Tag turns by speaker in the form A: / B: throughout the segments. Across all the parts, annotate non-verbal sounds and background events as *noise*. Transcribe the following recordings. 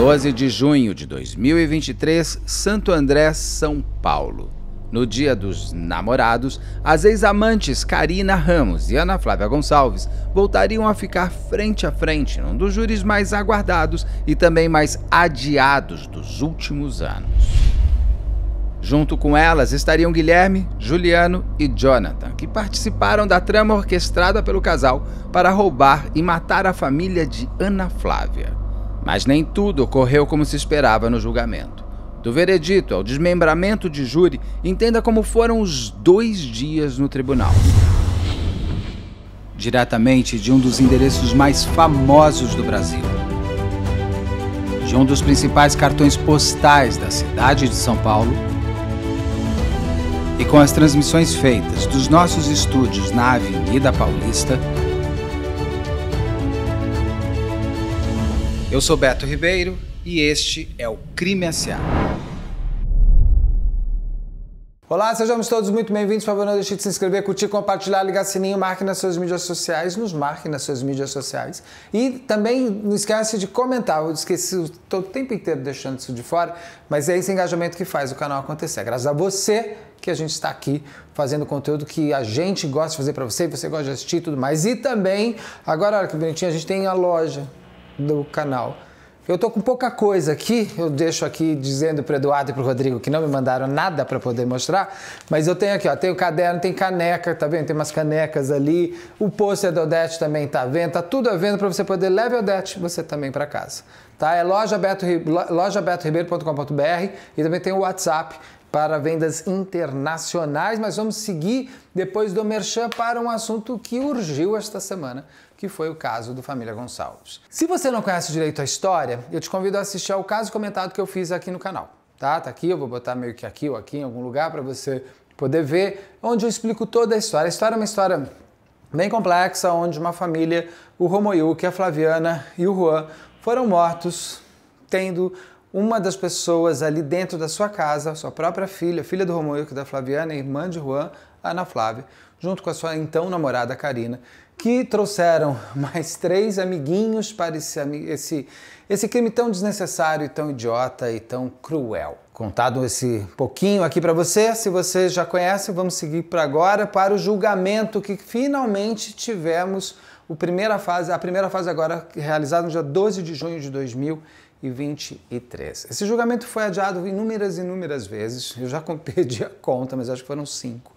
A: 12 de junho de 2023, Santo André, São Paulo. No dia dos namorados, as ex-amantes Karina Ramos e Ana Flávia Gonçalves voltariam a ficar frente a frente num dos júris mais aguardados e também mais adiados dos últimos anos. Junto com elas estariam Guilherme, Juliano e Jonathan, que participaram da trama orquestrada pelo casal para roubar e matar a família de Ana Flávia. Mas nem tudo ocorreu como se esperava no julgamento. Do veredito ao desmembramento de júri, entenda como foram os dois dias no tribunal. Diretamente de um dos endereços mais famosos do Brasil. De um dos principais cartões postais da cidade de São Paulo. E com as transmissões feitas dos nossos estúdios na Avenida Paulista, Eu sou Beto Ribeiro e este é o Crime S.A. Olá, sejamos todos muito bem-vindos. Por favor, não deixe de se inscrever, curtir, compartilhar, ligar sininho, marque nas suas mídias sociais, nos marque nas suas mídias sociais. E também não esquece de comentar. Eu esqueci, estou o tempo inteiro deixando isso de fora, mas é esse engajamento que faz o canal acontecer. Graças a você que a gente está aqui fazendo conteúdo que a gente gosta de fazer para você, você gosta de assistir e tudo mais. E também, agora, olha que bonitinho, a gente tem a loja do canal. Eu tô com pouca coisa aqui, eu deixo aqui dizendo para Eduardo e para Rodrigo que não me mandaram nada para poder mostrar, mas eu tenho aqui, ó, tem o caderno, tem caneca, tá vendo? Tem umas canecas ali, o pôster da Odete também tá vendo, tá tudo à venda para você poder levar a Odete você também para casa, tá? É lojabetoribeiro.com.br loja e também tem o WhatsApp para vendas internacionais, mas vamos seguir depois do Merchan para um assunto que urgiu esta semana que foi o caso do Família Gonçalves. Se você não conhece direito a história, eu te convido a assistir ao caso comentado que eu fiz aqui no canal. Tá, tá aqui, eu vou botar meio que aqui ou aqui em algum lugar para você poder ver, onde eu explico toda a história. A história é uma história bem complexa, onde uma família, o Romoyuki, a Flaviana e o Juan, foram mortos, tendo uma das pessoas ali dentro da sua casa, sua própria filha, filha do Romoyuki da Flaviana, irmã de Juan, Ana Flávia, junto com a sua então namorada Karina, que trouxeram mais três amiguinhos para esse, esse, esse crime tão desnecessário, tão idiota e tão cruel. Contado esse pouquinho aqui para você, se você já conhece, vamos seguir para agora para o julgamento que finalmente tivemos o primeira fase, a primeira fase agora realizada no dia 12 de junho de 2000 e 23. Esse julgamento foi adiado inúmeras e inúmeras vezes. Eu já *laughs* perdi a conta, mas acho que foram cinco.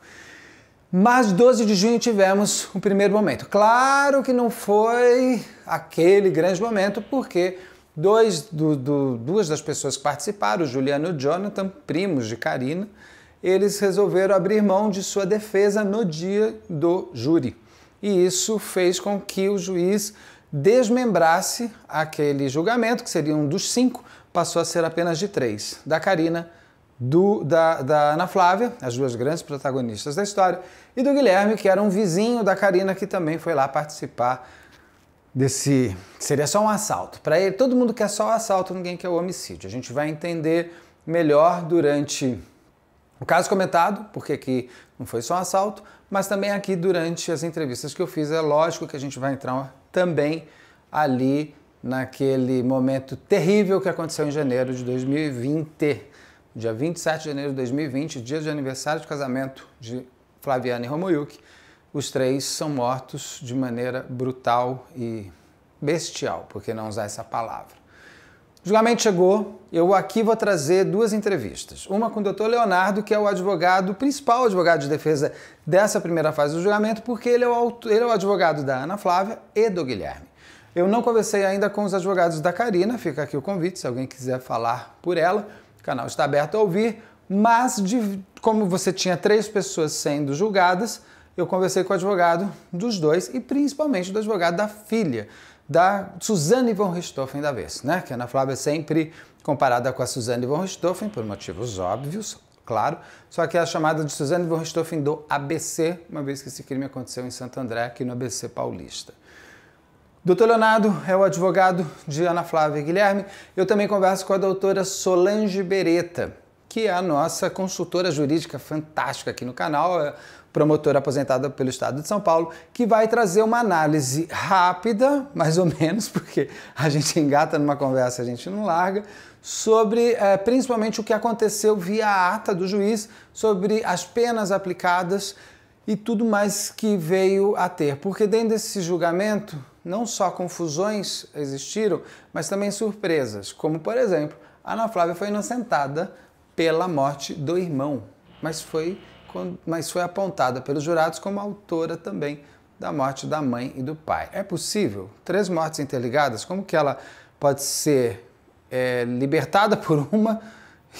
A: Mas 12 de junho tivemos o primeiro momento. Claro que não foi aquele grande momento, porque dois, do, do, duas das pessoas que participaram, o Juliano e o Jonathan, primos de Karina, eles resolveram abrir mão de sua defesa no dia do júri. E isso fez com que o juiz desmembrasse aquele julgamento, que seria um dos cinco, passou a ser apenas de três: da Karina, do, da, da, Ana Flávia, as duas grandes protagonistas da história, e do Guilherme, que era um vizinho da Karina, que também foi lá participar desse. Seria só um assalto. Para ele, todo mundo quer só o assalto, ninguém quer o homicídio. A gente vai entender melhor durante o caso comentado, porque aqui não foi só um assalto, mas também aqui durante as entrevistas que eu fiz. É lógico que a gente vai entrar também ali naquele momento terrível que aconteceu em janeiro de 2020 dia 27 de janeiro de 2020, dia de aniversário de casamento de Flaviana e Romoyuki, os três são mortos de maneira brutal e bestial, porque não usar essa palavra. O julgamento chegou, eu aqui vou trazer duas entrevistas. Uma com o doutor Leonardo, que é o advogado, principal advogado de defesa dessa primeira fase do julgamento, porque ele é o, ele é o advogado da Ana Flávia e do Guilherme. Eu não conversei ainda com os advogados da Karina, fica aqui o convite, se alguém quiser falar por ela o canal está aberto a ouvir, mas de, como você tinha três pessoas sendo julgadas, eu conversei com o advogado dos dois e principalmente do advogado da filha, da Suzane von Richthofen da vez, né? Que a Ana Flávia é sempre comparada com a Suzane von Richthofen, por motivos óbvios, claro, só que é a chamada de Suzane von Richthofen do ABC, uma vez que esse crime aconteceu em Santo André, aqui no ABC Paulista. Doutor Leonardo é o advogado de Ana Flávia Guilherme. Eu também converso com a doutora Solange Beretta, que é a nossa consultora jurídica fantástica aqui no canal, é promotora aposentada pelo Estado de São Paulo, que vai trazer uma análise rápida, mais ou menos, porque a gente engata numa conversa, a gente não larga, sobre é, principalmente o que aconteceu via ata do juiz, sobre as penas aplicadas e tudo mais que veio a ter. Porque dentro desse julgamento, não só confusões existiram, mas também surpresas, como por exemplo, Ana Flávia foi inocentada pela morte do irmão, mas foi, mas foi apontada pelos jurados como autora também da morte da mãe e do pai. É possível? Três mortes interligadas? Como que ela pode ser é, libertada *laughs* por uma?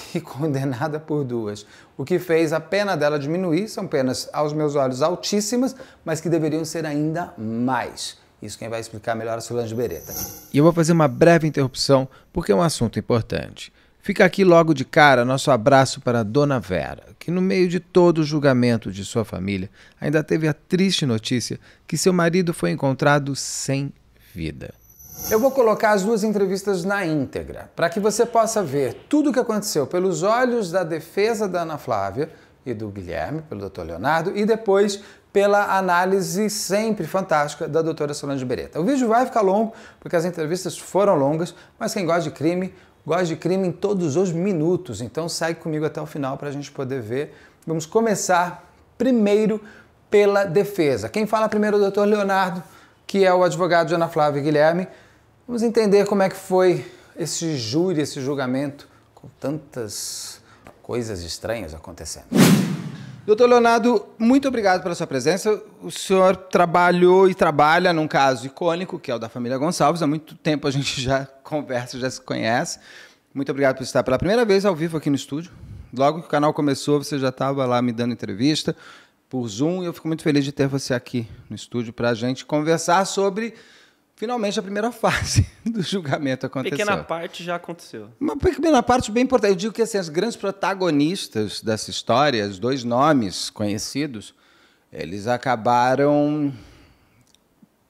A: *laughs* e condenada por duas, o que fez a pena dela diminuir, são penas aos meus olhos altíssimas, mas que deveriam ser ainda mais. Isso quem vai explicar melhor é a Solange Beretta. E eu vou fazer uma breve interrupção porque é um assunto importante. Fica aqui logo de cara nosso abraço para a Dona Vera, que no meio de todo o julgamento de sua família, ainda teve a triste notícia que seu marido foi encontrado sem vida. Eu vou colocar as duas entrevistas na íntegra, para que você possa ver tudo o que aconteceu pelos olhos da defesa da Ana Flávia e do Guilherme, pelo Dr. Leonardo, e depois pela análise sempre fantástica da doutora Solange Beretta. O vídeo vai ficar longo, porque as entrevistas foram longas, mas quem gosta de crime, gosta de crime em todos os minutos. Então segue comigo até o final para a gente poder ver. Vamos começar primeiro pela defesa. Quem fala primeiro é o doutor Leonardo, que é o advogado de Ana Flávia e Guilherme, Vamos entender como é que foi esse júri, esse julgamento, com tantas coisas estranhas acontecendo. Doutor Leonardo, muito obrigado pela sua presença. O senhor trabalhou e trabalha num caso icônico, que é o da família Gonçalves. Há muito tempo a gente já *laughs* conversa, já se conhece. Muito obrigado por estar pela primeira vez ao vivo aqui no estúdio. Logo que o canal começou, você já estava lá me dando entrevista por Zoom e eu fico muito feliz de ter você aqui no estúdio para a gente conversar sobre finalmente a primeira fase *laughs* do julgamento aconteceu. Pequena
B: parte
C: já aconteceu.
A: Uma pequena parte bem importante. Eu digo que assim, as grandes protagonistas dessa história, os dois nomes conhecidos, eles acabaram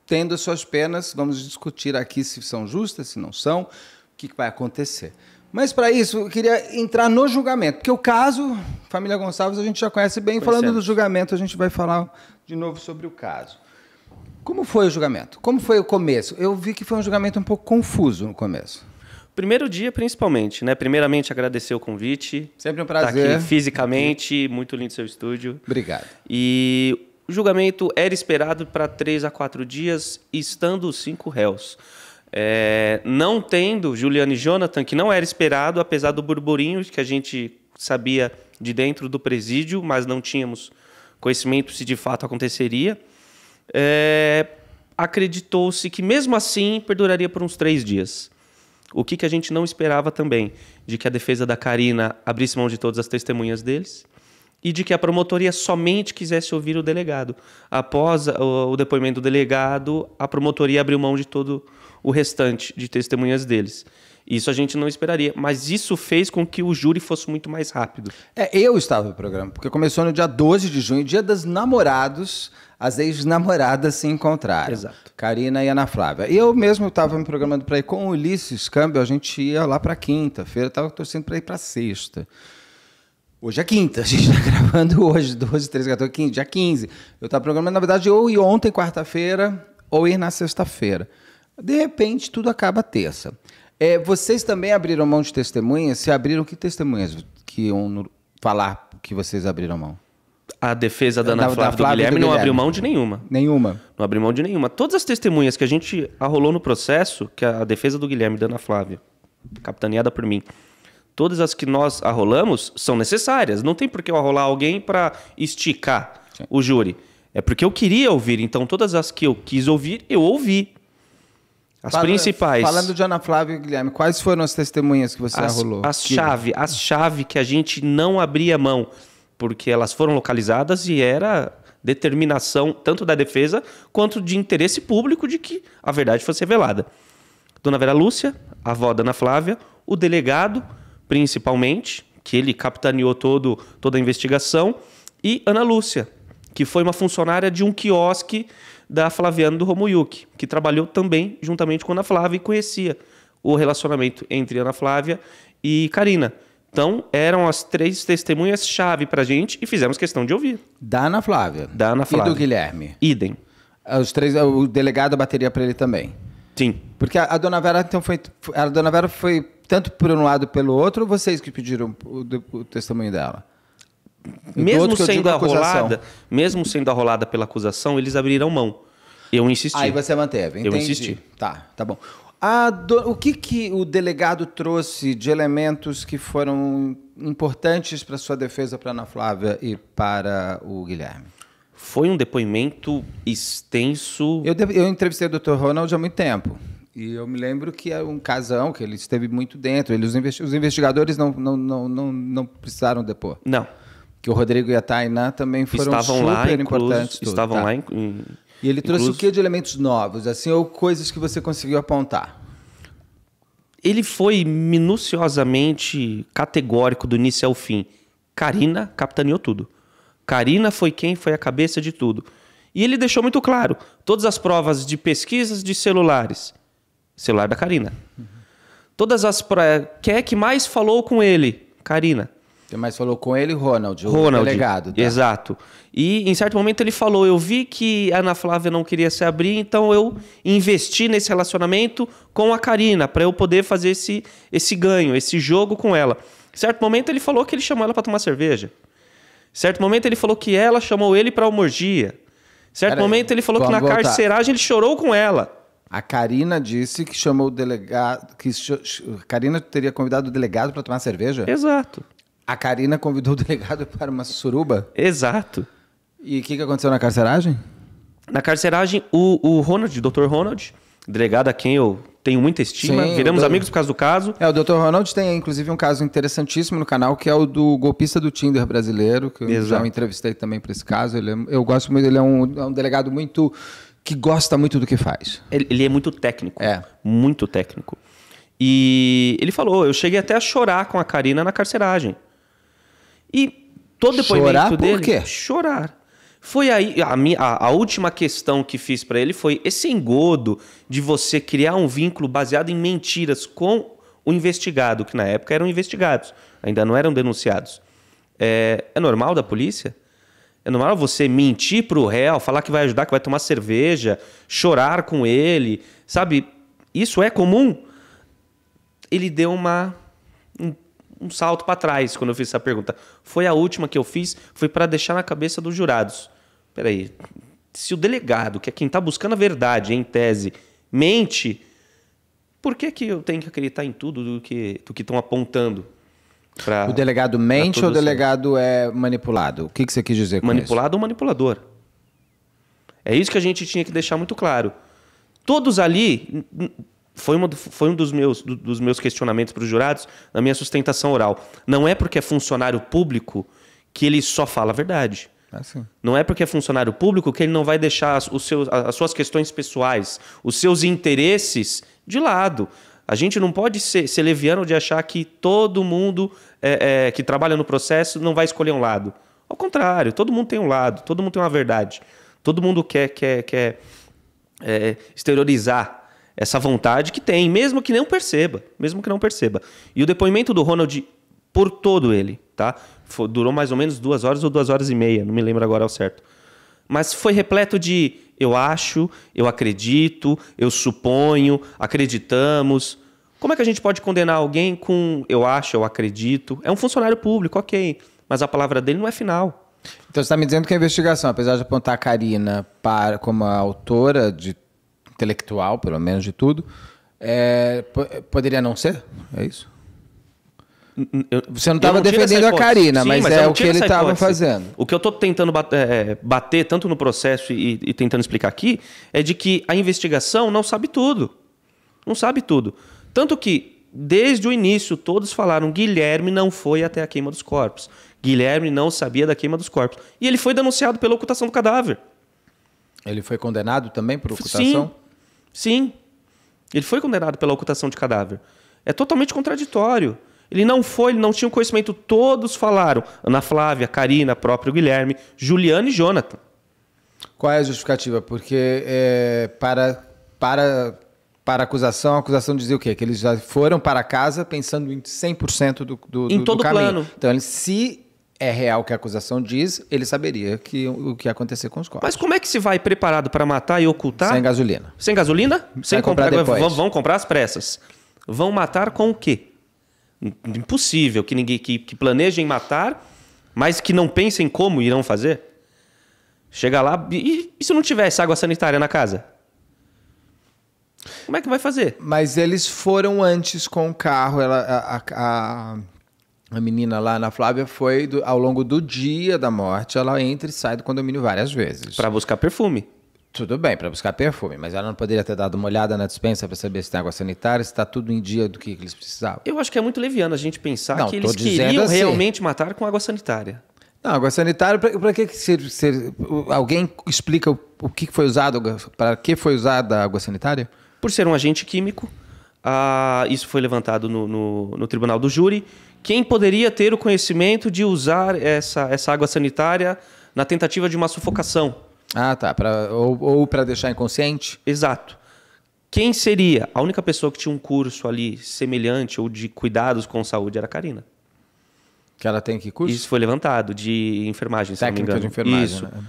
A: tendo suas penas. Vamos discutir aqui se são justas, se não são, o que vai acontecer. Mas para isso, eu queria entrar no julgamento, porque o caso, família Gonçalves, a gente já conhece bem. Conhecemos. Falando é. do julgamento, a gente vai falar de novo sobre o caso. Como foi o julgamento? Como foi o começo? Eu vi que foi um julgamento um pouco confuso no começo.
C: Primeiro dia, principalmente, né? Primeiramente, agradecer o convite. Sempre um prazer. Tá aqui fisicamente, muito lindo seu estúdio. Obrigado. E o julgamento era esperado para três a quatro dias, estando os cinco réus. É, não tendo Juliana e Jonathan, que não era esperado, apesar do burburinho que a gente sabia de dentro do presídio, mas não tínhamos conhecimento se de fato aconteceria é, acreditou-se que mesmo assim perduraria por uns três dias. O que, que a gente não esperava também, de que a defesa da Karina abrisse mão de todas as testemunhas deles e de que a promotoria somente quisesse ouvir o delegado. Após o depoimento do delegado, a promotoria abriu mão de todo o restante de testemunhas deles. Isso a gente não esperaria. Mas isso fez com que o júri fosse muito mais rápido. É, eu estava no programa,
A: porque começou no dia 12 de junho, dia das namorados. As ex-namoradas se encontraram. Exato. Karina e Ana Flávia. Eu mesmo estava me programando para ir com o Ulisses Câmbio, a gente ia lá para quinta-feira, estava torcendo para ir para sexta. Hoje é quinta, *laughs* a gente está gravando hoje, 12, 13, 14, 15, dia 15. Eu estava programando, na verdade, ou ir ontem, quarta-feira, ou ir na sexta-feira. De repente, tudo acaba terça. É, vocês também abriram mão de testemunhas? Se abriram, que testemunhas que iam falar que vocês
C: abriram mão? A defesa da Ana da, Flávia, da Flávia do Guilherme, do Guilherme não abriu mão de nenhuma. Nenhuma? Não abriu mão de nenhuma. Todas as testemunhas que a gente arrolou no processo, que a, é a defesa do Guilherme e da Ana Flávia, capitaneada por mim, todas as que nós arrolamos são necessárias. Não tem por que eu arrolar alguém para esticar Sim. o júri. É porque eu queria ouvir. Então, todas as que eu quis ouvir, eu ouvi. As Fala, principais. Falando
A: de Ana Flávia e Guilherme, quais foram as testemunhas que você as, arrolou? As chave,
C: as chave que a gente não abria mão, porque elas foram localizadas e era determinação tanto da defesa quanto de interesse público de que a verdade fosse revelada. Dona Vera Lúcia, a avó da Ana Flávia, o delegado, principalmente, que ele capitaneou todo, toda a investigação, e Ana Lúcia, que foi uma funcionária de um quiosque da Flaviano do Romoyuki, que trabalhou também juntamente com Ana Flávia e conhecia o relacionamento entre Ana Flávia e Karina. Então, eram as três testemunhas-chave para a gente e fizemos questão de ouvir.
A: Da Ana Flávia. Da Ana Flávia. E do Guilherme. Idem. Ah, os três, o delegado bateria para ele também. Sim. Porque a, a, dona Vera então foi a dona Vera foi tanto por um lado pelo outro, ou vocês que pediram o, o, o testemunho dela?
C: mesmo sendo arrolada, mesmo sendo arrolada pela acusação, eles abriram mão. Eu insisti. Aí você manteve. Entendi. Eu insisti. Tá, tá bom.
A: Do... o que, que o delegado trouxe de elementos que foram importantes para sua defesa para Ana Flávia
C: e para o Guilherme? Foi um depoimento extenso.
A: Eu, de... eu entrevistei o Dr. Ronald há muito tempo. E eu me lembro que é um casão que ele esteve muito dentro. Ele, os, investi... os investigadores não, não, não, não, não precisaram depor. Não que o Rodrigo e a Tainá também foram estavam super lá, importantes. Incluso, estavam tá? lá em, em, E ele trouxe o que de
C: elementos novos, assim, ou coisas que você conseguiu apontar? Ele foi minuciosamente categórico do início ao fim. Karina capitaneou tudo. Karina foi quem foi a cabeça de tudo. E ele deixou muito claro: todas as provas de pesquisas de celulares, celular da Karina. Uhum. Todas as. Pra... Quem é que mais falou com ele? Karina. Você mais falou com ele, Ronald, Ronald o delegado. Tá? Exato. E em certo momento ele falou: Eu vi que a Ana Flávia não queria se abrir, então eu investi nesse relacionamento com a Karina, para eu poder fazer esse, esse ganho, esse jogo com ela. Em certo momento ele falou que ele chamou ela para tomar cerveja. Em certo momento ele falou que ela chamou ele para uma orgia. Em certo Pera momento aí, ele falou que na voltar. carceragem
A: ele chorou com ela. A Karina disse que chamou o delegado. Que a Karina teria convidado o delegado para tomar cerveja? Exato. A Karina convidou o delegado *laughs* para uma
C: suruba? Exato. E o que, que aconteceu na carceragem? Na carceragem, o, o Ronald, o Dr. Ronald, delegado a quem eu tenho muita estima, Sim, viramos do... amigos por causa do caso.
A: É, o Dr. Ronald tem inclusive um caso interessantíssimo no canal, que é o do golpista do Tinder brasileiro, que eu Exato. já entrevistei também para esse caso. Ele é, eu gosto muito, ele é um, é um delegado muito. que gosta muito do que faz.
C: Ele, ele é muito técnico. É. Muito técnico. E ele falou: eu cheguei até a chorar com a Karina na carceragem. E todo depoimento chorar por dele. quê? Chorar. Foi aí. A, minha, a, a última questão que fiz para ele foi esse engodo de você criar um vínculo baseado em mentiras com o investigado, que na época eram investigados, ainda não eram denunciados. É, é normal da polícia? É normal você mentir pro réu, falar que vai ajudar, que vai tomar cerveja, chorar com ele, sabe? Isso é comum? Ele deu uma um salto para trás quando eu fiz essa pergunta. Foi a última que eu fiz, foi para deixar na cabeça dos jurados. Peraí, se o delegado, que é quem está buscando a verdade em tese, mente, por que, que eu tenho que acreditar em tudo do que do estão apontando? Pra, o delegado mente ou o delegado
A: é manipulado? O que, que você quis dizer com manipulado isso? Manipulado
C: ou manipulador. É isso que a gente tinha que deixar muito claro. Todos ali, foi, uma, foi um dos meus, do, dos meus questionamentos para os jurados na minha sustentação oral. Não é porque é funcionário público que ele só fala a verdade. Ah, não é porque é funcionário público que ele não vai deixar os seus, as suas questões pessoais, os seus interesses de lado. A gente não pode ser, ser leviano de achar que todo mundo é, é, que trabalha no processo não vai escolher um lado. Ao contrário, todo mundo tem um lado, todo mundo tem uma verdade. Todo mundo quer, quer, quer é, exteriorizar essa vontade que tem, mesmo que não perceba, mesmo que não perceba. E o depoimento do Ronald por todo ele, tá? Foi, durou mais ou menos duas horas ou duas horas e meia, não me lembro agora ao certo. Mas foi repleto de eu acho, eu acredito, eu suponho, acreditamos. Como é que a gente pode condenar alguém com eu acho, eu acredito? É um funcionário público, ok, mas a palavra dele não é final.
A: Então você está me dizendo que a investigação, apesar de apontar a Karina para, como a autora de intelectual, pelo menos de tudo, é, poderia não ser? É isso? Eu, você não estava defendendo a Karina, Sim, mas, mas é o que ele estava fazendo.
C: O que eu estou tentando é, bater, tanto no processo e, e, tentando explicar aqui, é de que a investigação não sabe tudo. Não sabe tudo. Tanto que, desde o início, todos falaram: Guilherme não foi até a queima dos corpos. Guilherme não sabia da queima dos corpos. E ele foi denunciado pela ocultação do cadáver. Ele foi condenado também por ocultação? Sim. Sim. Ele foi condenado pela ocultação de cadáver. É totalmente contraditório. Ele não foi, ele não tinha o conhecimento. Todos falaram. Ana Flávia, Karina, próprio Guilherme, Juliana e Jonathan. Qual é a justificativa? Porque é,
A: para, para, para a acusação, a acusação dizia o quê? Que eles já foram para casa pensando em
C: 100% do,
A: do, em do, todo do caminho. Plano. Então, se é real o que a acusação
C: diz, ele saberia que, o que ia acontecer com os corpos. Mas como é que se vai preparado para matar e ocultar? Sem gasolina. Sem gasolina? Sem comprar, comprar depois. Vão, comprar as pressas. Vão matar com o quê? Impossível que ninguém que, que planejem matar, mas que não pensem como irão fazer. Chega lá e, e se não tivesse água sanitária na casa?
A: Como é que vai fazer? Mas eles foram antes com o carro, ela, a, a a menina lá na Flávia foi do, ao longo do dia da morte, ela entra e sai do condomínio várias vezes. Para buscar perfume. Tudo bem, para buscar perfume, mas ela não poderia ter dado uma olhada na dispensa para saber se tem água sanitária, se está tudo em dia do que eles precisavam.
C: Eu acho que é muito leviano a gente pensar não, que eles queriam assim. realmente matar com água sanitária.
A: Não, água sanitária, para que, alguém explica o, o que foi usado, para que foi
C: usada a água sanitária? Por ser um agente químico, ah, isso foi levantado no, no, no tribunal do júri quem poderia ter o conhecimento de usar essa, essa água sanitária na tentativa de uma sufocação. Ah, tá. Pra, ou ou para deixar inconsciente? Exato. Quem seria? A única pessoa que tinha um curso ali semelhante ou de cuidados com saúde era a Karina. Que ela tem que curso? Isso foi levantado, de enfermagem, Técnica se não me engano. de enfermagem. Isso. Né?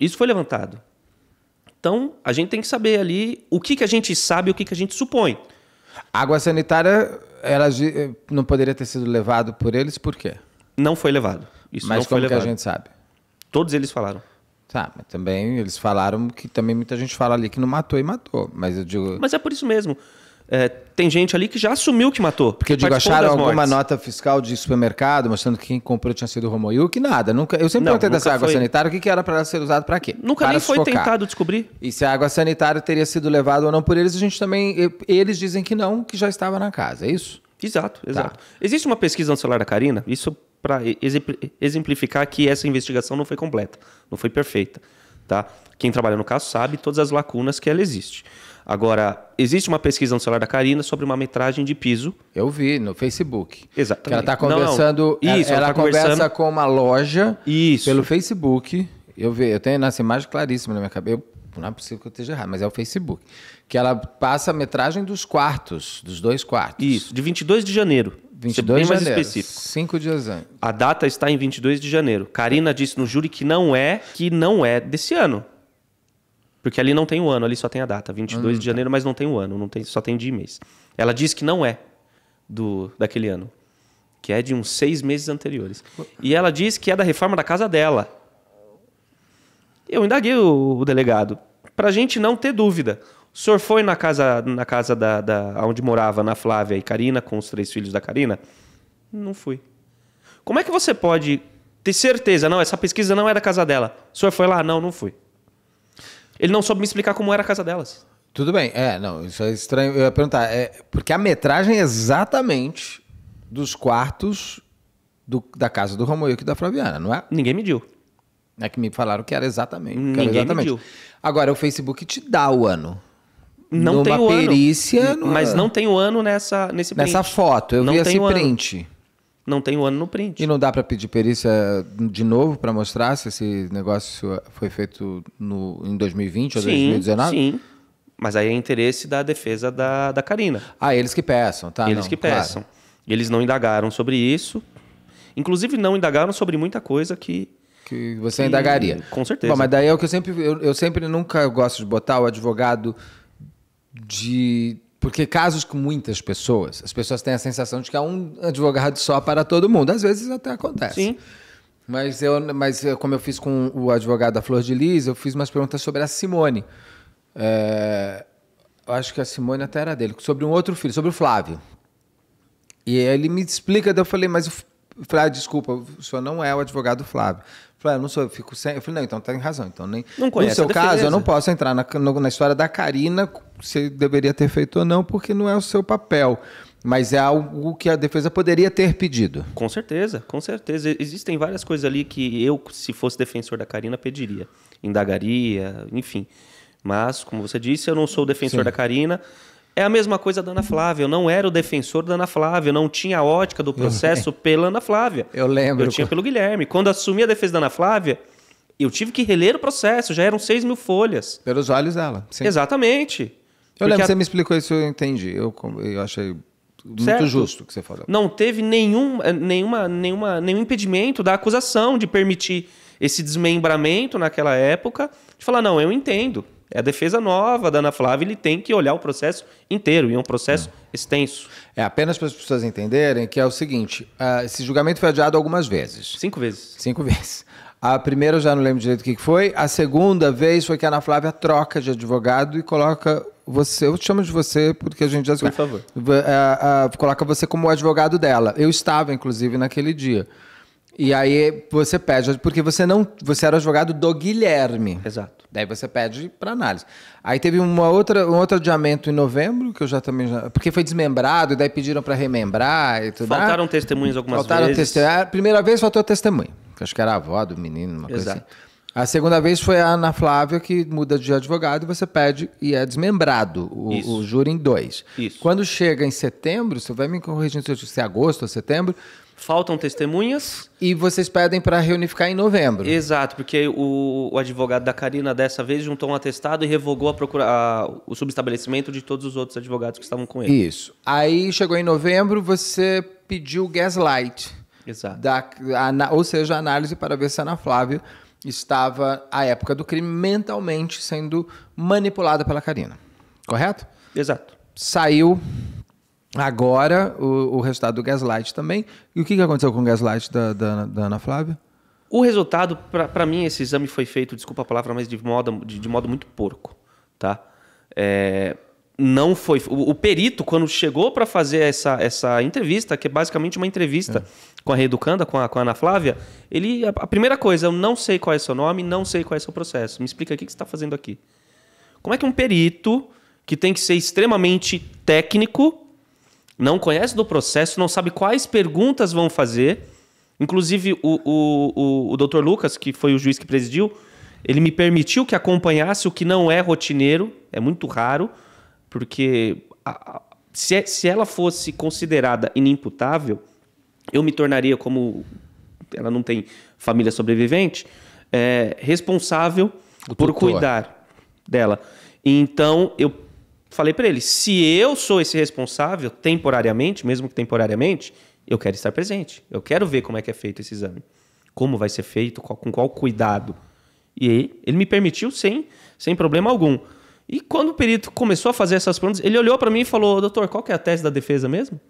C: Isso foi levantado. Então, a gente tem que saber ali o que, que a gente sabe e o que, que a gente supõe. Água sanitária
A: ela eh, não poderia ter sido levado por eles, por quê? Não foi levado. Isso Mas não foi levado. que a gente sabe? Todos eles falaram. Tá, mas também eles falaram que também muita gente fala ali que não matou e matou, mas eu digo...
C: Mas é por isso mesmo. É, tem gente ali que já assumiu que matou. Porque eu digo, acharam alguma nota
A: fiscal de supermercado mostrando que quem comprou tinha sido Romoiu, que nada. Nunca, eu sempre perguntei dessa água sanitária, o que, que era para ser usado para quê? Nunca para nem foi focar. tentado descobrir. E se a água sanitária teria sido levada ou não por eles, a gente também. Eles dizem que não, que já estava na casa, é isso?
C: Exato, tá. exato. Tá. Existe uma pesquisa no celular da Karina, isso para exemplificar que essa investigação não foi completa, não foi perfeita. Tá? Quem trabalha no caso sabe todas as lacunas que ela existe. Agora, existe uma pesquisa no celular da Karina sobre uma metragem de piso. Eu vi no Facebook. Exato. Que ela está conversando. Não, não. Isso, ela, ela tá conversa conversando...
A: com uma loja Isso. pelo Facebook. Eu vi, eu tenho essa imagem claríssima na minha cabeça. não é possível que eu esteja errado, mas é o Facebook. Que ela passa a metragem dos quartos, dos dois quartos. Isso, de
C: 22 de janeiro. 22 é de janeiro, específico.
A: Cinco dias antes.
C: A data está em 22 de janeiro. Karina disse no júri que não é, que não é desse ano. Porque ali não tem o ano, ali só tem a data, 22 hum, de tá. janeiro, tá. mas não tem o ano, não tem, só tem dia mês. Ela diz que não é do daquele ano, que é de uns seis meses anteriores. E ela diz que é da reforma da casa dela. Eu indaguei o, o delegado, para a gente não ter dúvida. O senhor foi na casa, na casa da, da onde morava, na Flávia e Karina, com os três filhos da Karina? Não fui. Como é que você pode ter certeza? Não, essa pesquisa não é da casa dela. O senhor foi lá? Não, não fui. Ele não soube me explicar como era a casa delas. Tudo bem, é, não, isso é estranho. Eu ia perguntar, é, porque a metragem é
A: exatamente dos quartos do, da casa do Romoyuki e da Flaviana, não é? Ninguém mediu. É que me falaram que era exatamente. Que Ninguém era exatamente. mediu. Agora, o Facebook te dá o ano. Não Numa tem o perícia, ano. Numa... Mas é. não
C: tem o ano nessa, nesse print. Nessa foto, eu não vi esse print.
A: Ano não tem o ano no print. E não dá para pedir perícia de novo para mostrar se esse negócio foi feito no, em 2020 ou sim, 2019? Sim.
C: Mas aí é interesse da defesa da, da Karina. Ah, eles que peçam, tá? Eles não, que peçam. Claro. Eles não indagaram sobre isso. Inclusive, não indagaram sobre muita coisa que que você indagaria. Com certeza. Bom, mas
A: daí é o que eu sempre. Eu, eu sempre nunca gosto de botar o advogado de porque casos com muitas pessoas, as pessoas têm a sensação de que há um advogado só para todo mundo. Às vezes até acontece. Sim. Mas, eu, mas como eu fiz com o advogado da Flor de Lis, eu fiz umas perguntas sobre a Simone. É, acho que a Simone até era dele. Sobre um outro filho, sobre o Flávio. E ele me explica, daí eu falei, mas o Flávio, desculpa, o senhor não é o advogado Flávio. Falei, ah, eu não sou, eu fico sem. Eu falei, não, então tem tá razão. Então nem. Não conhece, no seu caso, eu não posso entrar na, na história da Karina, se deveria ter feito ou não, porque não é o seu papel. Mas é algo que a defesa poderia ter pedido.
C: Com certeza, com certeza. Existem várias coisas ali que eu, se fosse defensor da Karina, pediria. Indagaria, enfim. Mas, como você disse, eu não sou defensor Sim. da Karina. É a mesma coisa da Ana Flávia. Eu não era o defensor da Ana Flávia, eu não tinha a ótica do processo pela Ana Flávia. Eu lembro. Eu tinha pelo Guilherme. Quando assumi a defesa da Ana Flávia, eu tive que reler o processo, já eram 6 mil folhas. Pelos olhos dela. Sim. Exatamente. Eu lembro que a... você me
A: explicou isso, eu entendi. Eu, eu achei muito certo. justo o que você falou.
C: Não teve nenhum, eh, nenhuma, nenhuma, nenhum impedimento da acusação de permitir esse desmembramento naquela época, de falar, não, eu entendo. É a defesa nova da Ana Flávia, ele tem que olhar o processo inteiro, e é um processo é. extenso. É apenas para
A: as pessoas entenderem que é o seguinte: uh, esse julgamento foi adiado algumas vezes. Cinco vezes. Cinco *laughs* vezes. A primeira eu já não lembro direito o que foi. A segunda vez foi que a Ana Flávia troca de advogado e coloca você. Eu chamo de você porque a gente já. Por favor. Uh, uh, coloca você como advogado dela. Eu estava, inclusive, naquele dia. E aí você pede, porque você não. Você era advogado do Guilherme. Exato. Daí você pede para análise. Aí teve uma outra, um outro adiamento em novembro, que eu já também. Já, porque foi desmembrado, e daí pediram para remembrar e tudo Faltaram mais. testemunhas algumas Faltaram vezes. Faltaram testemunhas. É, primeira vez faltou testemunha, acho que era a avó do menino, uma coisa Exato. assim. A segunda vez foi a Ana Flávia, que muda de advogado, e você pede e é desmembrado o, o júri em dois. Isso. Quando chega em setembro, você vai me corrigindo se é agosto ou setembro,
C: Faltam testemunhas. E
A: vocês pedem para reunificar em novembro.
C: Exato, porque o, o, advogado da Karina dessa vez juntou um atestado e revogou a procura, a, o subestabelecimento de todos os outros advogados que estavam com ele. Isso.
A: Aí chegou em novembro, você pediu gaslight. Exato. Da, a, ou seja, a análise para ver se a Ana Flávia estava, à época do crime, mentalmente sendo manipulada pela Karina. Correto? Exato. Saiu Agora, o, o, resultado do Gaslight também. E o que, que aconteceu com o Gaslight da, da, da Ana Flávia?
C: O resultado, para mim, esse exame foi feito, desculpa a palavra, mas de modo, de, de modo muito porco. Tá? É, não foi. O, o, perito, quando chegou para fazer essa, essa entrevista, que é basicamente uma entrevista é. com a Reeducanda, com a, com a Ana Flávia, ele. A, a, primeira coisa, eu não sei qual é seu nome, não sei qual é seu processo. Me explica o que, que você está fazendo aqui. Como é que um perito, que tem que ser extremamente técnico, não conhece do processo, não sabe quais perguntas vão fazer. Inclusive, o, o, o, o Dr. Lucas, que foi o juiz que presidiu, ele me permitiu que acompanhasse o que não é rotineiro, é muito raro, porque a, a, se, é, se ela fosse considerada inimputável, eu me tornaria, como ela não tem família sobrevivente, é, responsável o por tutor. cuidar dela. Então, eu falei para ele: se eu sou esse responsável temporariamente, mesmo que temporariamente, eu quero estar presente. Eu quero ver como é que é feito esse exame, como vai ser feito, qual, com qual cuidado. E aí, ele me permitiu sem, sem problema algum. E quando o perito começou a fazer essas perguntas, ele olhou para mim e falou: Doutor, qual que é a tese da defesa mesmo?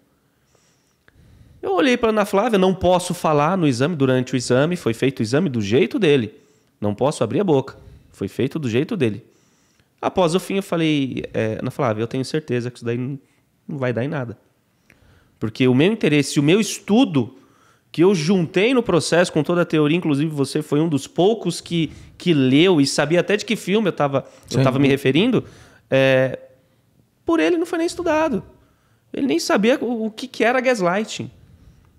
C: Eu olhei para Ana Flávia, não posso falar no exame durante o exame, foi feito o exame do jeito dele. Não posso abrir a boca. Foi feito do jeito dele. Após o fim, eu falei, é, Ana Flávia, eu tenho certeza que isso daí não vai dar em nada. Porque o meu interesse, o meu estudo que eu juntei no processo com toda a teoria, inclusive você foi um dos poucos que, que leu e sabia até de que filme eu estava me referindo, é, por ele não foi nem estudado. Ele nem sabia o, o que, que era gaslighting.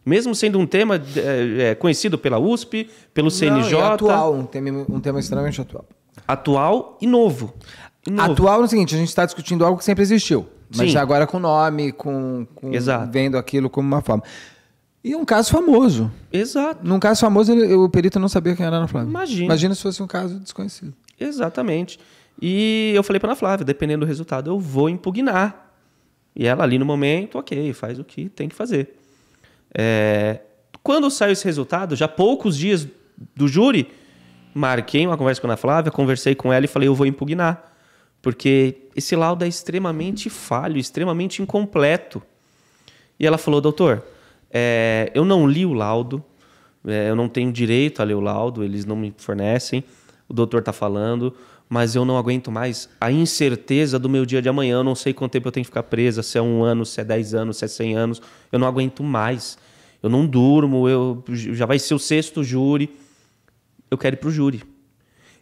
C: Mesmo sendo um tema é, é conhecido pela USP, pelo não, CNJ. É atual,
A: um tema, um tema extremamente atual.
C: Atual e novo. Atual
A: Atual no seguinte, a gente está discutindo algo que sempre existiu. Mas Sim. agora com nome, com, com Exato. vendo aquilo como uma forma. E um caso famoso. Exato. Num caso famoso, ele, o perito não sabia quem era a Ana Flávia. Imagina. Imagina se fosse um caso desconhecido.
C: Exatamente. E eu falei para Ana Flávia, dependendo do resultado, eu vou impugnar. E ela ali no momento, ok, faz o que tem que fazer. É... Quando saiu esse resultado, já poucos dias do júri, marquei uma conversa com a Ana Flávia, conversei com ela e falei, eu vou impugnar porque esse laudo é extremamente falho, extremamente incompleto. E ela falou, doutor, é, eu não li o laudo, é, eu não tenho direito a ler o laudo, eles não me fornecem, o doutor está falando, mas eu não aguento mais a incerteza do meu dia de amanhã, eu não sei quanto tempo eu tenho que ficar presa, se é um ano, se é dez anos, se é cem anos, eu não aguento mais, eu não durmo, eu já vai ser o sexto júri, eu quero ir para o júri.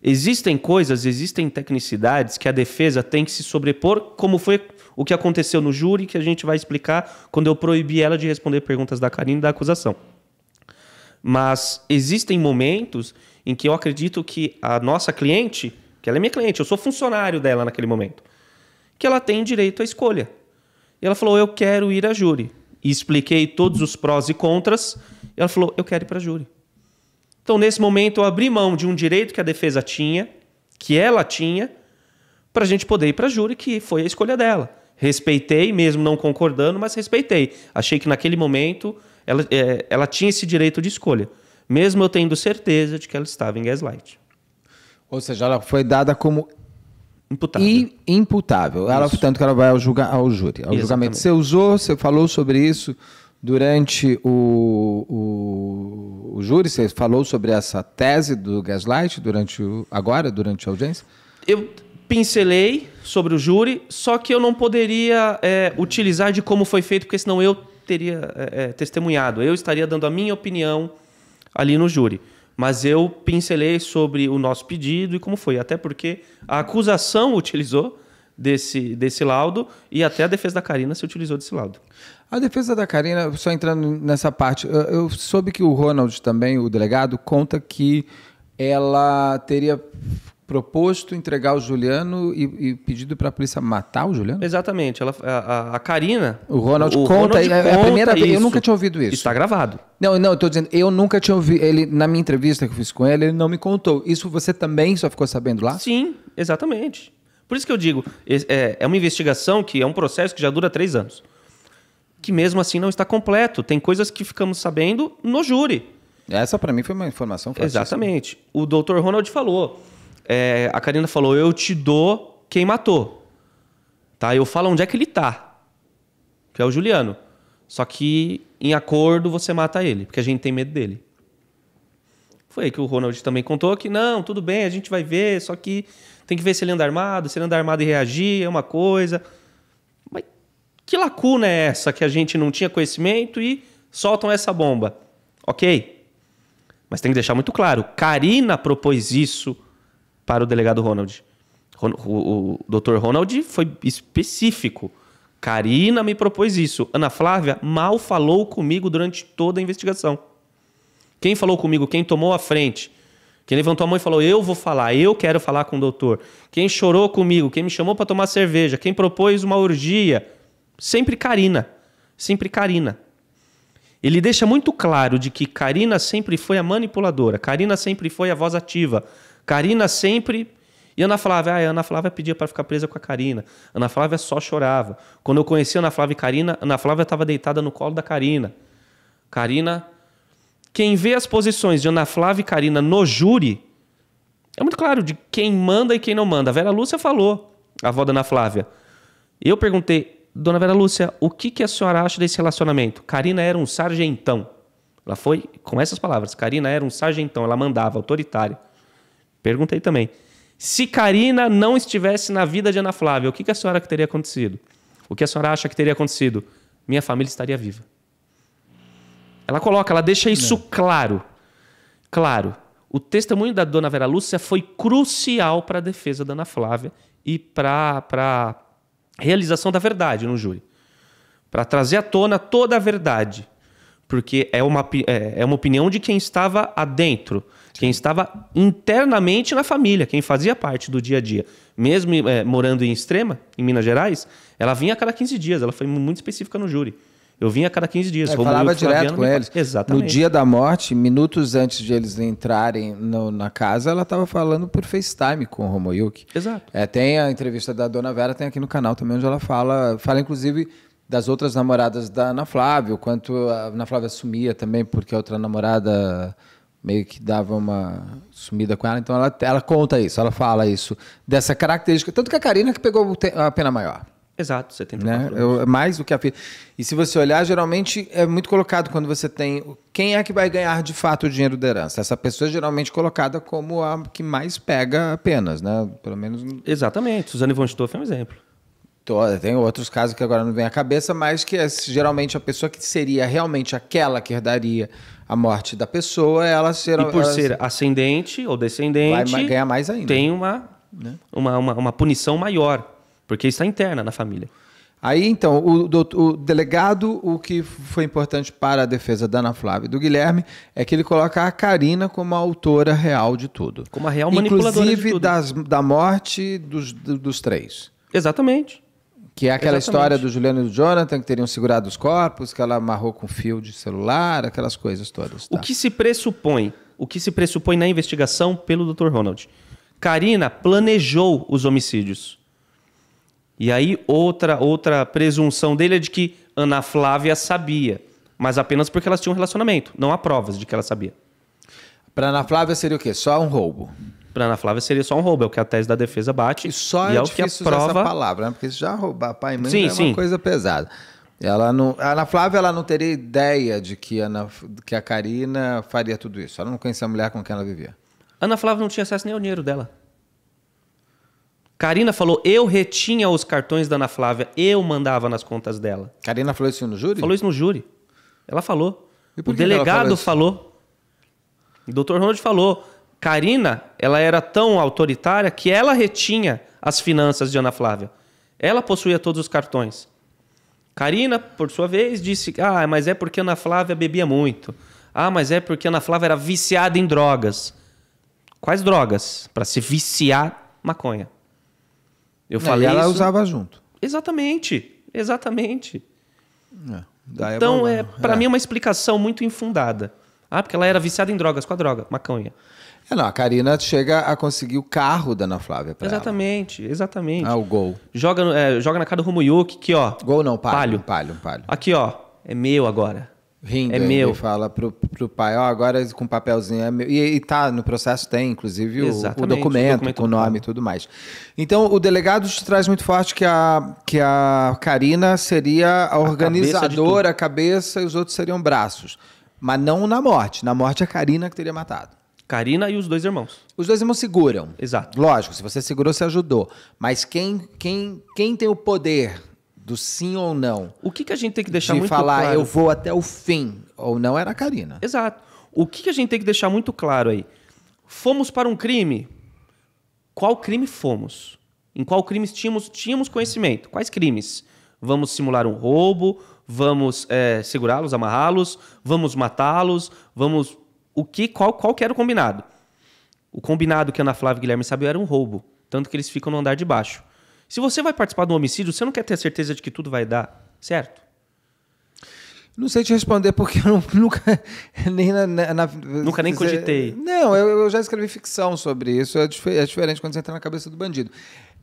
C: Existem coisas, existem tecnicidades que a defesa tem que se sobrepor, como foi o que aconteceu no júri, que a gente vai explicar quando eu proibi ela de responder perguntas da Karine da acusação. Mas existem momentos em que eu acredito que a nossa cliente, que ela é minha cliente, eu sou funcionário dela naquele momento, que ela tem direito à escolha. E ela falou: Eu quero ir a júri. E expliquei todos os prós e contras. E ela falou: Eu quero ir para júri. Então, nesse momento, eu abri mão de um direito que a defesa tinha, que ela tinha, para a gente poder ir para júri, que foi a escolha dela. Respeitei, mesmo não concordando, mas respeitei. Achei que naquele momento ela, é, ela tinha esse direito de escolha, mesmo eu tendo certeza de que ela estava em gaslight. Ou seja, ela foi dada como imputável. I,
A: imputável. Ela, portanto tanto que ela vai ao, julga, ao júri, ao julgamento. Você usou, você falou sobre isso. Durante o, o, o, júri, você falou sobre essa tese do gaslight durante o, agora, durante a audiência?
C: Eu pincelei sobre o júri, só que eu não poderia é, utilizar de como foi feito, porque senão eu teria é, é testemunhado. Eu estaria dando a minha opinião ali no júri. Mas eu pincelei sobre o nosso pedido e como foi. Até porque a acusação *laughs* utilizou desse, desse laudo e até a defesa da Karina se utilizou desse laudo. A defesa da
A: Karina, só entrando nessa parte, eu soube que o Ronald também, o delegado, conta que ela teria proposto entregar o Juliano e, e pedido
C: para a polícia matar o Juliano? Exatamente. Ela, a, a, Karina. O Ronald o conta. Ronald é, é conta a primeira isso. Eu nunca tinha ouvido isso. Está gravado.
A: Não, não, eu tô dizendo, eu nunca tinha ouvido. Ele, na minha entrevista que eu fiz com ele, ele não me contou. Isso você também só ficou sabendo lá? Sim, exatamente.
C: Por isso que eu digo, é, é uma investigação que é um processo que já dura três anos. Que mesmo assim não está completo. Tem coisas que ficamos sabendo no júri. Essa para mim foi uma informação fácil. Exatamente. O doutor Ronald falou. É, a Karina falou: eu te dou quem matou. Tá? Eu falo onde é que ele tá. Que é o Juliano. Só que em acordo você mata ele, porque a gente tem medo dele. Foi aí que o Ronald também contou que não, tudo bem, a gente vai ver, só que tem que ver se ele anda armado, se ele anda armado e reagir, é uma coisa. Mas que lacuna é essa que a gente não tinha conhecimento e soltam essa bomba? Ok. Mas tem que deixar muito claro: Karina propôs isso para o delegado Ronald. O, doutor Ronald foi específico. Karina me propôs isso. Ana Flávia mal falou comigo durante toda a investigação. Quem falou comigo, quem tomou a frente quem levantou a mão e falou: Eu vou falar, eu quero falar com o doutor. Quem chorou comigo, quem me chamou para tomar cerveja, quem propôs uma orgia. Sempre Karina. Sempre Karina. Ele deixa muito claro de que Karina sempre foi a manipuladora, Karina sempre foi a voz ativa, Karina sempre. E Ana Flávia, ah, Ana Flávia pedia para ficar presa com a Karina. Ana Flávia só chorava. Quando eu conheci Ana Flávia e Karina, Ana Flávia estava deitada no colo da Karina. Karina quem vê as posições de Ana Flávia e Karina no júri é muito claro de quem manda e quem não manda. A Vera Lúcia falou, a avó da Ana Flávia. Eu perguntei, Dona Vera Lúcia, o que, que a senhora acha desse relacionamento? Karina era um sargentão. Ela foi com essas palavras. Karina era um sargentão, ela mandava, autoritária. Perguntei também. Se Karina não estivesse na vida de Ana Flávia, o que, que a senhora que teria acontecido? O que a senhora acha que teria acontecido? Minha família estaria viva. Ela coloca, ela deixa isso é. claro. Claro. O testemunho da dona Vera Lúcia foi crucial para a defesa da Ana Flávia e para a realização da verdade no júri. Para trazer à tona toda a verdade. Porque é uma, é, é uma opinião de quem estava adentro, quem estava internamente na família, quem fazia parte do dia a dia. Mesmo é, morando em Extrema, em Minas Gerais, ela vinha a cada 15 dias, ela foi muito específica no júri. Eu vinha a cada 15 dias. É, falava direto com me... eles. Exatamente. No dia
A: da morte, minutos antes de eles entrarem no, na casa, ela estava falando por FaceTime com o Romoyuki. Exato. É, tem a entrevista da Dona Vera, tem aqui no canal também, onde ela fala, fala inclusive das outras namoradas da Ana Flávia, o quanto a Ana Flávia sumia também, porque a outra namorada meio que dava uma sumida com ela. Então ela, ela conta isso, ela fala isso, dessa característica. Tanto que a Karina que pegou a pena maior. Exato, 74 né? anos. É mais do que a filha. E se você olhar, geralmente é muito colocado quando você tem. Quem é que vai ganhar de fato o dinheiro da herança? Essa pessoa é geralmente colocada como a que mais pega apenas, né? Pelo menos. Exatamente. Suzane von Stoff é um exemplo. Tem outros casos que agora não vem à cabeça, mas que é, geralmente a pessoa que seria realmente aquela que herdaria a morte da pessoa, ela será. E por ela, ser
C: ascendente ou descendente. Vai ganhar mais ainda. Tem uma, né? uma, uma, uma punição maior. Porque está é interna na família. Aí, então, o, o, o, delegado, o que foi
A: importante para a defesa da Ana Flávia e do Guilherme é que ele coloca a Karina como a autora real de tudo. Como a real manipuladora Inclusive da morte dos, dos três.
C: Exatamente.
A: Que é aquela Exatamente. história do Juliano e do Jonathan, que teriam segurado os corpos, que ela amarrou
C: com fio de celular, aquelas coisas todas. Tá? O que se pressupõe, o que se pressupõe na investigação pelo Dr. Ronald. Karina planejou os homicídios. E aí outra outra presunção dele é de que Ana Flávia sabia, mas apenas porque elas tinham um relacionamento. Não há provas de que ela sabia. Para Ana Flávia seria o quê? Só um roubo. Para Ana Flávia seria só um roubo, é o que a tese da defesa bate. E só e é, é o que a prova essa palavra,
A: né? porque já roubar pai e mãe sim, é sim. uma coisa
C: pesada. Ela não, a Ana Flávia ela não
A: teria ideia de que, Ana, que a Karina faria tudo isso. Ela não conhecia a mulher com quem ela vivia.
C: Ana Flávia não tinha acesso nem ao dinheiro dela. Karina falou, eu retinha os cartões da Ana Flávia, eu mandava nas contas dela. Karina falou isso no júri? Falou isso no júri. Ela falou. o delegado falou, falou. O doutor Ronald falou. Karina, ela era tão autoritária que ela retinha as finanças de Ana Flávia. Ela possuía todos os cartões. Karina, por sua vez, disse: Ah, mas é porque Ana Flávia bebia muito. Ah, mas é porque Ana Flávia era viciada em drogas. Quais drogas? Para se viciar, maconha. Eu falei. É, e ela isso... usava junto. Exatamente, exatamente. É, é então, é, né? para é. mim, é uma explicação muito infundada. Ah, porque ela era viciada em drogas, com a droga, maconha. É, não, a Karina chega a conseguir o carro da Ana Flávia pra Exatamente, ela. exatamente. Ah, o gol. Joga, é, joga na cara do Yuki, que ó... Gol não, palho. Palho. palho, palho. Aqui ó, é meu agora. Rindo, é meu.
A: fala pro, pro pai, ó, oh, agora com papelzinho é meu. E, e tá, no processo tem, inclusive, o, o, documento, o, documento, com o nome e tudo mais. Então, o delegado te traz muito forte que a, que a Karina seria a organizadora, a cabeça, e os outros seriam braços. Mas não na morte. Na morte, a Karina que teria matado. Karina e os dois irmãos. Os dois irmãos seguram. Exato. Lógico, se você segurou, você ajudou. Mas quem, quem, quem tem o poder do sim ou não. O que, que a gente tem que deixar de muito falar, claro? falar eu vou até
C: o fim ou não era a Karina. Exato. O que, que a gente tem que deixar muito claro aí? Fomos para um crime? Qual crime fomos? Em qual crimes tínhamos, tínhamos conhecimento? Quais crimes? Vamos simular um roubo? Vamos é, segurá-los, amarrá-los? Vamos matá-los? Vamos. O que? Qual, qual que era o combinado? O combinado que Ana Flávia e Guilherme sabiam era um roubo. Tanto que eles ficam no andar de baixo. Se você vai participar de um homicídio, você não quer ter certeza de que tudo vai dar, certo? Não
A: sei te responder porque eu *laughs* nunca nem na, na, nunca nem cogitei. Não, eu, eu, já escrevi ficção sobre isso. É, dif é, diferente quando você entra na cabeça do bandido.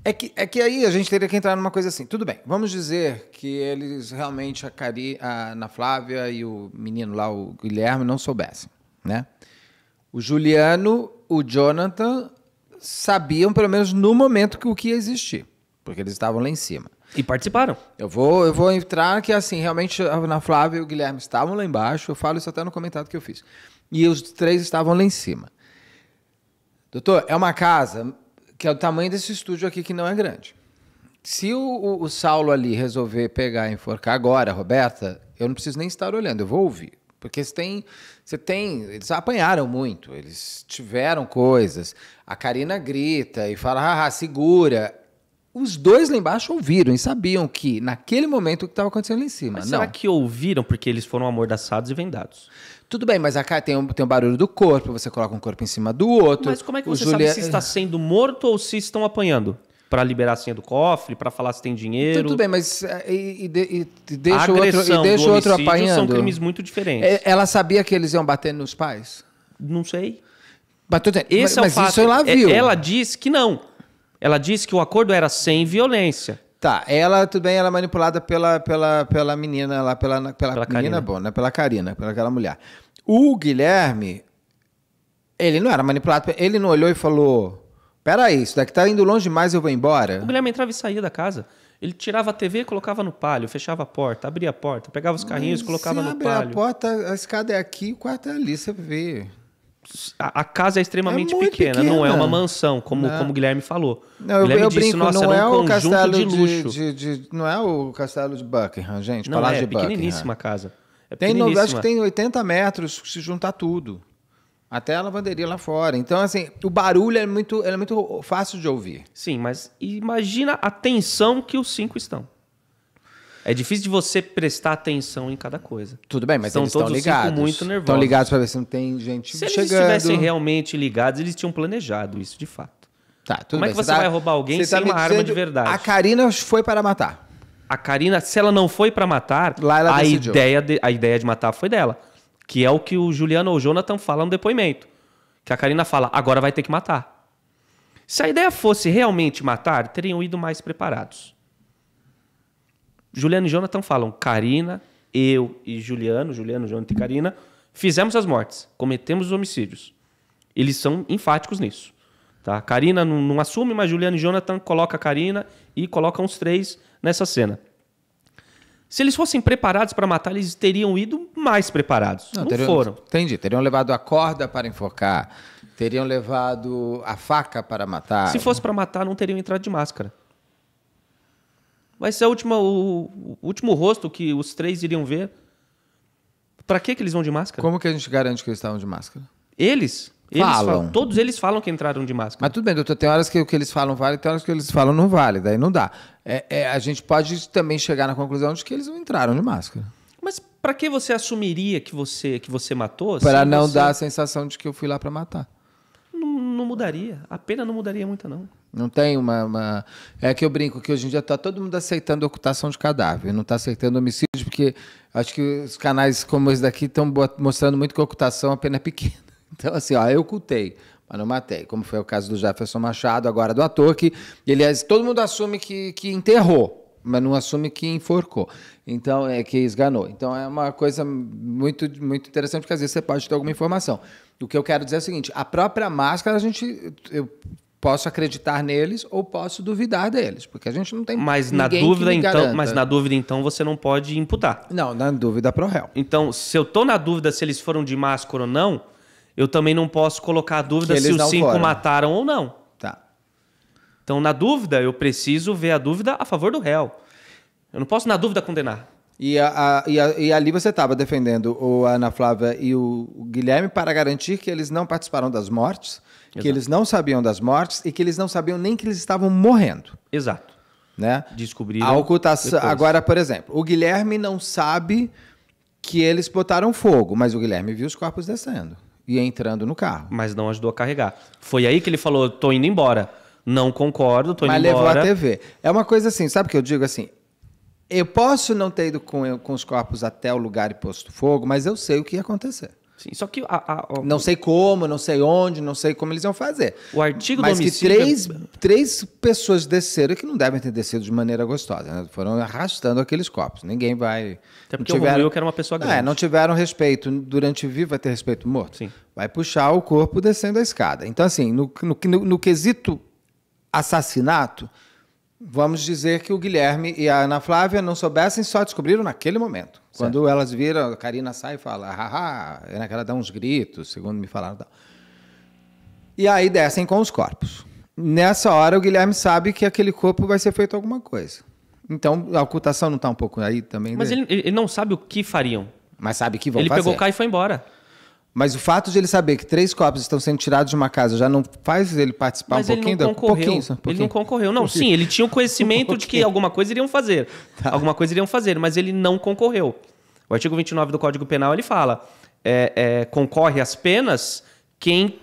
A: É que, é que aí a gente teria que entrar numa coisa assim. Tudo bem, vamos dizer que eles realmente a Cari, a Ana Flávia e o menino lá, o Guilherme, não soubessem, né? O Juliano, o Jonathan sabiam pelo menos no momento que o que ia existir porque eles estavam lá em cima. E participaram. Eu vou, eu vou entrar que assim, realmente na Flávia e o Guilherme estavam lá embaixo, eu falo isso até no comentário que eu fiz. E os três estavam lá em cima. Doutor, é uma casa que é o tamanho desse estúdio aqui que não é grande. Se o, o, o Saulo ali resolver pegar e enforcar agora, Roberta, eu não preciso nem estar olhando, eu vou ouvir. Porque você tem, você tem, eles apanharam muito, eles tiveram coisas. A Karina grita e fala, haha, segura. Os dois lá embaixo ouviram e sabiam que, naquele momento, o que estava acontecendo lá em cima. Mas não. será
C: que ouviram porque eles
A: foram amordaçados e vendados? Tudo bem, mas a tem um, tem um barulho do corpo, você coloca um corpo em cima do outro. Mas como é que você Julia... sabe se *laughs* está
C: sendo morto ou se estão apanhando? Para liberar a senha do cofre, para falar se tem dinheiro. Tudo bem,
A: mas eh, e, e, e deixa o outro, e deixa o outro apanhando. São crimes muito diferentes. É, ela sabia que eles iam bater nos pais? Não sei.
C: Mas, Esse é mas, é o mas fato. isso ela viu. Ela disse que não. Ela disse que o acordo era sem violência.
A: Tá, ela, tudo bem, ela é manipulada pela, pela, pela menina lá, pela, pela, pela menina boa, né? Pela Karina, aquela mulher. O Guilherme, ele não era manipulado, ele não olhou e falou: peraí, isso daqui tá indo longe demais, eu vou embora. O
C: Guilherme entrava e saía da casa. Ele tirava a TV e colocava no palio, fechava a porta, abria a porta, pegava os carrinhos colocava no palio. abre a
A: porta, a escada é aqui, o quarto é ali, você vê
C: a casa é extremamente é pequena, pequena, não é uma mansão, como, não. como o Guilherme falou. Não, Guilherme eu, eu disse, brinco, não é, um o castelo de, luxo.
A: De, de, não é o castelo de Buckingham, gente. Não, Palácio é, de pequeniníssima a casa. É tem, acho que tem 80 metros se juntar tudo. Até a lavanderia lá fora. Então,
C: assim, o barulho é muito, é muito fácil de ouvir. Sim, mas imagina a tensão que os cinco estão. É difícil de você prestar atenção em cada coisa. Tudo bem, mas estão eles todos estão ligados. muito nervosos. Estão ligados
A: para ver se não tem gente se chegando. Se eles estivessem
C: realmente ligados, eles tinham planejado isso de fato. Tá, tudo Como é bem. é que você, tá vai roubar alguém tá sem tá uma arma de verdade? A Karina foi para matar. A Karina, se ela não foi para matar, a ideia, de, a ideia de matar foi dela. Que é o que o Juliano ou o Jonathan falam no depoimento. Que a Karina fala, agora vai ter que matar. Se a ideia fosse realmente matar, teriam ido mais preparados. Juliano e Jonathan falam, Karina, eu e Juliano, Juliano, Jonathan e Karina, fizemos as mortes, cometemos os homicídios. Eles são enfáticos nisso. Tá? Karina não, não assume, mas Juliano e Jonathan colocam a Karina e colocam os três nessa cena. Se eles fossem preparados para matar, eles teriam ido mais preparados. Não, não teriam, foram. Entendi. Teriam levado a corda para enforcar. Teriam levado a faca para matar. Se fosse para matar, não teriam entrado de máscara. Vai ser a última, o, o último rosto que os três iriam ver. Para que, eles vão de máscara? Como que a gente garante que eles estavam de máscara? Eles? Eles falam. Todos
A: eles falam que entraram de máscara. Mas tudo bem, doutor. Tem horas que o que eles falam vale, tem horas que o que eles falam não vale. Daí não dá. É, é, a gente pode também chegar na conclusão de que eles não entraram de máscara.
C: Mas para que você assumiria que você, que você matou? Para não você... dar a sensação
A: de que eu fui lá para
C: matar. Não, não, mudaria. A pena não mudaria muito, não.
A: Não tem uma, uma, É que eu brinco que hoje em dia está todo mundo aceitando ocultação de cadáver, não está aceitando homicídio, porque acho que os canais como esse daqui estão mostrando muito que a ocultação é pequena. *laughs* Então, assim, ó, eu ocultei, mas não matei, como foi o caso do Jefferson Machado, agora do ator, que ele, todo mundo assume que, que enterrou, mas não assume que enforcou. Então, é que esganou. Então, é uma coisa muito, muito interessante, porque às vezes você pode ter alguma informação. O que eu quero dizer é o seguinte: a própria máscara, a gente. Eu Posso acreditar neles ou posso duvidar deles, porque a gente não tem
C: mas na dúvida então, garanta. mas na dúvida então você não pode imputar. Não, na dúvida pro réu. Então, se eu tô na dúvida se eles foram de máscara ou não, eu também não posso colocar a dúvida se os cinco foram. mataram ou não. Tá. Então, na dúvida, eu preciso ver a dúvida a favor do réu. Eu não posso na dúvida condenar.
A: E, a, a, e, a, e, ali você estava defendendo o Ana Flávia e o Guilherme para garantir que eles não participaram das mortes Exato. que eles não sabiam das mortes e que eles não sabiam nem que eles estavam morrendo. Exato. Né?
C: Descobriram. A ocultação. Depois. Agora, por
A: exemplo, o Guilherme não sabe que eles botaram fogo, mas o Guilherme viu os corpos descendo e entrando no carro. Mas não ajudou a carregar.
C: Foi aí que ele falou: tô indo embora. Não concordo, tô indo mas embora. Mas levou a TV.
A: É uma coisa assim, sabe o que eu digo assim? Eu posso não ter ido com, com os corpos até o lugar e posto fogo, mas eu sei o que ia acontecer. Sim, só que a, a, não sei como, não sei onde, não sei como eles iam fazer. O artigo Mas do homicídio... que é três, três pessoas desceram que não devem ter descido de maneira gostosa, né? foram arrastando aqueles corpos. Ninguém vai. Até porque não tiveram, o Romeu, que era
C: uma pessoa é, grande. É, não
A: tiveram respeito durante vivo, vai ter respeito morto. Sim. Vai puxar o corpo descendo a escada. Então assim, no, no, no, no quesito assassinato Vamos dizer que o Guilherme e a Ana Flávia não soubessem, só descobriram naquele momento. Certo. Quando elas viram, a Karina sai e fala, haha, é ela dá uns gritos, segundo me falaram. E aí descem com os corpos. Nessa hora, o Guilherme sabe que aquele corpo vai ser feito alguma coisa. Então, a ocultação não está um pouco aí também? Mas né?
C: ele, ele, não sabe o que fariam. Mas sabe que vão ele fazer. Ele pegou o carro e foi embora.
A: Mas o fato de ele saber que três copos estão sendo tirados de uma casa já não faz ele participar Mas um pouquinho? Ele não concorreu. Pouquinho, só, pouquinho. Ele não concorreu. Não, sim, ele
C: tinha o *laughs* conhecimento de que alguma coisa iriam fazer. Tá. Alguma coisa iriam fazer, mas ele não concorreu. O artigo 29 do Código Penal, ele fala, é, é, concorre às penas quem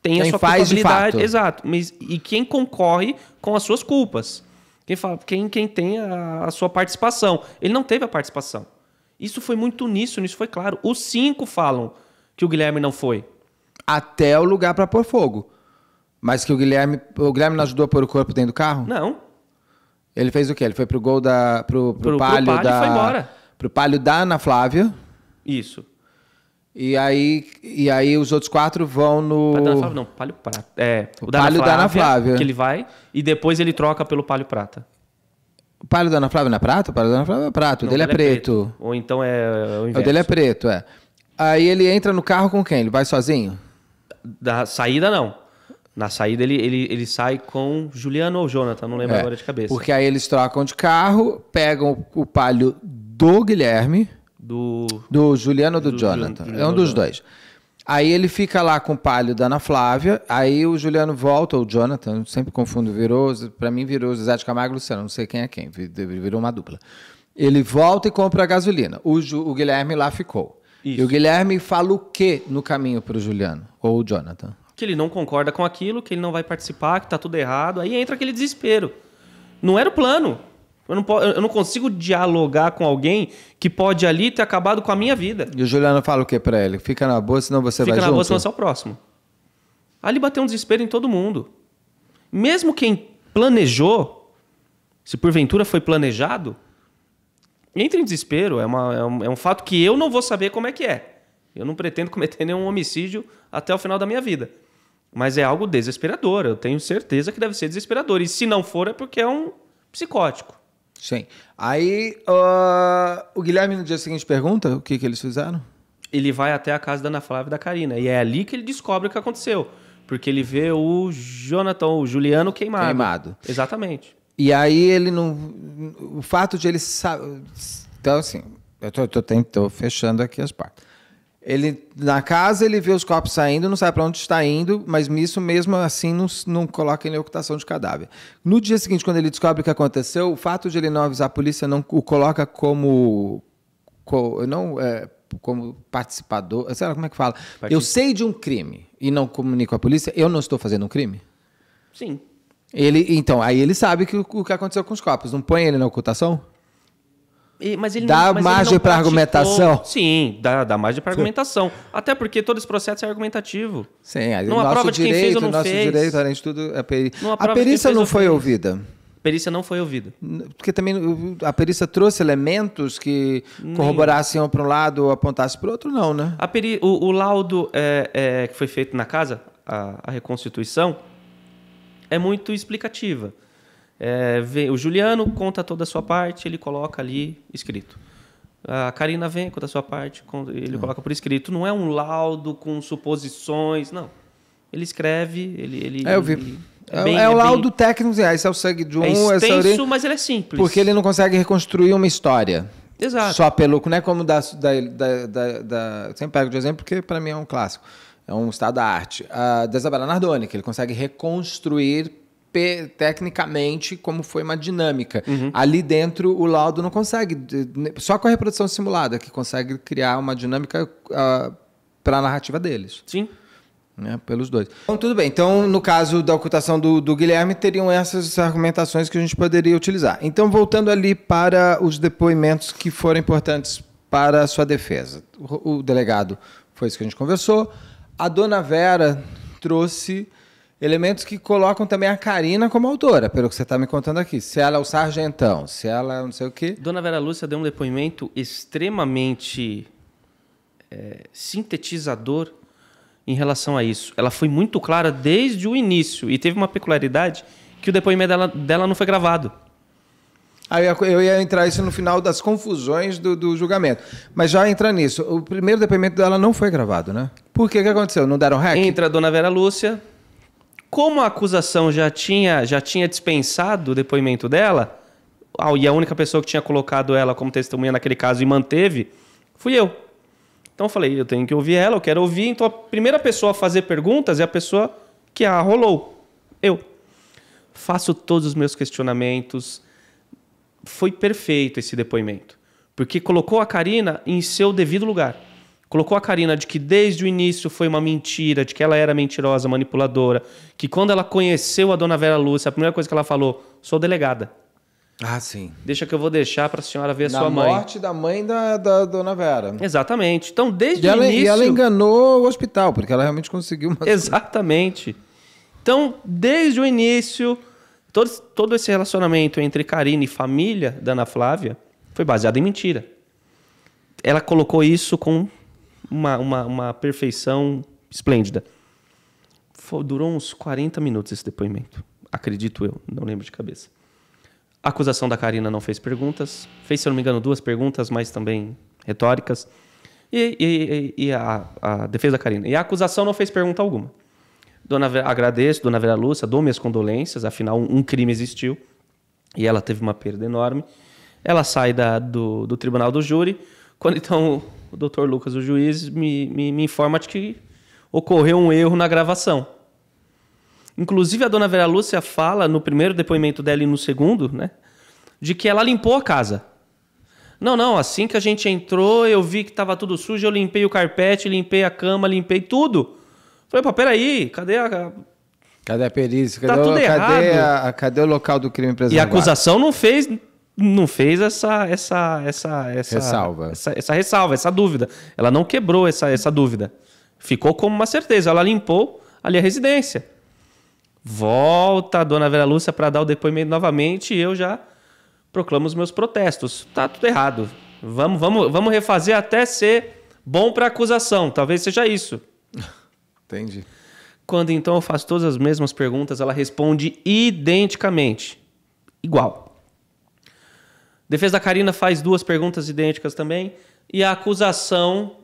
C: tem quem a sua faz culpabilidade. Exato. Mas, e quem concorre com as suas culpas. Quem, fala, quem, quem tem a, a sua participação. Ele não teve a participação. Isso foi muito nisso, nisso foi claro. Os cinco falam que o Guilherme não foi? Até o lugar para pôr fogo.
A: Mas que o Guilherme. O Guilherme não ajudou a pôr o corpo dentro do carro? Não. Ele fez o quê? Ele foi pro gol da. pro, pro, pro palio, pro da. Foi embora. Pro palio da Ana Flávia. Isso. E aí, e aí os outros quatro vão no. da Ana Flávia, não, palio prata.
C: É, o, o da palio Ana Flávia. Que ele vai e depois ele troca pelo palio prata.
A: O palio da Ana Flávia não é prata? O palio da Ana Flávia é prata. O não, dele é, é preto.
C: Ou então é, é. O, o dele é preto,
A: é. Aí ele entra no carro com quem? Ele vai sozinho?
C: Da saída, não. Na saída, ele, ele, ele sai com Juliano ou Jonathan, não lembro é, agora de cabeça. Porque
A: aí eles trocam de carro, pegam o, palho palio do Guilherme. Do. Do Juliano ou do, do Jonathan? Juliano, é um dos dois. Aí ele fica lá com o palio da Ana Flávia, aí o Juliano volta, ou o Jonathan, sempre confundo, virou, para mim virou Zé de Camargo e Luciano, não sei quem é quem, virou uma dupla. Ele volta e compra a gasolina. O, o Guilherme lá ficou. Isso. E o Guilherme fala o que no caminho para o Juliano ou o Jonathan?
C: Que ele não concorda com aquilo, que ele não vai participar, que tá tudo errado. Aí entra aquele desespero. Não era o plano. Eu não, eu não consigo dialogar com alguém que pode ali ter acabado com a minha vida. E o Juliano
A: fala o que para ele? Fica na boa,
C: senão você Fica vai junto? Fica na boa, senão você é o próximo. Ali bateu um desespero em todo mundo. Mesmo quem planejou, se porventura foi planejado, entra em desespero. É, uma, é, um, é um fato que eu não vou saber como é que é. Eu não pretendo *laughs* cometer nenhum homicídio até o final da minha vida. Mas é algo desesperador. Eu tenho certeza que deve ser desesperador. E se não for, é porque é um psicótico. Sim. Aí uh, o Guilherme no dia seguinte pergunta o que, que eles fizeram. Ele vai até a casa da Ana Flávia e da Karina. E é ali que ele descobre o que aconteceu. Porque ele vê o Jonathan, o Juliano queimado. Queimado. Exatamente.
A: E aí ele não. O fato de ele. Então, assim, eu tô, tô, tô fechando aqui as partes. Ele, na casa, ele vê os corpos saindo, não sabe para onde está indo, mas isso mesmo assim não, não coloca em ocultação de cadáver. No dia seguinte, quando ele descobre o que aconteceu, o fato de ele não avisar a polícia não o coloca como. como não, é, como participador. Sei lá como é que fala. Eu sei de um crime e não comunico à polícia, eu não estou fazendo um crime? Sim. Ele, então, aí ele sabe que, o que aconteceu com os copos. Não põe ele na ocultação?
C: E, mas ele dá não, mas margem para argumentação?
A: Sim, dá, dá margem para
C: argumentação. Até porque todo esse processo é argumentativo.
A: Sim, aí, não prova direito, de quem fez ou não nosso fez. direito, além de tudo, a, é peri... não a perícia não foi fez. ouvida. A
C: perícia não foi ouvida.
A: Porque também a perícia trouxe elementos que corroborassem um para um lado ou apontassem para o outro, não, né?
C: A peri... o, o laudo é, é, que foi feito na casa, a, a reconstituição, é muito explicativa. É, vem, o Juliano conta toda a sua parte, ele coloca ali escrito. A Karina vem, conta a sua parte, ele é. coloca por escrito. Não é um laudo com suposições, não. Ele escreve, ele. ele é, eu vi. Ele, é, bem, é, o é laudo
A: bem... técnico, esse é o sangue de um. É, é extenso,
C: mas ele é simples.
A: Porque ele não consegue reconstruir uma história. Exato. Só pelo. Não é como da. da, da, da, da sempre pego de exemplo, porque para mim é um clássico é um estado da arte, uh, da Isabela Nardoni, que ele consegue reconstruir tecnicamente como foi uma dinâmica. Uhum. Ali dentro, o laudo não consegue, só com a reprodução simulada, que consegue criar uma dinâmica uh, ah, para a narrativa deles. Sim. Né, pelos dois. Então, tudo bem. Então, no caso da ocultação do, do Guilherme, teriam essas argumentações que a gente poderia utilizar. Então, voltando ali para os depoimentos que foram importantes para a sua defesa. O, o delegado foi isso que a gente conversou a dona Vera trouxe elementos que colocam também a Karina como autora, pelo que você está me contando aqui. Se ela é o sargentão,
C: se ela é não sei o quê. Dona Vera Lúcia deu um depoimento extremamente é, sintetizador em relação a isso. Ela foi muito clara desde o início e teve uma peculiaridade que o depoimento dela, dela não foi gravado.
A: Aí eu ia entrar isso no final das confusões do, do julgamento. Mas já entrar nisso, o primeiro depoimento dela não foi gravado, né? Por que que aconteceu? Não deram hack?
C: Entra a dona Vera Lúcia. Como a acusação já tinha, já tinha dispensado o depoimento dela, e a única pessoa que tinha colocado ela como testemunha naquele caso e manteve, fui eu. Então eu falei, eu tenho que ouvir ela, eu quero ouvir. Então a primeira pessoa a fazer perguntas é a pessoa que a rolou. Eu. Faço todos os meus questionamentos, foi perfeito esse depoimento, porque colocou a Karina em seu devido lugar. Colocou a Karina de que desde o início foi uma mentira, de que ela era mentirosa, manipuladora, que quando ela conheceu a dona Vera Lúcia, a primeira coisa que ela falou, sou delegada. Ah, sim. Deixa que eu vou deixar para a senhora ver a sua mãe. Na morte
A: da mãe da,
C: da dona Vera. Exatamente. Então, desde o início... E ela enganou o hospital, porque ela realmente conseguiu... Uma... *laughs* Exatamente. Então, desde o início, Todo, todo esse relacionamento entre Karina e família da Ana Flávia foi baseado em mentira. Ela colocou isso com uma, uma, uma perfeição esplêndida. Foi, durou uns 40 minutos esse depoimento. Acredito eu, não lembro de cabeça. A acusação da Karina não fez perguntas. Fez, se eu não me engano, duas perguntas, mas também retóricas. E, e, e a, a, defesa da Karina. E a acusação não fez pergunta alguma. Dona Vera, agradeço, Dona Vera Lúcia, dou minhas condolências, afinal um crime existiu e ela teve uma perda enorme. Ela sai da, do, do tribunal do júri, quando então o doutor Lucas, o juiz, me, me, me informa de que ocorreu um erro na gravação. Inclusive, a dona Vera Lúcia fala no primeiro depoimento dela e no segundo, né? De que ela limpou a casa. Não, não, assim que a gente entrou, eu vi que estava tudo sujo, eu limpei o carpete, limpei a cama, limpei tudo. Falei, pô, peraí, cadê a.
A: Cadê a perícia? Tá cadê, tá o, cadê, a, a, cadê o local do crime preservado? E a acusação
C: não fez, não fez essa, essa, essa, essa ressalva. Essa, essa ressalva, essa dúvida. Ela não quebrou essa, essa dúvida. Ficou como uma certeza. Ela limpou ali a residência. Volta a dona Vera Lúcia para dar o depoimento novamente e eu já proclamo os meus protestos. Tá tudo errado. Vamos, vamos, vamos refazer até ser bom para acusação. Talvez seja isso. Entendi. Quando então eu faço todas as mesmas perguntas, ela responde identicamente. Igual. Defesa da Karina faz duas perguntas idênticas também. E a acusação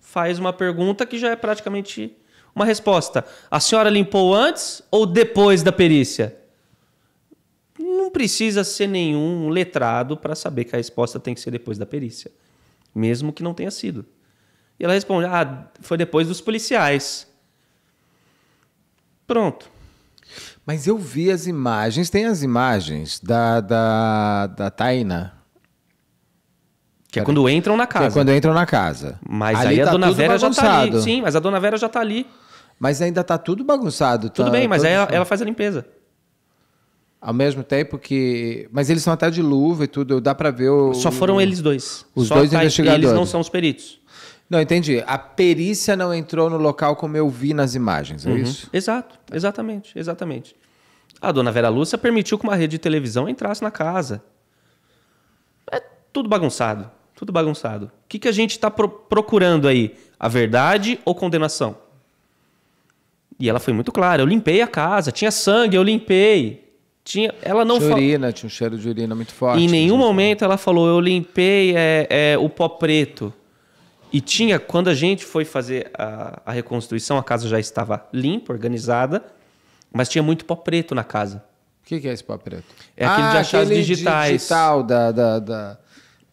C: faz uma pergunta que já é praticamente uma resposta. A senhora limpou antes ou depois da perícia? Não precisa ser nenhum letrado para saber que a resposta tem que ser depois da perícia, mesmo que não tenha sido. E ela responde: Ah, foi depois dos policiais.
A: Pronto. Mas eu vi as imagens, tem as imagens da, da,
C: da Taina. Que é quando entram na casa. Que é quando entram na casa. Mas ali aí a tá dona Vera bagunçado. já tá ali. Sim, mas a dona Vera já tá ali.
A: Mas ainda tá tudo bagunçado. Tá, tudo bem, mas aí ela, assim. ela,
C: faz a limpeza. Ao mesmo tempo
A: que. Mas eles são até de luva e tudo, dá para ver o. Só foram eles dois. Os Só dois tá, investigadores. Eles não
C: são os peritos.
A: Não, entendi. A perícia não entrou no local como eu vi nas imagens, é uhum. isso? Exato,
C: exatamente, exatamente. A dona Vera Lúcia permitiu que uma rede de televisão entrasse na casa. É tudo bagunçado, tudo bagunçado. O que, que a gente está pro procurando aí? A verdade ou condenação? E ela foi muito clara. Eu limpei a casa, tinha sangue, eu limpei. Tinha, ela não tinha
A: urina, tinha um cheiro de urina muito forte. Em
C: nenhum momento ela falou, eu limpei é, é, o pó preto. E tinha, quando a gente foi fazer a, a reconstrução, a casa já estava limpa, organizada, mas tinha muito pó preto na casa. O que, que, é esse pó preto? É aquele de ah, achados aquele digitais. digital da, da, da,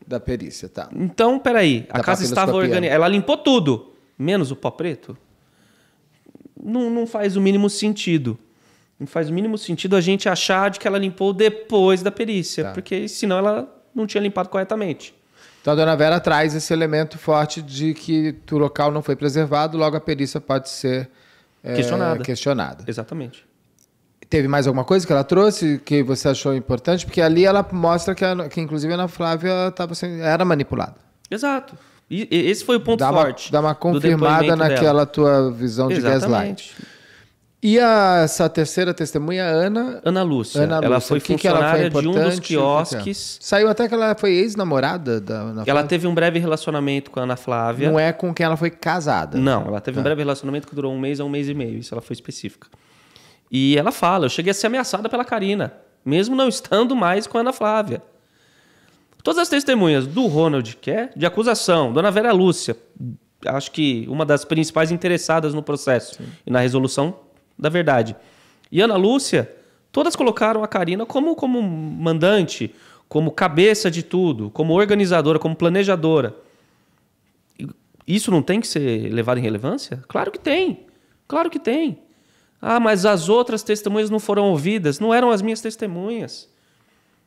C: da, perícia, tá. Então, peraí, a da casa estava organizada. Ela limpou tudo, menos o pó preto. Não, não faz o mínimo sentido. Não faz o mínimo sentido a gente achar de que ela limpou depois da perícia, tá. porque senão ela não tinha limpado corretamente. Então a dona Vera traz esse elemento forte de
A: que o local não foi preservado, logo a perícia pode ser é, questionada. questionada. Exatamente. Teve mais alguma coisa que ela trouxe que você achou importante? Porque ali ela mostra que, a, que inclusive, a Ana Flávia tava sendo, era manipulada.
C: Exato. E, esse foi o ponto dá forte. Uma, dá
A: uma confirmada naquela dela. tua
C: visão de gaslight. Exatamente.
A: E a, essa terceira testemunha, Ana. Ana Lúcia. Ana Lúcia. Ela foi que funcionária que ela foi de um dos quiosques. Saiu até que ela foi ex-namorada da Ana Flávia. Ela
C: teve um breve relacionamento com a Ana Flávia. Não é
A: com quem ela foi casada. Não,
C: ela teve tá. um breve relacionamento que durou um mês a um mês e meio. Isso ela foi específica. E ela fala: eu cheguei a ser ameaçada pela Karina, mesmo não estando mais com a Ana Flávia. Todas as testemunhas do Ronald é de acusação, Dona Vera Lúcia, acho que uma das principais interessadas no processo Sim. e na resolução da verdade. E Ana Lúcia, todas colocaram a Karina como, como mandante, como cabeça de tudo, como organizadora, como planejadora. Isso não tem que ser levado em relevância? Claro que tem. Claro que tem. Ah, mas as outras testemunhas não foram ouvidas, não eram as minhas testemunhas.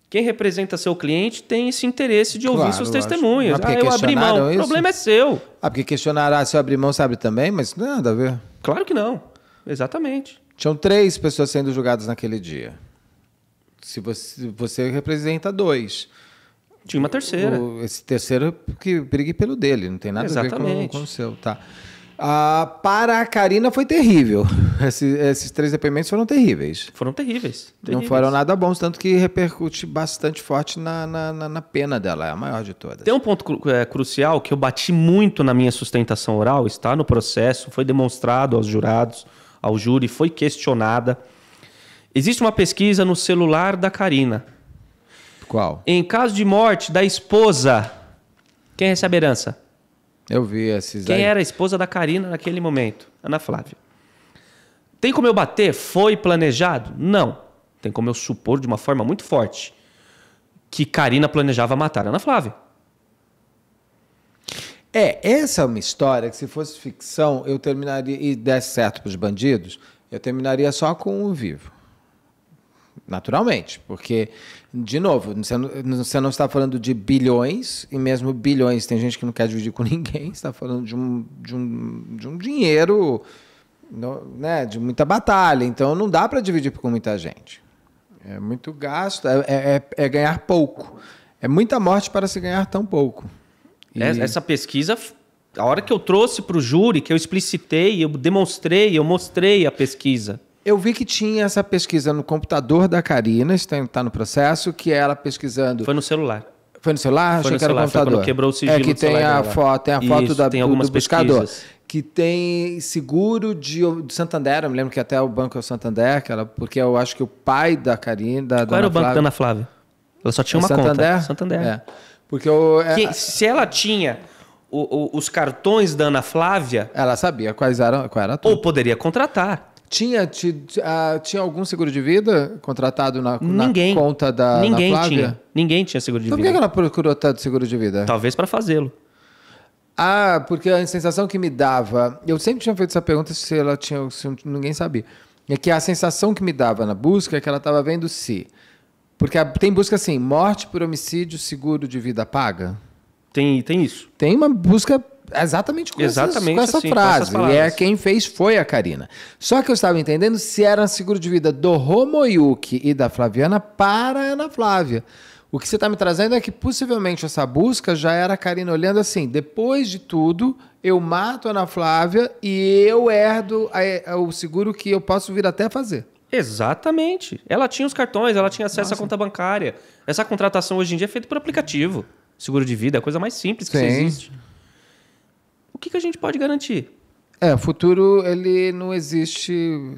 C: Quem representa seu cliente tem esse interesse de ouvir claro, suas testemunhas. Ah, ah, eu abri mão. Isso? O problema é seu. Ah,
A: porque questionará se eu abrir mão, sabe também, mas nada a ver. Claro que não. Exatamente. Tinham três pessoas sendo julgadas naquele dia. Se você, você representa dois. Tinha uma terceira. O, esse terceiro que brigue pelo dele, não tem nada Exatamente. a ver com, com o seu. Tá. Ah, para a Karina foi terrível. *laughs* Esse, esses três depoimentos foram terríveis. Foram terríveis, terríveis, Não foram nada bons, tanto que repercute bastante forte na, na, na, na pena dela, é a maior de todas.
C: Tem um ponto cru, é, crucial que eu bati muito na minha sustentação oral, está no processo, foi demonstrado aos jurados ao júri, foi questionada. Existe uma pesquisa no celular da Karina. Qual? Em caso de morte da esposa, quem recebe herança? Eu vi esses Quem aí. era a esposa da Karina naquele momento? Ana Flávia. Tem como eu bater? Foi planejado? Não. Tem como eu supor de uma forma muito forte que Karina planejava matar Ana Flávia. É, essa é uma
A: história que se fosse ficção, eu terminaria, e desse certo para os bandidos, eu terminaria só com o vivo. Naturalmente, porque, de novo, você não, está falando de bilhões, e mesmo bilhões, tem gente que não quer dividir com *laughs* ninguém, está falando de um, de um, de um dinheiro né, de muita batalha, então não dá para dividir com muita gente. É muito gasto, é, é, é, é ganhar pouco. É muita morte para se ganhar tão pouco. E... Essa
C: pesquisa a hora que eu trouxe para o júri, que eu explicitei, eu demonstrei, eu mostrei a pesquisa. Eu
A: vi que tinha essa pesquisa no computador da Karina, está tá no processo, que é ela pesquisando. Foi no celular. Foi no celular? Foi Achei no que celular, era computador. quebrou o sigilo é que tem a, foto, tem a foto Isso, da, tem algumas do pesquisas. Que tem seguro de, de Santander, eu me lembro que até o banco é o Santander, que ela, porque eu acho que o pai da Karina. Da Qual Dona era o banco da Ana
C: Flávia? Ela só tinha é uma Santander? conta. Santander. É. Porque eu, é... que, se ela tinha o, o, os cartões da Ana Flávia. Ela sabia quais eram, qual era tudo. Ou poderia contratar. Tinha, t,
A: ah, tinha algum seguro de vida contratado na, ninguém, na conta da ninguém Ana Flávia? Tinha,
C: ninguém tinha seguro de então, vida. Então por que ela procurou tanto seguro de vida? Talvez para fazê-lo.
A: Ah, porque a sensação que me dava. Eu sempre tinha feito essa pergunta se ela tinha. Se ninguém sabia. É que a sensação que me dava na busca é que ela estava vendo se porque a, tem busca assim, morte por homicídio, seguro de vida paga. Tem, tem isso. Tem uma busca exatamente com, exatamente essas, com essa assim, frase. Com e é quem fez foi a Karina. Só que eu estava entendendo se era seguro de vida do Romoyuki e da Flaviana para a Ana Flávia. O que você está me trazendo é que possivelmente essa busca já era a Karina olhando assim: depois de tudo, eu mato a Ana Flávia e eu herdo a, a, o seguro que eu posso vir até
C: fazer. Exatamente. Ela tinha os cartões, ela tinha acesso Nossa. à conta bancária. Essa contratação hoje em dia é feita por aplicativo. Seguro de vida é a coisa mais simples que existe. O que, que a gente pode garantir?
A: É, o futuro ele não existe.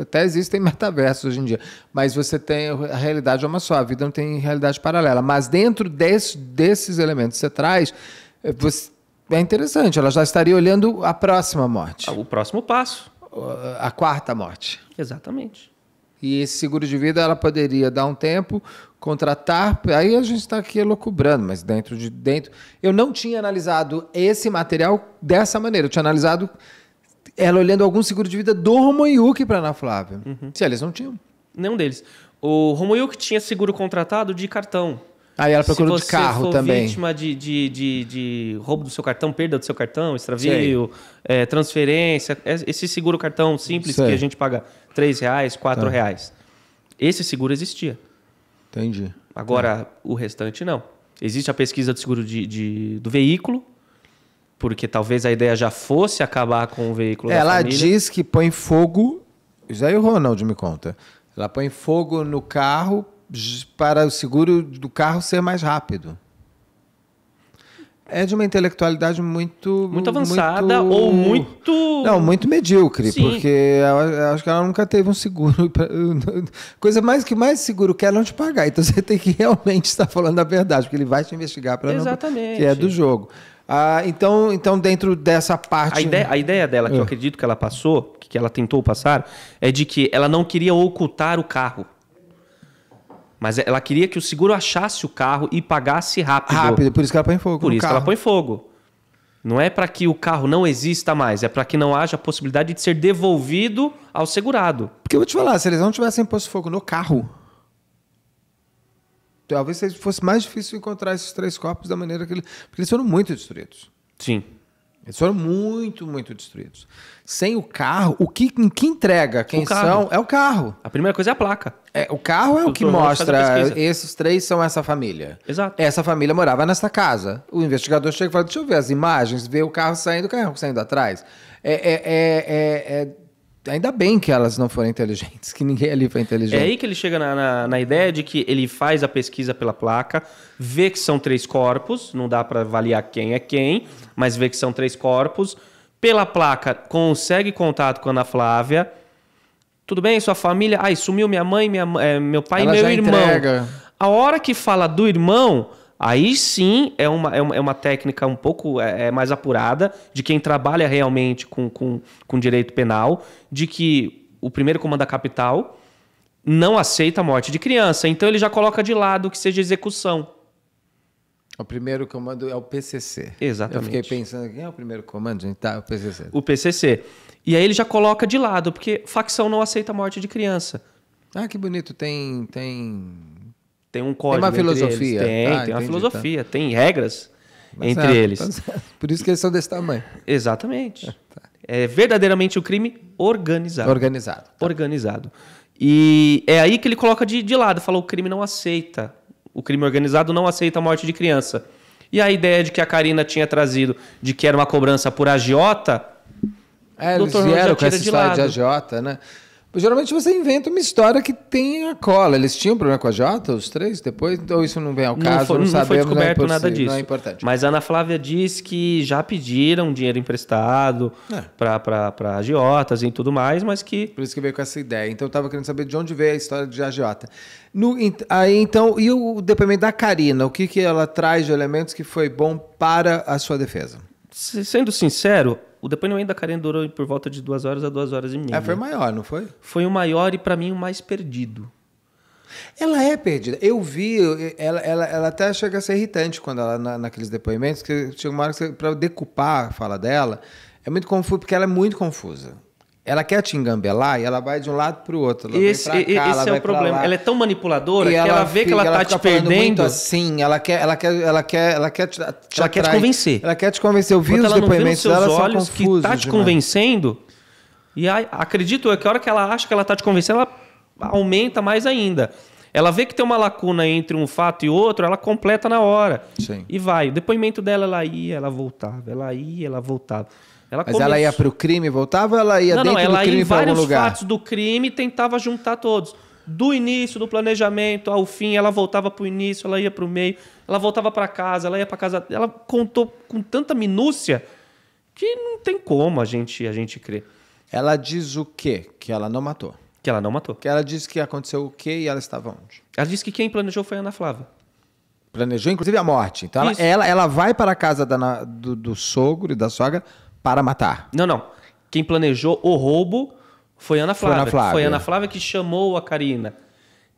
A: Até existem metaversos hoje em dia. Mas você tem. A realidade é uma só, a vida não tem realidade paralela. Mas dentro desse, desses elementos que você traz, é, você, é interessante, ela já estaria olhando a próxima morte. O próximo passo a quarta morte. Exatamente. E esse seguro de vida ela poderia dar um tempo, contratar, aí a gente está aqui elocubrando, mas dentro de dentro. Eu não tinha analisado esse material dessa maneira, eu tinha analisado ela olhando algum seguro de vida do Romoyuki para Ana Flávia.
C: Uhum. Se eles não tinham. Nenhum deles. O Romoyuki tinha seguro contratado de cartão. Aí ela procurou de carro também. Se você vítima de, de, de, de, roubo do seu cartão, perda do seu cartão, extravio, é, transferência, é, esse seguro cartão simples Sei. que a gente paga R$ reais, R$ tá. reais. Esse seguro existia. Entendi. Agora, é. o restante não. Existe a pesquisa do seguro de, de, do veículo, porque talvez a ideia já fosse acabar com o veículo Ela família. diz
A: que põe fogo... Isso aí o Ronald me conta. Ela põe fogo no carro para o seguro do carro ser mais rápido. É de uma intelectualidade muito. Muito avançada muito... ou muito. Não, muito medíocre, Sim. porque acho que ela nunca teve um seguro. *laughs* Pra... Coisa mais que mais seguro que é não te pagar. Então você tem que realmente estar falando
C: a verdade, porque ele vai te investigar para não.
A: Exatamente. Que é do jogo. Ah, então, então, dentro dessa parte. A ideia, a
C: ideia dela, que é. eu ah. acredito que ela passou, que ela tentou passar, é de que ela não queria ocultar o carro. Mas ela queria que o seguro achasse o carro e pagasse rápido. Rápido,
A: por isso que ela põe fogo. Por isso carro. que ela põe
C: fogo. Não é para que o carro não exista mais, é para que não haja a possibilidade de ser devolvido ao segurado. Porque eu
A: vou te falar, se eles não tivessem posto fogo no carro, talvez fosse mais difícil encontrar esses três corpos da maneira que eles. Porque eles foram muito destruídos. Sim. Eles foram muito, muito destruídos. Sem o carro, o que, que entrega quem são é o carro. A
C: primeira coisa é a placa.
A: É, o carro é o, o que mostra. Esses três são essa família. Exato. Essa família morava nessa casa. O investigador chega e fala: deixa eu ver as imagens, ver o carro saindo, o carro saindo atrás. É, é, é, é, é Ainda bem que elas não foram inteligentes, que ninguém ali foi inteligente. É aí
C: que ele chega na, na, na ideia de que ele faz a pesquisa pela placa, vê que são três corpos, não dá para avaliar quem é quem, mas vê que são três corpos. Pela placa, consegue contato com a Ana Flávia. Tudo bem, sua família? Ai, sumiu minha mãe, minha, é, meu pai Ela e meu irmão. Entrega. A hora que fala do irmão, Aí sim é uma, é uma, é uma técnica um pouco é, é mais apurada de quem trabalha realmente com, com, com direito penal, de que o primeiro comando da capital não aceita a morte de criança. Então ele já coloca de lado que seja execução. O primeiro comando é o PCC. Exatamente. Eu fiquei pensando, quem é o primeiro comando, gente? Tá, o PCC. O PCC. E aí ele já coloca de lado, porque facção não aceita a morte de criança. Ah, que bonito. Tem, tem tem um código. Tem uma filosofia. Tem, ah, tem entendi, uma filosofia, tá. tem regras mas entre é, eles.
A: É, por isso que eles são desse tamanho.
C: Exatamente. É, tá. é verdadeiramente o crime organizado. Organizado. Tá. Organizado. E é aí que ele coloca de, de lado, fala o crime não aceita. O crime organizado não aceita a morte de criança. E a ideia de que a Karina tinha trazido de que era uma cobrança por agiota,
A: é, eles vieram com essa história de agiota, né? Geralmente você inventa uma história que tem a cola. Eles tinham problema com a Jota, os três, depois? Ou então isso não vem ao caso? Não, foi, não, não foi é descoberto é nada disso. Não é importante.
C: Mas a Ana Flávia diz que já pediram dinheiro emprestado é. para agiotas e tudo mais, mas que... Por isso que veio com essa ideia. Então
A: eu estava querendo saber de onde veio a história de agiota. No, aí então, e o depoimento da Karina? O que, que ela traz de elementos que foi bom para a sua defesa?
C: Sendo sincero, o depoimento da Karen durou por volta de duas horas a duas horas e meia. É, foi maior, não foi? Foi o maior e, para mim, o mais perdido.
A: Ela é perdida. Eu vi, ela, ela, ela até chega a ser irritante quando ela, na, naqueles depoimentos, que tinha uma hora que para decupar a fala dela, é muito confuso, porque ela é muito confusa ela quer te engambelar e ela vai de um lado para o
C: outro. Ela esse cá, esse ela é o problema. Lá. Ela é tão manipuladora e que ela, ela vê fica, que ela, ela tá te perdendo. Assim,
A: ela quer, ela quer, ela quer, ela quer te, te ela atrai. quer te convencer. Ela quer te convencer. Eu vi os depoimentos dela são olhos confusos que tá te demais.
C: convencendo. E aí, acredito eu que a hora que ela acha que ela tá te convencendo, ela aumenta mais ainda. Ela vê que tem uma lacuna entre um fato e outro, ela completa na hora. Sim. E vai. O depoimento dela, ela ia, ela voltava, ela ia, ela voltava. Ela Mas ela ia para
A: o crime e voltava ou ela
C: ia não, dentro não, ela do crime ia em vários lugar? fatos do crime e tentava juntar todos. Do início, do planejamento ao fim, ela voltava para o início, ela ia para o meio, ela voltava para casa, ela ia para casa. Ela contou com tanta minúcia que não tem como a gente, a gente crer. Ela diz o quê? Que ela não matou. Que ela não matou. Que ela disse que aconteceu o quê e ela estava onde? Ela disse que quem planejou foi a Ana Flávia planejou inclusive a morte. Então ela, ela,
A: ela, vai para a casa da, do, do, sogro e da sogra
C: para matar. Não, não. Quem planejou o roubo foi Ana Flávia. Foi Ana Flávia, foi Ana Flávia que chamou a Karina.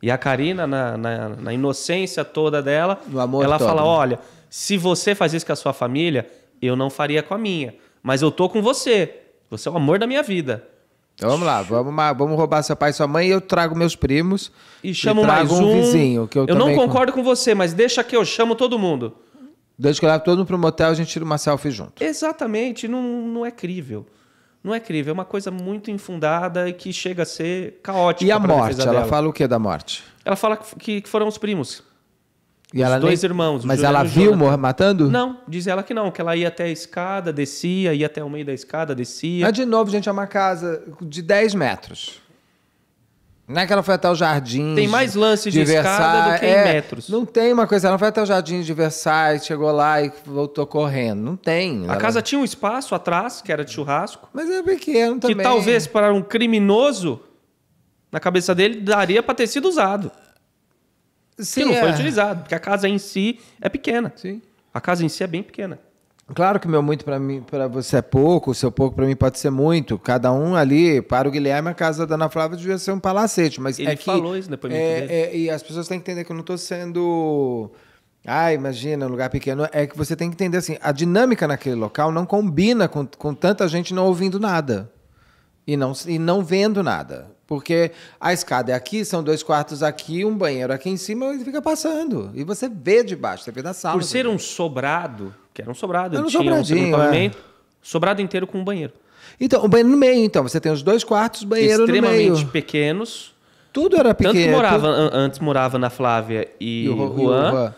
C: E a Karina, na, na, na inocência toda dela, ela todo. fala: olha, se você faz isso com a sua família, eu não faria com a minha. Mas eu tô com você. Você é o amor da minha vida.
A: Então vamos lá, vamos, vamos roubar seu pai e sua mãe e eu trago meus primos. E chamo e mais um, um vizinho. Que eu eu não concordo com... com você, mas deixa
C: que eu chamo todo mundo. Desde que eu levo todo mundo o motel, a gente tira uma selfie junto. Exatamente, não, não é crível. Não é crível, é uma coisa muito infundada e que chega a ser caótica. E a morte? Ela dela. fala
A: o que da morte?
C: Ela fala que, que foram os primos.
A: E os dois nem... irmãos. Mas ela viu morrer matando? Não,
C: diz ela que não, que ela ia até a escada, descia, ia até o meio da escada, descia. Mas de novo, gente, é uma casa de 10 metros.
A: Não é que ela foi até o jardim. Tem mais lances de, de escada do que é, em metros. Não tem uma coisa, ela não foi até o jardim de Versailles, chegou lá e voltou correndo. Não tem. A ela... casa
C: tinha um espaço atrás, que era de churrasco. Mas é pequeno também. Que talvez para um criminoso, na cabeça dele, daria para ter sido usado. Sim, que não é. foi utilizado, porque a casa em si é pequena. Sim. A casa em si é bem pequena.
A: Claro que meu muito para mim, para você é pouco, o seu pouco para mim pode ser muito. Cada um ali, para o Guilherme, a casa da Ana Flávia devia ser um palacete, mas ele é que, falou isso depois. É, é, e as pessoas têm que entender que eu não estou sendo ah, imagina, um lugar pequeno. É que você tem que entender assim, a dinâmica naquele local não combina com, com tanta gente não ouvindo nada e não, e não vendo nada. Porque a escada é aqui, são dois quartos aqui, um banheiro aqui em cima e fica passando. E você vê
C: de baixo, você vê da sala. Por ser um sobrado, que era um sobrado. Era um tinha um é. pavimento, é. sobrado inteiro com um banheiro.
A: Então, o banheiro no meio, então. Você tem os dois quartos, banheiro no meio. Extremamente
C: pequenos. Tudo era pequeno. Tanto morava, tudo... antes morava na Flávia e, e o Juan. E o Juan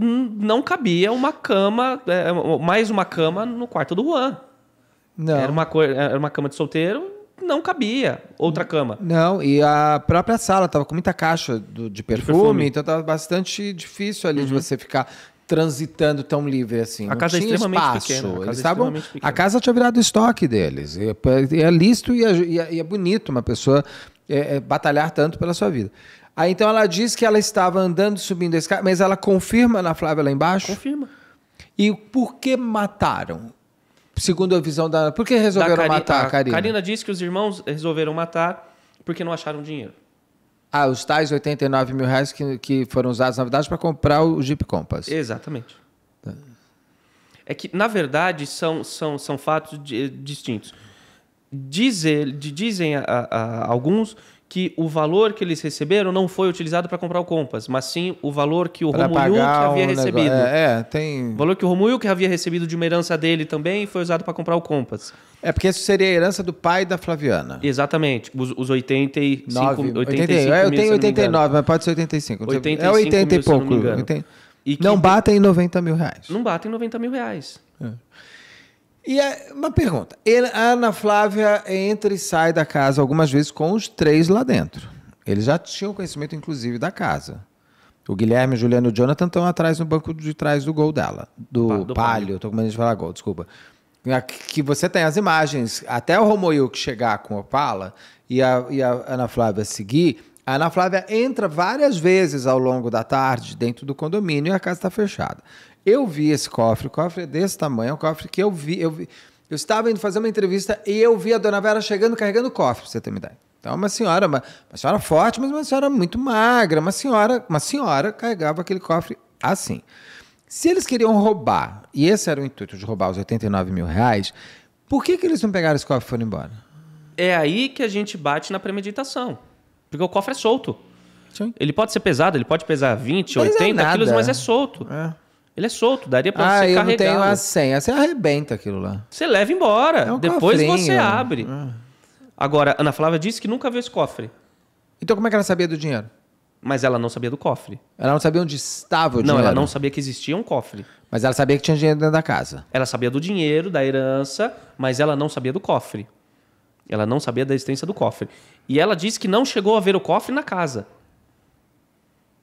C: não cabia uma cama, é, mais uma cama no quarto do Juan. Não. Era uma, era uma cama de solteiro, não cabia outra cama.
A: Não, e a própria sala tava com muita caixa do, de, perfume, de, perfume,
C: então tava bastante difícil
A: ali uhum. de você ficar transitando tão livre assim. A casa é tinha é extremamente espaço. pequena. A casa, é Eles estavam, pequena. a casa é tinha virado estoque deles. E é, é listo e é, e é, bonito uma pessoa batalhar tanto pela sua vida. Aí então ela diz que ela estava andando, subindo a escada, mas ela confirma na Flávia lá embaixo? Confirma. E por que mataram? Segundo a visão da. Por que resolveram Cari... matar a Karina? A
C: Karina disse que os irmãos resolveram matar porque não acharam dinheiro.
A: Ah, os tais 89 mil reais que, que foram usados, na verdade, para comprar o Jeep Compass.
C: Exatamente. Tá. É que, na verdade, são, são, são fatos de, distintos. Diz ele, dizem a, a alguns que o valor que eles receberam não foi utilizado para comprar o Compass, mas sim o valor que o Romulo que havia um recebido. é, é, tem. O valor que o Romulo que havia recebido de uma herança dele também foi usado para comprar o Compass. É porque isso seria a herança do pai da Flaviana. Exatamente. Os, os 85, 9, 85 Eu tenho 89, mas
A: pode ser 85. 85 é 80 mil, e pouco. Não, 80...
C: e que... 90 mil reais. Não batem 90 mil reais. É.
A: E é uma pergunta. A Ana Flávia entra e sai da casa algumas vezes com os três lá dentro. Eles já tinham conhecimento, inclusive, da casa. O Guilherme, o Juliano e o Jonathan estão atrás no banco de trás do gol dela. Do, pa, do palio, palio, eu tô com medo de falar gol, desculpa. Que você tem as imagens, até o Romoyu que chegar com o Opala e a, e a Ana Flávia seguir, a Ana Flávia entra várias vezes ao longo da tarde dentro do condomínio e a casa está fechada. Eu vi esse cofre, o cofre é desse tamanho, é um cofre que eu vi, eu vi. Eu estava indo fazer uma entrevista e eu vi a dona Vera chegando carregando o cofre, pra você ter uma ideia. Então, uma senhora, uma, uma senhora forte, mas uma senhora muito magra, uma senhora, uma senhora carregava aquele cofre assim. Se eles queriam roubar, e esse era o intuito de roubar os 89 mil reais, por que, que eles não pegaram esse cofre e foram embora?
C: É aí que a gente bate na premeditação. Porque o cofre é solto. Sim. Ele pode ser pesado, ele pode pesar 20, mas 80 é quilos, mas é solto. É. Ele é solto, daria pra ah, você carregar. Ah, eu tenho a
A: senha. Você arrebenta aquilo lá.
C: Você leva embora. É um Depois cofrinho. você abre. Ah. Agora, Ana Flávia disse que nunca viu esse cofre. Então como é que ela sabia do dinheiro? Mas ela não sabia do cofre. Ela não sabia onde estava o dinheiro? Não, ela não sabia que existia um cofre.
A: Mas ela sabia que tinha dinheiro dentro da casa.
C: Ela sabia do dinheiro, da herança, mas ela não sabia do cofre. Ela não sabia da existência do cofre. E ela disse que não chegou a ver o cofre na casa.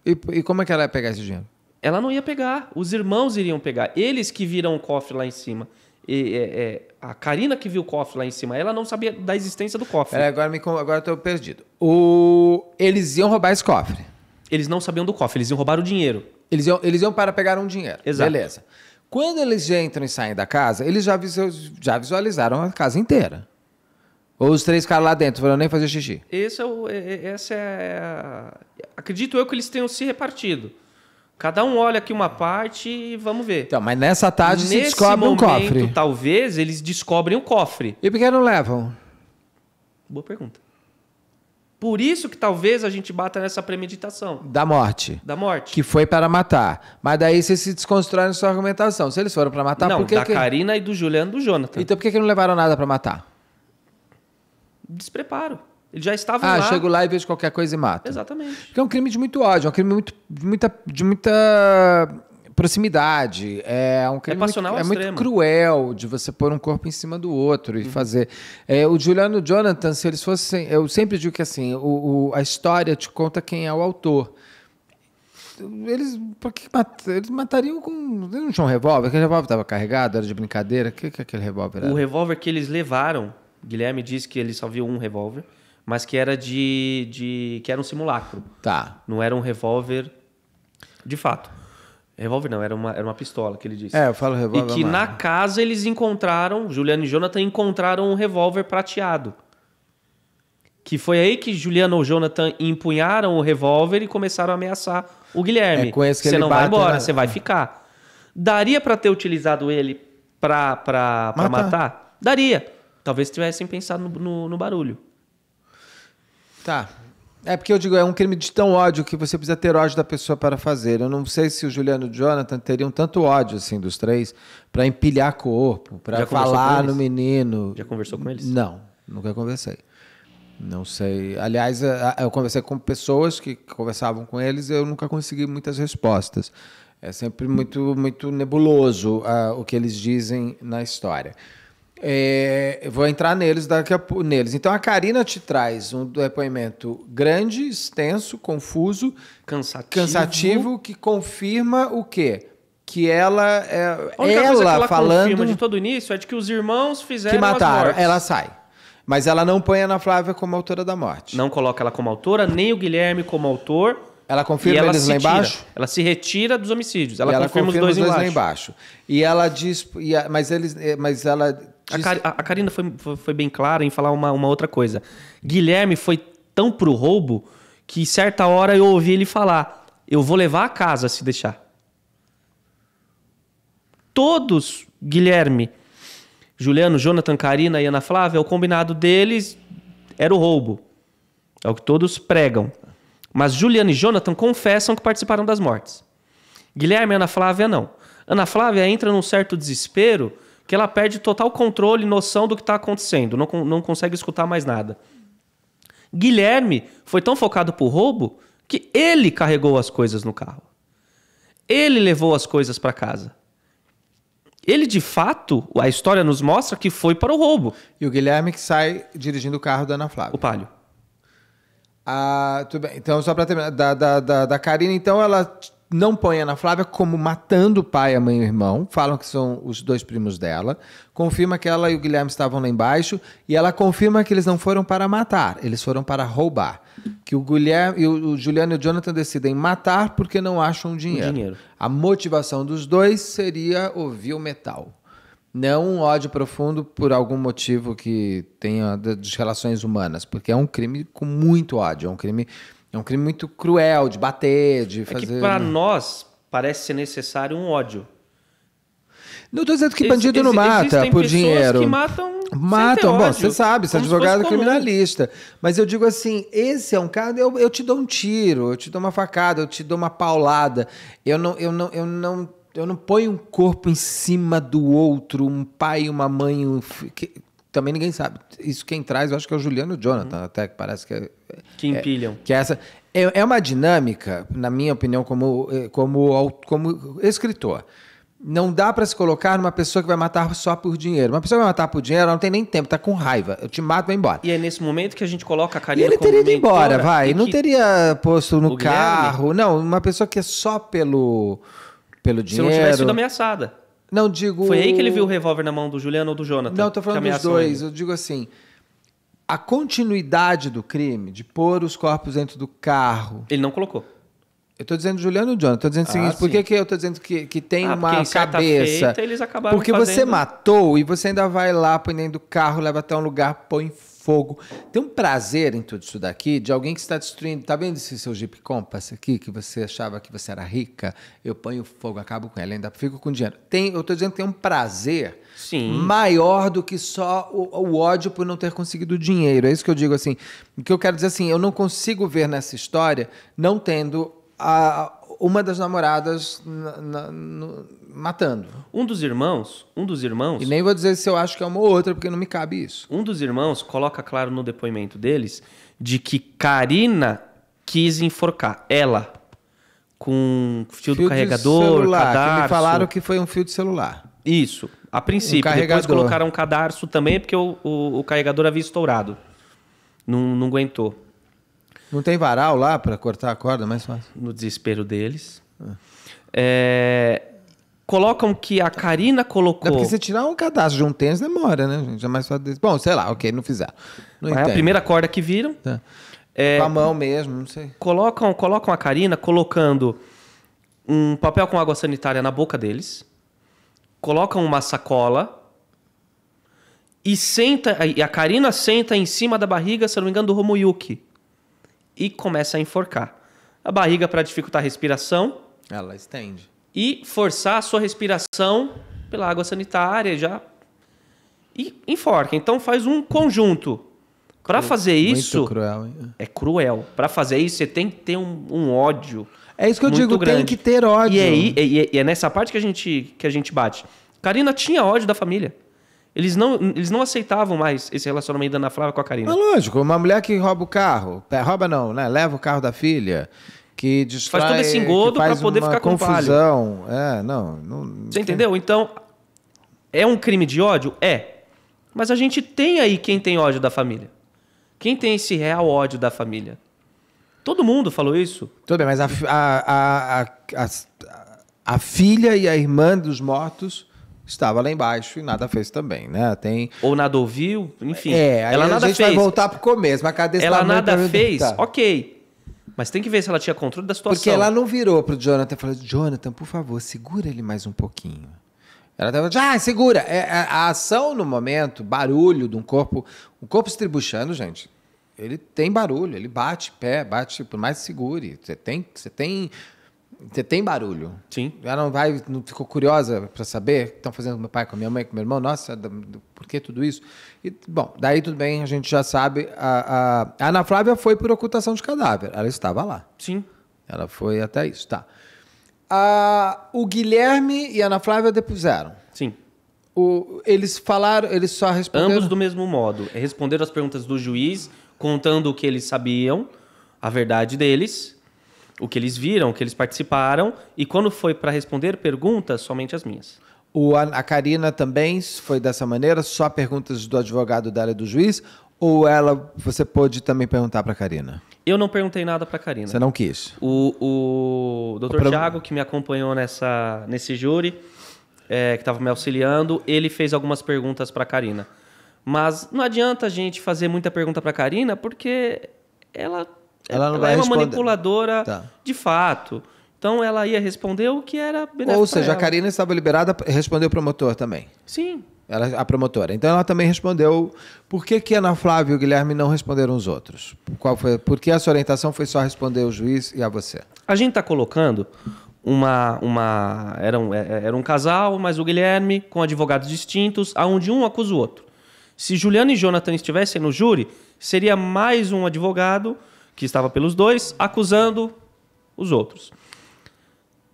C: E, e como é que ela ia pegar esse dinheiro? ela não ia pegar, os irmãos iriam pegar, eles que viram o cofre lá em cima. E, é, é, a Karina que viu o cofre lá em cima, ela não sabia da existência do cofre. Pera, agora me agora eu tô perdido. O... Eles iam roubar esse cofre. Eles não sabiam do cofre, eles iam roubar o dinheiro. Eles
A: iam, eles iam para pegar um dinheiro. Exato. Beleza. Quando eles entram e saem da casa, eles já, já visualizaram a casa inteira. Ou os três caras lá dentro, foram nem fazer xixi.
C: Esse é o, é, é, essa é. Acredito eu que eles tenham se repartido. Cada um olha aqui uma parte e vamos ver. Então, mas
A: nessa tarde Nesse se descobre momento, um cofre.
C: Talvez eles descobrem o um cofre.
A: E por que não levam?
C: Boa pergunta. Por isso que talvez a gente bata nessa premeditação.
A: Da morte. Da morte. Que foi para matar. Mas daí vocês se na sua argumentação. Se eles foram para matar, não, por que... Não, da que...
C: Karina e do Juliano e do Jonathan. Então por
A: que, que não levaram nada para matar?
C: Despreparo. Ele já estava ah,
A: lá. Ah, chego lá e vejo qualquer coisa e mato. Exatamente. Porque é um crime de muito ódio, é um crime muito, de, muita, de muita proximidade. É um crime é muito, é muito cruel de você pôr um corpo em cima do outro e uhum. fazer. É, o Juliano Jonathan, se eles fossem. Eu sempre digo que assim, o, o a história te conta quem é o autor. Eles, pra que mat, eles matariam com. Eles não tinham um revólver? Aquele revólver estava carregado, era de brincadeira. O que, que aquele revólver era? O
C: revólver que eles levaram, Guilherme disse que ele só viu um revólver mas que era de, de que era um simulacro. Tá. Não era um revólver de fato. Revólver não, era uma, era uma pistola que ele disse. É, eu falo revólver. E que na casa eles encontraram, Juliano e Jonathan encontraram um revólver prateado. Que foi aí que Juliano ou Jonathan empunharam o revólver e começaram a ameaçar o Guilherme. É, com esse que você não vai embora, você vai ficar. Daria para ter utilizado ele pra, matar. matar? Daria. Talvez tivessem pensado no, no, no barulho. Tá.
A: É porque eu digo, é um crime de tão ódio que você precisa ter ódio da pessoa para fazer. Eu não sei se o Juliano e o Jonathan teriam tanto ódio, assim, dos três, para empilhar corpo, para falar no menino. Já conversou com eles? Não, nunca conversei. Não sei. Aliás, eu conversei com pessoas que conversavam com eles e eu nunca consegui muitas respostas. É sempre muito, muito nebuloso uh, o que eles dizem na história. É, vou entrar neles daqui a pouco. Neles. Então a Karina te traz um depoimento grande, extenso, confuso, cansativo, cansativo que confirma o quê? Que ela é a única ela, coisa que ela falando de
C: todo início é de que os irmãos fizeram que mataram. ela
A: sai. Mas ela não põe a Ana Flávia como autora da morte. Não coloca
C: ela como autora, nem o Guilherme como autor. Ela confirma ela eles lá embaixo? Tira. Ela se retira dos homicídios. Ela, ela confirma, confirma, os dois, os dois embaixo. lá embaixo. E ela diz. mas, eles, eh, mas ela a, Car a Karina foi, foi bem clara em falar uma, uma outra coisa. Guilherme foi tão pro roubo que certa hora eu ouvi ele falar: Eu vou levar a casa se deixar. Todos, Guilherme, Juliano, Jonathan, Karina e Ana Flávia, o combinado deles era o roubo. É o que todos pregam. Mas Juliano e Jonathan confessam que participaram das mortes. Guilherme e Ana Flávia não. Ana Flávia entra num certo desespero que ela perde total controle e noção do que está acontecendo, não, não consegue escutar mais nada. Guilherme foi tão focado por roubo que ele carregou as coisas no carro. Ele levou as coisas para casa. Ele, de fato, a história nos mostra que foi para o roubo. E o Guilherme que sai dirigindo o carro da Ana Flávia. O Palio.
A: Ah, tudo bem. Então, só para terminar, da, da, da, da Karina, então, ela não põe Ana Flávia como matando o pai, a mãe e o irmão. Falam que são os dois primos dela. Confirma que ela e o Guilherme estavam lá embaixo. E ela confirma que eles não foram para matar, eles foram para roubar. Que o Guilherme, o Juliano e o Jonathan decidem matar porque não acham dinheiro. dinheiro. A motivação dos dois seria ouvir o metal. Não um ódio profundo por algum motivo que tenha das relações humanas, porque é um crime com muito ódio, é um crime é um crime muito cruel de bater, de fazer. É que para né?
C: nós parece ser necessário um ódio.
A: Não estou dizendo que bandido ex não mata por dinheiro. Que matam.
C: Matam, bom, você sabe, você é advogado
A: criminalista. Mas eu digo assim: esse é um caso, eu, eu te dou um tiro, eu te dou uma facada, eu te dou uma paulada. Eu não, eu não, eu não eu não ponho um corpo em cima do outro, um pai, uma mãe, um também ninguém sabe. Isso quem traz, eu acho que é o Juliano e o Jonathan, uhum. até que parece que é.
C: Que é, empilham. É,
A: que é essa. É, é, uma dinâmica, na minha opinião, como, eh, como, como escritor. Não dá para se colocar numa pessoa que vai matar só por dinheiro. Uma pessoa que vai matar por dinheiro, ela não tem nem tempo, tá com raiva. Eu te mato, vai embora.
C: E é nesse momento que a gente coloca a carinha e ele teria ido embora, vai. Não
A: que... teria posto no o carro. Guilherme? Não, uma pessoa que é só pelo, pelo dinheiro. Se não tivesse sido
C: ameaçada. Não, digo. Foi aí que ele viu o revólver na mão do Juliano ou do Jonathan? Não, tô falando dos dois. Ele. Eu digo
A: assim: a continuidade do crime, de pôr os corpos dentro do carro. Ele não colocou. Eu tô dizendo Juliano e Jonathan, tô dizendo o ah, seguinte, sim. por que, que eu tô dizendo que, que tem ah, uma cabeça? Feita, porque fazendo... você matou e você ainda vai lá, põe dentro do carro, leva até um lugar, põe fogo. Tem um prazer em tudo isso daqui de alguém que está destruindo. Tá vendo esse seu Jeep Compass aqui, que você achava que você era rica? Eu ponho fogo, acabo com ela, ainda fico com dinheiro. Tem, eu estou dizendo que tem um prazer Sim. maior do que só o, o, ódio por não ter conseguido dinheiro. É isso que eu digo assim. O que eu quero dizer assim, eu não consigo ver nessa história não tendo a, uma das namoradas na, na, no,
C: matando. Um dos irmãos, um dos irmãos. E nem vou dizer se eu acho que é uma ou outra, porque não me cabe isso. Um dos irmãos coloca claro no depoimento deles de que Karina quis enforcar ela com fio, fio do carregador, celular, cadarço. Que me falaram que foi um fio de celular. Isso, a princípio. Um Depois colocaram um cadarço também, porque o, o, o carregador havia estourado. Não, não aguentou.
A: Não tem varal lá para cortar a corda é mais fácil? No desespero
C: deles. Ah.
A: É, colocam que a Karina colocou. É porque você tirar um cadastro de um tênis demora,
C: né? Gente? É mais fácil. Desse... Bom, sei lá, ok, não fizeram. Não é a primeira corda que viram. Tá. É, com a mão
A: mesmo, não sei.
C: Colocam, colocam a Karina colocando um papel com água sanitária na boca deles, colocam uma sacola e senta. E a Karina senta em cima da barriga, se não me engano, do Romuyuki e começa a enforcar. A barriga para dificultar a respiração. Ela estende. E forçar a sua respiração pela água sanitária já. E enforca. Então faz um conjunto. Para fazer isso. É Cruel, é cruel. Para fazer isso, você tem que ter um, um ódio. É isso que eu digo, grande. tem que ter ódio. E, aí, e, e é nessa parte que a gente, que a gente bate. Karina tinha ódio da família. Eles não, eles não aceitavam mais esse relacionamento da Ana Flávia com a Karina. É
A: lógico, uma mulher que rouba o carro, rouba não, né? Leva o carro da filha, que destrói, faz todo esse engodo para poder ficar confusão. com confusão. É, não, não.
C: Você entendeu? Então é um crime de ódio, é. Mas a gente tem aí quem tem ódio da família. Quem tem esse real ódio da família?
A: Todo mundo falou isso. Tudo bem, mas a, a, a, a, a filha e a irmã dos mortos estava lá embaixo e nada fez também, né?
C: Tem ou nada ouviu, enfim. É, ela nada fez. A gente vai voltar pro começo, mas cadê Ela nada fez. Tá. OK. Mas tem que ver se ela tinha controle da situação. Porque ela
A: não virou pro Jonathan e falou: "Jonathan, por favor, segura ele mais um pouquinho". Ela estava ah, segura. É, é, a ação no momento, barulho de um corpo, o corpo se tribuchando, gente. Ele tem barulho, ele bate pé, bate por mais segure. Você tem, você tem você tem barulho. Sim. Ela não vai, não ficou curiosa para saber o que estão fazendo com meu pai, com minha mãe, com meu irmão. Nossa, por que tudo isso? E, bom, daí tudo bem, a gente já sabe. A, a, a, Ana Flávia foi por ocultação de cadáver. Ela estava lá. Sim. Ela foi até isso, tá. A, o Guilherme e a Ana Flávia depuseram. Sim. O, eles falaram, eles
C: só responderam... Ambos do mesmo modo. Responderam as perguntas do juiz, contando o que eles sabiam, a verdade deles o que eles viram, o que eles participaram, e quando foi para responder perguntas, somente as minhas.
A: O, a, a Karina também foi dessa maneira, só perguntas do advogado da área do juiz, ou ela, você pôde também perguntar para a Karina?
C: Eu não perguntei nada para a Karina. Você não quis? O, o doutor pra... que me acompanhou nessa, nesse júri, é, que estava me auxiliando, ele fez algumas perguntas para a Karina. Mas não adianta a gente fazer muita pergunta para a Karina, porque ela ela não ela vai é uma responder. manipuladora tá. de fato. Então ela ia responder o que era benéfico. Ou seja, a Karina
A: estava liberada, respondeu o promotor também. Sim. Ela, a promotora. Então ela também respondeu por que, que Ana Flávia e o Guilherme não responderam os outros? Qual foi, por que
C: essa orientação foi só responder o juiz e a você? A gente está colocando uma. uma era, um, é, era um casal, mas o Guilherme com advogados distintos, aonde um acusa o outro. Se Juliana e Jonathan estivessem no júri, seria mais um advogado que estava pelos dois, acusando os outros.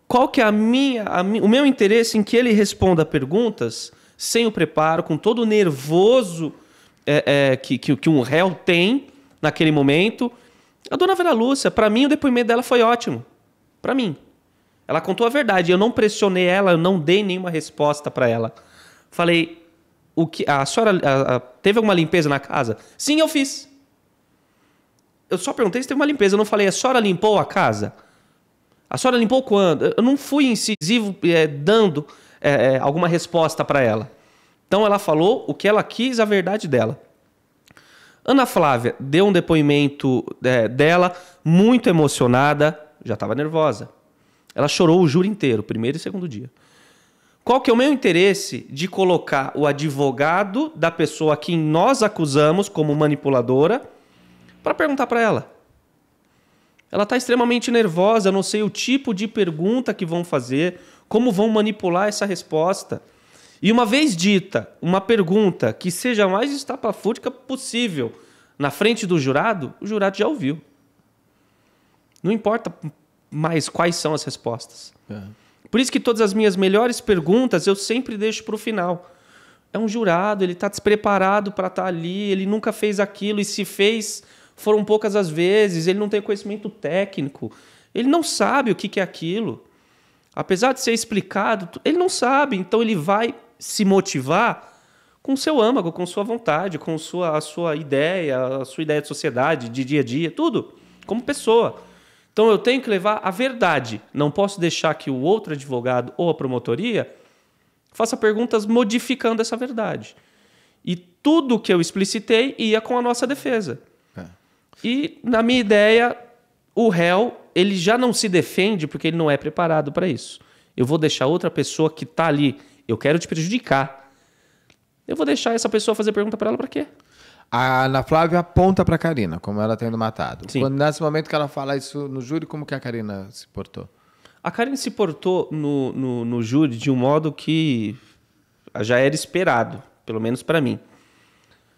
C: Qual que é a minha, a o meu interesse em que ele responda perguntas sem o preparo, com todo o nervoso é, é, que, que, que um réu tem naquele momento? A dona Vera Lúcia, para mim, o depoimento dela foi ótimo. Para mim. Ela contou a verdade. Eu não pressionei ela, eu não dei nenhuma resposta para ela. Falei, o que a senhora a, a, teve alguma limpeza na casa? Sim, eu fiz. Eu só perguntei se teve uma limpeza. Eu não falei, a senhora limpou a casa? A senhora limpou quando? Eu não fui incisivo é, dando é, alguma resposta para ela. Então ela falou o que ela quis, a verdade dela. Ana Flávia deu um depoimento é, dela muito emocionada, já estava nervosa. Ela chorou o juro inteiro, primeiro e segundo dia. Qual que é o meu interesse de colocar o advogado da pessoa que nós acusamos como manipuladora para perguntar para ela. Ela está extremamente nervosa, não sei o tipo de pergunta que vão fazer, como vão manipular essa resposta. E uma vez dita uma pergunta que seja mais estapafúrdica possível na frente do jurado, o jurado já ouviu. Não importa mais quais são as respostas. É. Por isso que todas as minhas melhores perguntas eu sempre deixo para o final. É um jurado, ele está despreparado para estar tá ali, ele nunca fez aquilo e se fez foram poucas as vezes, ele não tem conhecimento técnico, ele não sabe o que é aquilo. Apesar de ser explicado, ele não sabe, então ele vai se motivar com seu âmago, com sua vontade, com sua, a sua ideia, a sua ideia de sociedade, de dia a dia, tudo, como pessoa. Então eu tenho que levar a verdade. Não posso deixar que o outro advogado ou a promotoria faça perguntas modificando essa verdade. E tudo que eu explicitei ia com a nossa defesa. E, na minha ideia, o réu ele já não se defende porque ele não é preparado para isso. Eu vou deixar outra pessoa que está ali, eu quero te prejudicar. Eu vou deixar essa pessoa fazer pergunta para ela para quê?
A: A Ana Flávia aponta para Karina, como ela tendo matado. Sim. Quando, nesse momento que ela fala isso no júri, como que a Karina se portou?
C: A Karina se portou no, no, no júri de um modo que já era esperado, pelo menos para mim.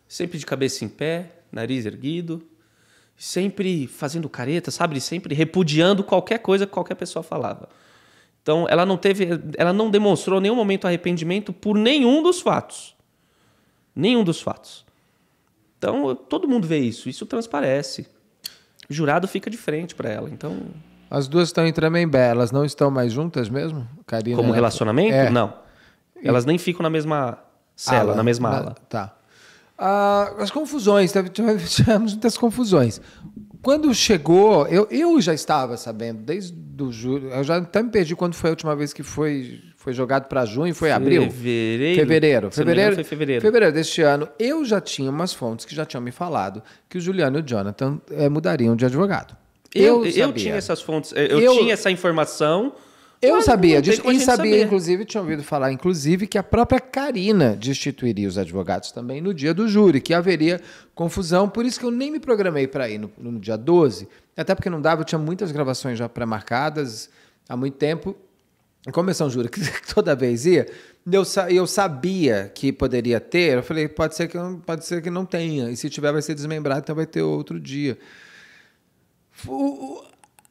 C: Sempre de cabeça em pé, nariz erguido, sempre fazendo careta, sabe? Sempre repudiando qualquer coisa que qualquer pessoa falava. Então, ela não teve, ela não demonstrou nenhum momento arrependimento por nenhum dos fatos. Nenhum dos fatos. Então, todo mundo vê isso, isso transparece. O jurado fica de frente para ela. Então,
A: as duas estão em Tremembé, elas não estão mais juntas mesmo?
C: Carina? Como né? relacionamento? É. Não. E... Elas nem ficam na mesma cela, ala. na mesma ala. Na...
A: Tá. Ah, as confusões, *laughs* tivemos muitas confusões. Quando chegou, eu, eu já estava sabendo, desde o julho, eu já até me perdi quando foi a última vez que foi, foi jogado para junho, foi abril?
C: Fevereiro. Fevereiro. Fevereiro, foi fevereiro.
A: Fevereiro deste ano, eu já tinha umas fontes que já tinham me falado que o Juliano e o Jonathan é, mudariam de advogado. Eu, eu, eu tinha essas
C: fontes, eh, eu, eu tinha essa informação, eu Mas, sabia disso. E sabia,
A: inclusive, tinha ouvido falar, inclusive, que a própria Karina destituiria os advogados também no dia do júri, que haveria confusão. Por isso que eu nem me programei para ir no, no, dia 12, até porque não dava, eu tinha muitas gravações já pré-marcadas há muito tempo. Como eu um júri que *laughs* toda vez ia, eu, eu sabia que poderia ter, eu falei, pode ser, que, pode ser que não tenha, e se tiver vai ser desmembrado, então vai ter outro dia. O,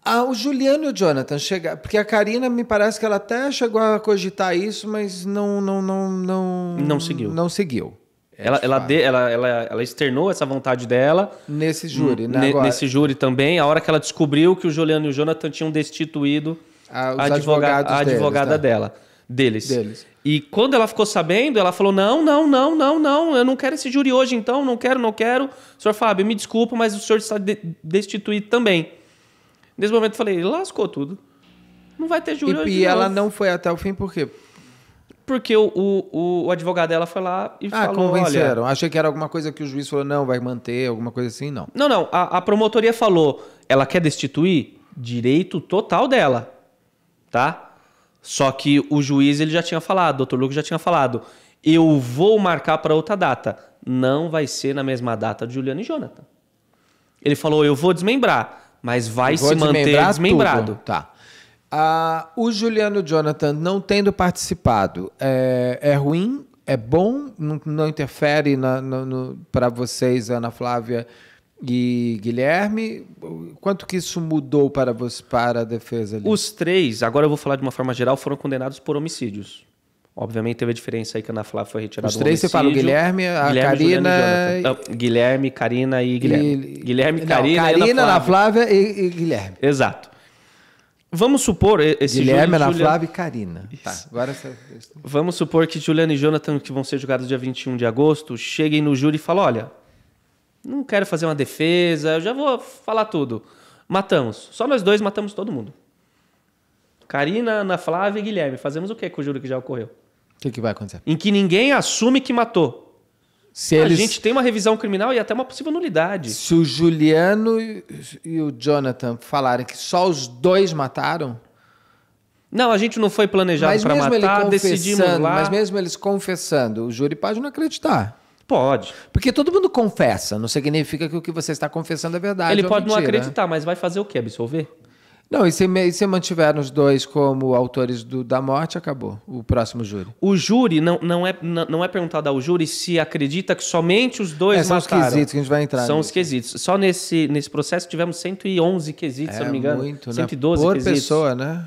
A: ah, o Juliano e o Jonathan chegaram. Porque a Karina me parece que ela até chegou a cogitar isso, mas não. Não, não, não, não seguiu. Não seguiu.
C: Ela, é ela, de, ela, ela, ela externou essa vontade dela. Nesse júri, né? Agora. Nesse júri também. A hora que ela descobriu que o Juliano e o Jonathan tinham destituído ah, a, advoga a advogada deles, tá. dela. Deles. deles. E quando ela ficou sabendo, ela falou: não, não, não, não, não, eu não quero esse júri hoje, então, não quero, não quero. Senhor Fábio, me desculpa, mas o senhor está de destituído também. Nesse momento eu falei, lascou tudo. Não vai ter júri e, hoje. E ela novo. não foi até o fim por quê? Porque o, o, o advogado dela foi lá e ah, falou... Ah, convenceram. Olha, Achei que era alguma coisa que o juiz falou, não, vai manter, alguma coisa assim, não. Não, não. A, a promotoria falou, ela quer destituir direito total dela, tá? Só que o juiz ele já tinha falado, o doutor Lucas já tinha falado, eu vou marcar para outra data. Não vai ser na mesma data de Juliana e Jonathan. Ele falou, eu vou desmembrar mas vai se manter desmembrado. Tudo. Tá.
A: Ah, o Juliano Jonathan não tendo participado é, é ruim? É bom? Não, não interfere para vocês, Ana Flávia e Guilherme? Quanto que isso mudou para, você, para a defesa? Ali?
C: Os três, agora eu vou falar de uma forma geral, foram condenados por homicídios. Obviamente teve a diferença aí que a Ana Flávia foi retirada Os três você fala, o Guilherme, a Guilherme, Karina... E... Guilherme, Karina e Guilherme. E... Guilherme, Não, Karina, Karina e Ana, Ana
A: Flávia. E, e, Guilherme.
C: Exato. Vamos supor esse Guilherme, Ana Flávia
A: e Karina. Tá, agora
C: Vamos supor que Juliana e Jonathan, que vão ser julgados dia 21 de agosto, cheguem no júri e falem, olha, não quero fazer uma defesa, eu já vou falar tudo. Matamos. Só nós dois matamos todo mundo. Karina, Ana Flávia e Guilherme. Fazemos o que com o júri que já ocorreu? que, que vai acontecer? Em que ninguém assume que matou. Se eles... A gente tem uma revisão criminal e até uma possível nulidade. Se
A: o Juliano e o Jonathan falarem que só os dois mataram. Não, a gente não foi planejado para matar, decidimos lá. Mas mesmo eles confessando, o júri pode não acreditar. Pode. Porque todo mundo confessa, não significa que o que você está confessando é verdade. Ele pode mentira. não acreditar,
C: mas vai fazer o quê? Absolver?
A: Não, e se, e se os dois como autores do, da morte, acabou o próximo júri.
C: O júri não, não, é, não, não é perguntado ao júri se acredita que somente os dois é, são mataram. São os quesitos que a gente vai entrar. São nisso. os quesitos. Só nesse, nesse processo tivemos 111 quesitos, é, se não me engano. Muito, 112 né? Por quesitos. pessoa, né?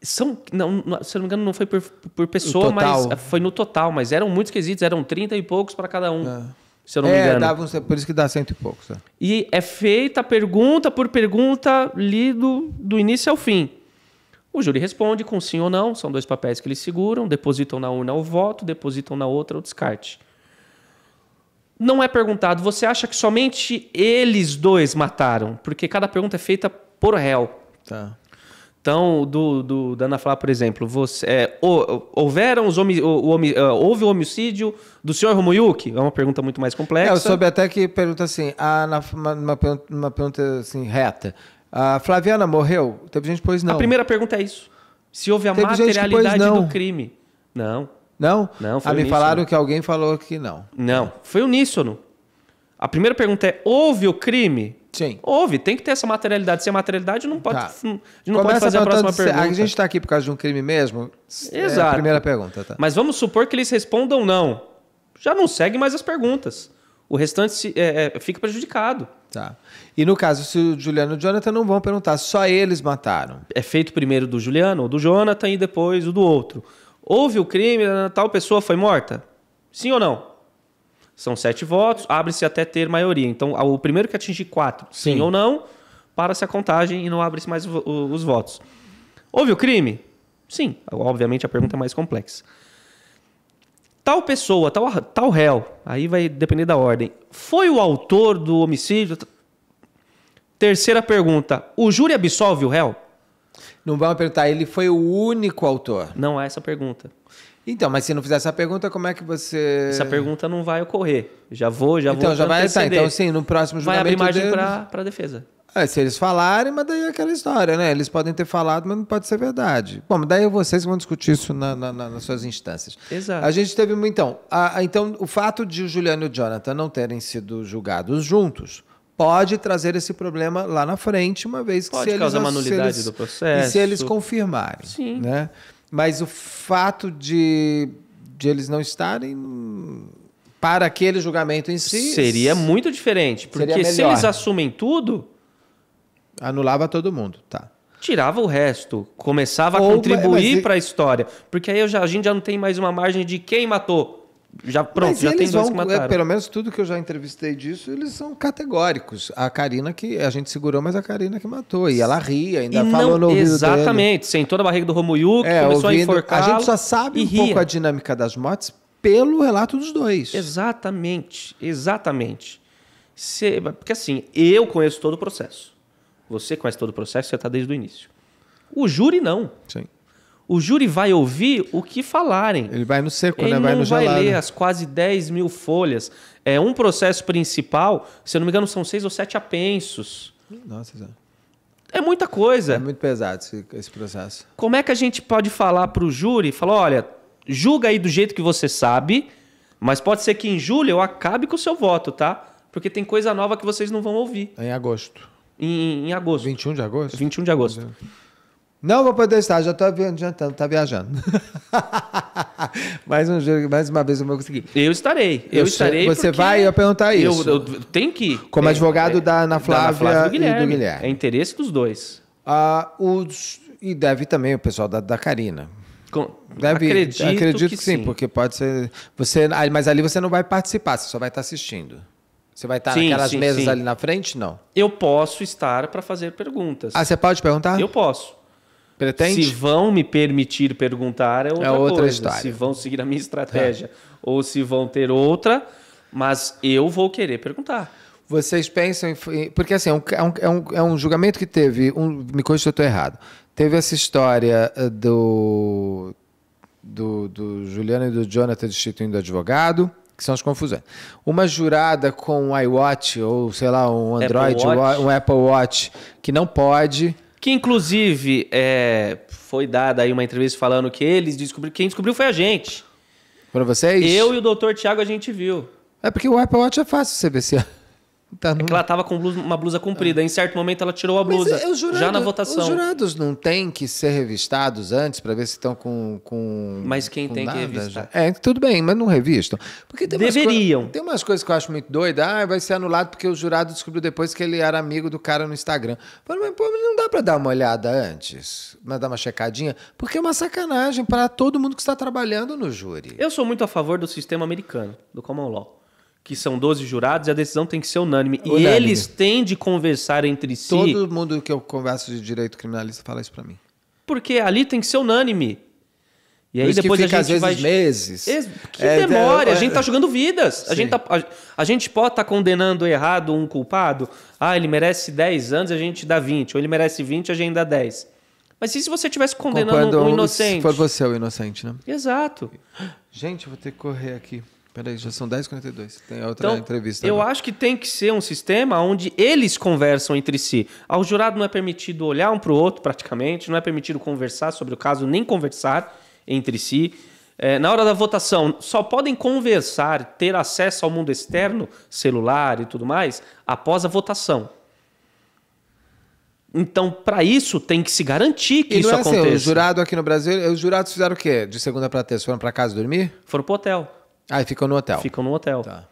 C: São, não, se não me engano, não foi por, por pessoa, mas ah, foi no total. Mas eram muitos quesitos, eram 30 e poucos para cada um. É se eu não é, me engano. Dava um,
A: por isso que dá cento e pouco, Tá?
C: E é feita pergunta por pergunta, lido do início ao fim. O júri responde com sim ou não, são dois papéis que eles seguram, depositam na urna o voto, depositam na outra o descarte. Não é perguntado, você acha que somente eles dois mataram? Porque cada pergunta é feita por réu. Tá. Então, do, do, da Ana Flávia, por exemplo, você, é, houveram os homi, o, o, é, houve o homicídio do senhor Romoyuki? É uma pergunta muito mais complexa. É, eu soube
A: até que pergunta assim, a uma, uma, pergunta assim, reta. A Flaviana morreu? Teve gente que não. A primeira
C: pergunta é isso. Se houve a Teve materialidade do crime. Não. Não? Não, foi ah, me falaram que
A: alguém falou que não.
C: Não, foi uníssono. A primeira pergunta é, houve o crime? Sim. Houve, tem que ter essa materialidade. Sem é materialidade, não pode, tá. não pode fazer a, próxima pergunta. a gente está aqui por causa de um crime mesmo? Exato. É a primeira pergunta, tá. Mas vamos supor que eles respondam não. Já não segue mais as perguntas. O restante se, é, é, fica prejudicado. Tá. E no caso, se o Juliano e o Jonathan não vão perguntar, só eles mataram. É feito primeiro do Juliano ou do Jonathan e depois o do outro. Houve o crime, tal pessoa foi morta? Sim ou não? São sete votos, abre-se até ter maioria. Então, o primeiro que atingir quatro, sim, sim ou não, para-se a contagem e não abre-se mais o, o, os votos. Houve o crime? Sim, obviamente a pergunta é mais complexa. Tal pessoa, tal, tal réu, aí vai depender da ordem, foi o autor do homicídio? Terceira pergunta, o júri absolve o réu? Não vamos perguntar, ele foi o único autor. Não é essa a pergunta. Então, mas se não fizer essa pergunta, como é que você. Essa pergunta não vai ocorrer. Já vou, já então, vou. Então, já vai tá, estar. então, sim, no próximo julgamento. Vai abrir margem deles... para a defesa.
A: É, se eles falarem, mas daí é aquela história, né? Eles podem ter falado, mas não pode ser verdade. Bom, daí vocês vão discutir isso na, na, na, nas suas instâncias. Exato. A gente teve. Então, a, então, o fato de o Juliano e o Jonathan não terem sido julgados juntos pode trazer esse problema lá na frente, uma vez que pode se eles. Pode causar uma nulidade do processo. E se eles confirmarem. Sim. Né? Sim. Mas o fato de, de eles não estarem para
C: aquele julgamento em si. Seria muito diferente. Porque se eles
A: assumem tudo. Anulava todo mundo, tá.
C: Tirava o resto, começava Ou, a contribuir para a história. Porque aí já, a gente já não tem mais uma margem de quem matou já pronto, Mas já tem dois vão, que mataram. É, pelo
A: menos tudo que eu já entrevistei disso, eles são categóricos. A Karina que a gente segurou, mas a Karina que matou. E ela ria, ainda e falou não, no ouvido Exatamente,
C: dele. sentou na barriga do Romuyu, é, começou ouvindo, a enforcar. A gente só sabe um ria. pouco a dinâmica das mortes pelo relato dos dois. Exatamente, exatamente. porque assim, eu conheço todo o processo. Você conhece todo o processo, você está desde o início. O júri não. Sim o júri vai ouvir o que falarem. Ele vai no seco, né? Ele né? Vai não no vai gelado. ler as quase 10 mil folhas. É um processo principal, se eu não me engano, são seis ou sete apensos. Nossa, já. É muita coisa. É muito pesado esse, esse processo. Como é que a gente pode falar para o júri? Falar, olha, julga aí do jeito que você sabe, mas pode ser que em julho eu acabe com o seu voto, tá? Porque tem coisa nova que vocês não vão ouvir. É em agosto. Em, em agosto. 21 de agosto? 21 de agosto.
A: Não vou poder estar, já estou adiantando, está viajando. *laughs* mais, um, mais uma vez eu vou conseguir. Eu estarei, eu, eu estarei. Você vai e eu perguntar isso. Eu, eu,
C: tem que. Como é, advogado é, da Ana Flávia, da Flávia do Guilherme. e do Guilherme.
A: É interesse dos dois. Ah, os, e deve também o pessoal da, da Karina. Com, deve, acredito, acredito que, que sim, sim, porque pode ser. Você, ah, mas ali você não vai participar, você só vai estar tá assistindo. Você vai estar tá sim, naquelas sim, mesas sim. ali na
C: frente? Não. Eu posso estar para fazer perguntas. Ah, você pode perguntar? Eu posso. Pretende? Se vão me permitir perguntar é, é outra, é outra coisa. História. Se vão seguir a minha estratégia é. ou se vão ter outra, mas eu vou querer perguntar.
A: Vocês pensam em. Porque assim, é, é um, é um, é um julgamento que teve. Um, me corrija se eu estou errado. Teve essa história eh, do, do, do Juliano e do Jonathan destituindo advogado que são as confusões. Uma jurada com um iWatch ou sei lá, um Android, Apple um Apple Watch
C: que não pode. Que inclusive é, foi dada aí uma entrevista falando que eles descobriram. Quem descobriu foi a gente. Para vocês? Eu e o doutor Tiago a gente viu.
A: É porque o Apple Watch é fácil você
C: Tá no... É que ela tava com blusa, uma blusa comprida. Em certo momento ela tirou a blusa. Mas, é, jurado, já na votação. Os jurados
A: não têm que ser revistados antes para ver se estão com, com. Mas quem com tem nada, que revistar? É, tudo bem, mas não revistam. Porque tem Deveriam. Umas tem umas coisas que eu acho muito doida. Ah, vai ser anulado porque o jurado descobriu depois que ele era amigo do cara no Instagram. Mas, pô, não dá para dar uma olhada antes, mas dar uma checadinha, porque é uma sacanagem para todo mundo que está trabalhando no júri.
C: Eu sou muito a favor do sistema americano, do common law que são 12 jurados, e a decisão tem que ser unânime. unânime. E eles têm de conversar entre si. Todo
A: mundo que eu converso de direito criminalista fala isso para mim. Porque ali tem que ser unânime.
C: E aí depois fica, a gente às vai... meses. Que é, é demora, é, a gente tá jogando vidas. A gente, tá, a, gente pode estar tá condenando errado um culpado. Ah, ele merece 10 anos, a gente dá 20. Ou ele merece 20, a gente dá 10. Mas e se você tivesse condenando um inocente? Se for você o inocente, né? Exato.
A: Gente, eu vou ter que correr aqui. Peraí, já são 10h42.
C: Tem outra então, entrevista. Eu agora. acho que tem que ser um sistema onde eles conversam entre si. Ao jurado não é permitido olhar um para o outro, praticamente, não é permitido conversar sobre o caso, nem conversar entre si. É, na hora da votação, só podem conversar, ter acesso ao mundo externo, celular e tudo mais, após a votação. Então, para isso, tem que se garantir que e isso não é aconteça. Assim, o jurado
A: aqui no Brasil, os jurados fizeram o quê? De segunda para terça, foram para casa dormir? Foram para hotel. Ah, e ficam no hotel. Ficam no hotel. Tá.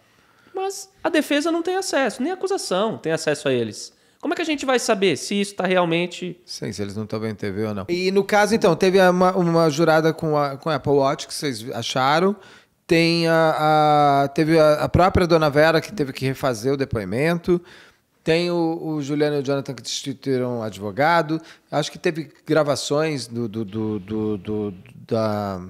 C: Mas a defesa não tem acesso, nem a acusação tem acesso a eles. Como é que a gente vai saber se isso está realmente. Sim, se eles
A: não estão vendo TV ou não. E no caso, então, teve uma, uma jurada com a, com a Apple Watch que vocês acharam. Tem a, a teve a, a, própria Dona Vera que teve que refazer o depoimento. Tem o, o Juliano e o Jonathan que destituíram o advogado. Acho que teve gravações do, do, do, do, do da.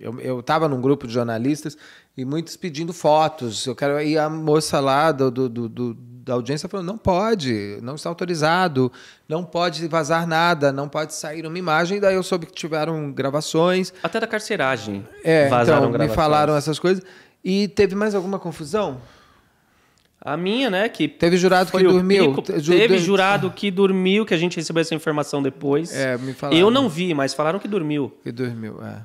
A: Eu estava num grupo de jornalistas e muitos pedindo fotos. Eu quero. ir a moça lá do, do, do, da audiência falou: não pode, não está autorizado, não pode vazar nada, não pode sair uma imagem. daí eu soube que tiveram gravações.
C: Até da carceragem. É, então, vazaram então, gravações. me falaram
A: essas coisas. E teve mais alguma confusão?
C: A minha, né? Que teve jurado que dormiu. Pico, teve jurado que dormiu, que a gente recebeu essa informação depois. É, me falaram. Eu não vi, mas falaram que dormiu. Que dormiu, é.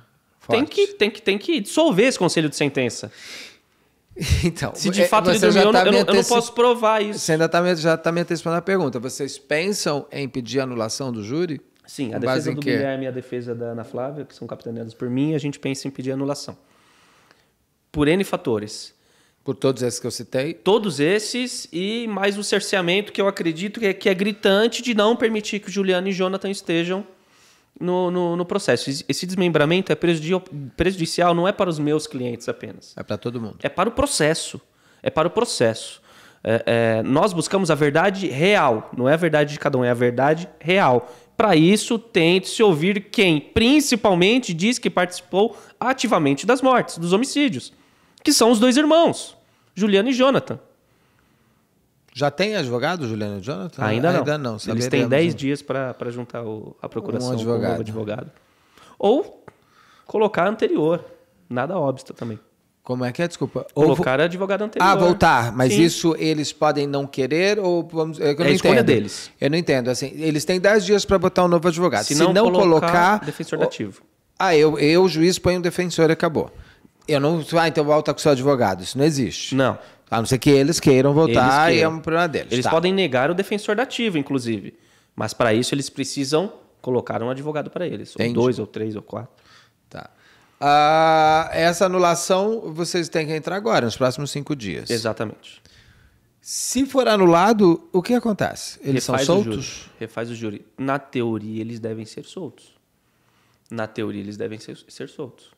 C: Tem que, tem, que, tem que dissolver esse conselho de sentença. *laughs* Então,
A: se de é, fato ele dormiu, tá eu, não, eu não posso provar isso. Você ainda está já está me antecipando a pergunta. Vocês
C: pensam em pedir anulação do júri? Sim, a defesa do Guilherme e a defesa da Ana Flávia, que são capitaneadas por mim, a gente pensa em pedir anulação. Por N fatores. Por todos esses que eu citei? Todos esses e mais o cerceamento que eu acredito que é, que é gritante de não permitir que Juliano e Jonathan estejam no, no, no, processo. Esse desmembramento é prejudicial não é para os meus clientes apenas. É para todo mundo. É para o processo. É para o processo. É, é, nós buscamos a verdade real, não é a verdade de cada um, é a verdade real. Para isso, tente se ouvir quem, principalmente, diz que participou ativamente das mortes, dos homicídios, que são os dois irmãos, Juliano e Jonathan. Já tem advogado, Juliana Jonathan? Ainda não. Ainda não. Eles têm 10 um... Né? dias para juntar o, a procuração um advogado. com o advogado. Ou colocar anterior. Nada óbvio também. Como é que é? Desculpa. Ou Colocar vo... advogado anterior. Ah, voltar. Mas Sim. isso
A: eles podem não querer ou vamos. É eu é não é a escolha entendo. deles. Eu não entendo. Assim, eles têm 10 dias para botar um novo advogado. Se, Se não, não, colocar. colocar... Defensor dativo. Ah, eu, eu, juiz, ponho um defensor e acabou. Eu não. Ah, então volta com seu advogado. Isso não existe. Não. A não ser que eles queiram votar eles e é um problema
C: deles. Eles tá. podem negar o defensor da ativa, inclusive. Mas para isso eles precisam colocar um advogado para eles. Entendi. Ou dois, ou três, ou quatro. Tá. Ah, essa anulação vocês têm que entrar agora, nos próximos cinco
A: dias. Exatamente. Se for anulado, o que acontece? Eles Refaz são soltos?
C: O Refaz o júri. Na teoria, eles devem ser soltos. Na teoria, eles devem ser, ser soltos.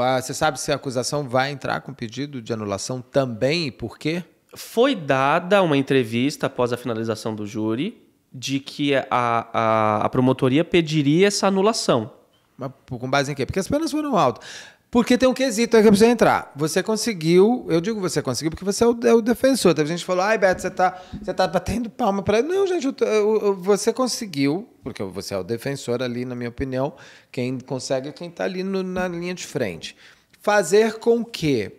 A: Ah, você sabe se a acusação vai entrar com pedido de anulação
C: também e por quê? Foi dada uma entrevista após a finalização do júri de que a, a, a promotoria pediria essa anulação. Mas com base em quê? Porque as penas foram altas. Porque tem um quesito aí que precisa entrar. Você conseguiu, eu digo você
A: conseguiu porque você é o, é o defensor. Teve gente que falou, ai Beto, você tá, você tá batendo palma para ele. Não, gente, eu, eu, você conseguiu, porque você é o defensor ali, na minha opinião, quem consegue é quem tá ali no, na linha de frente. Fazer com que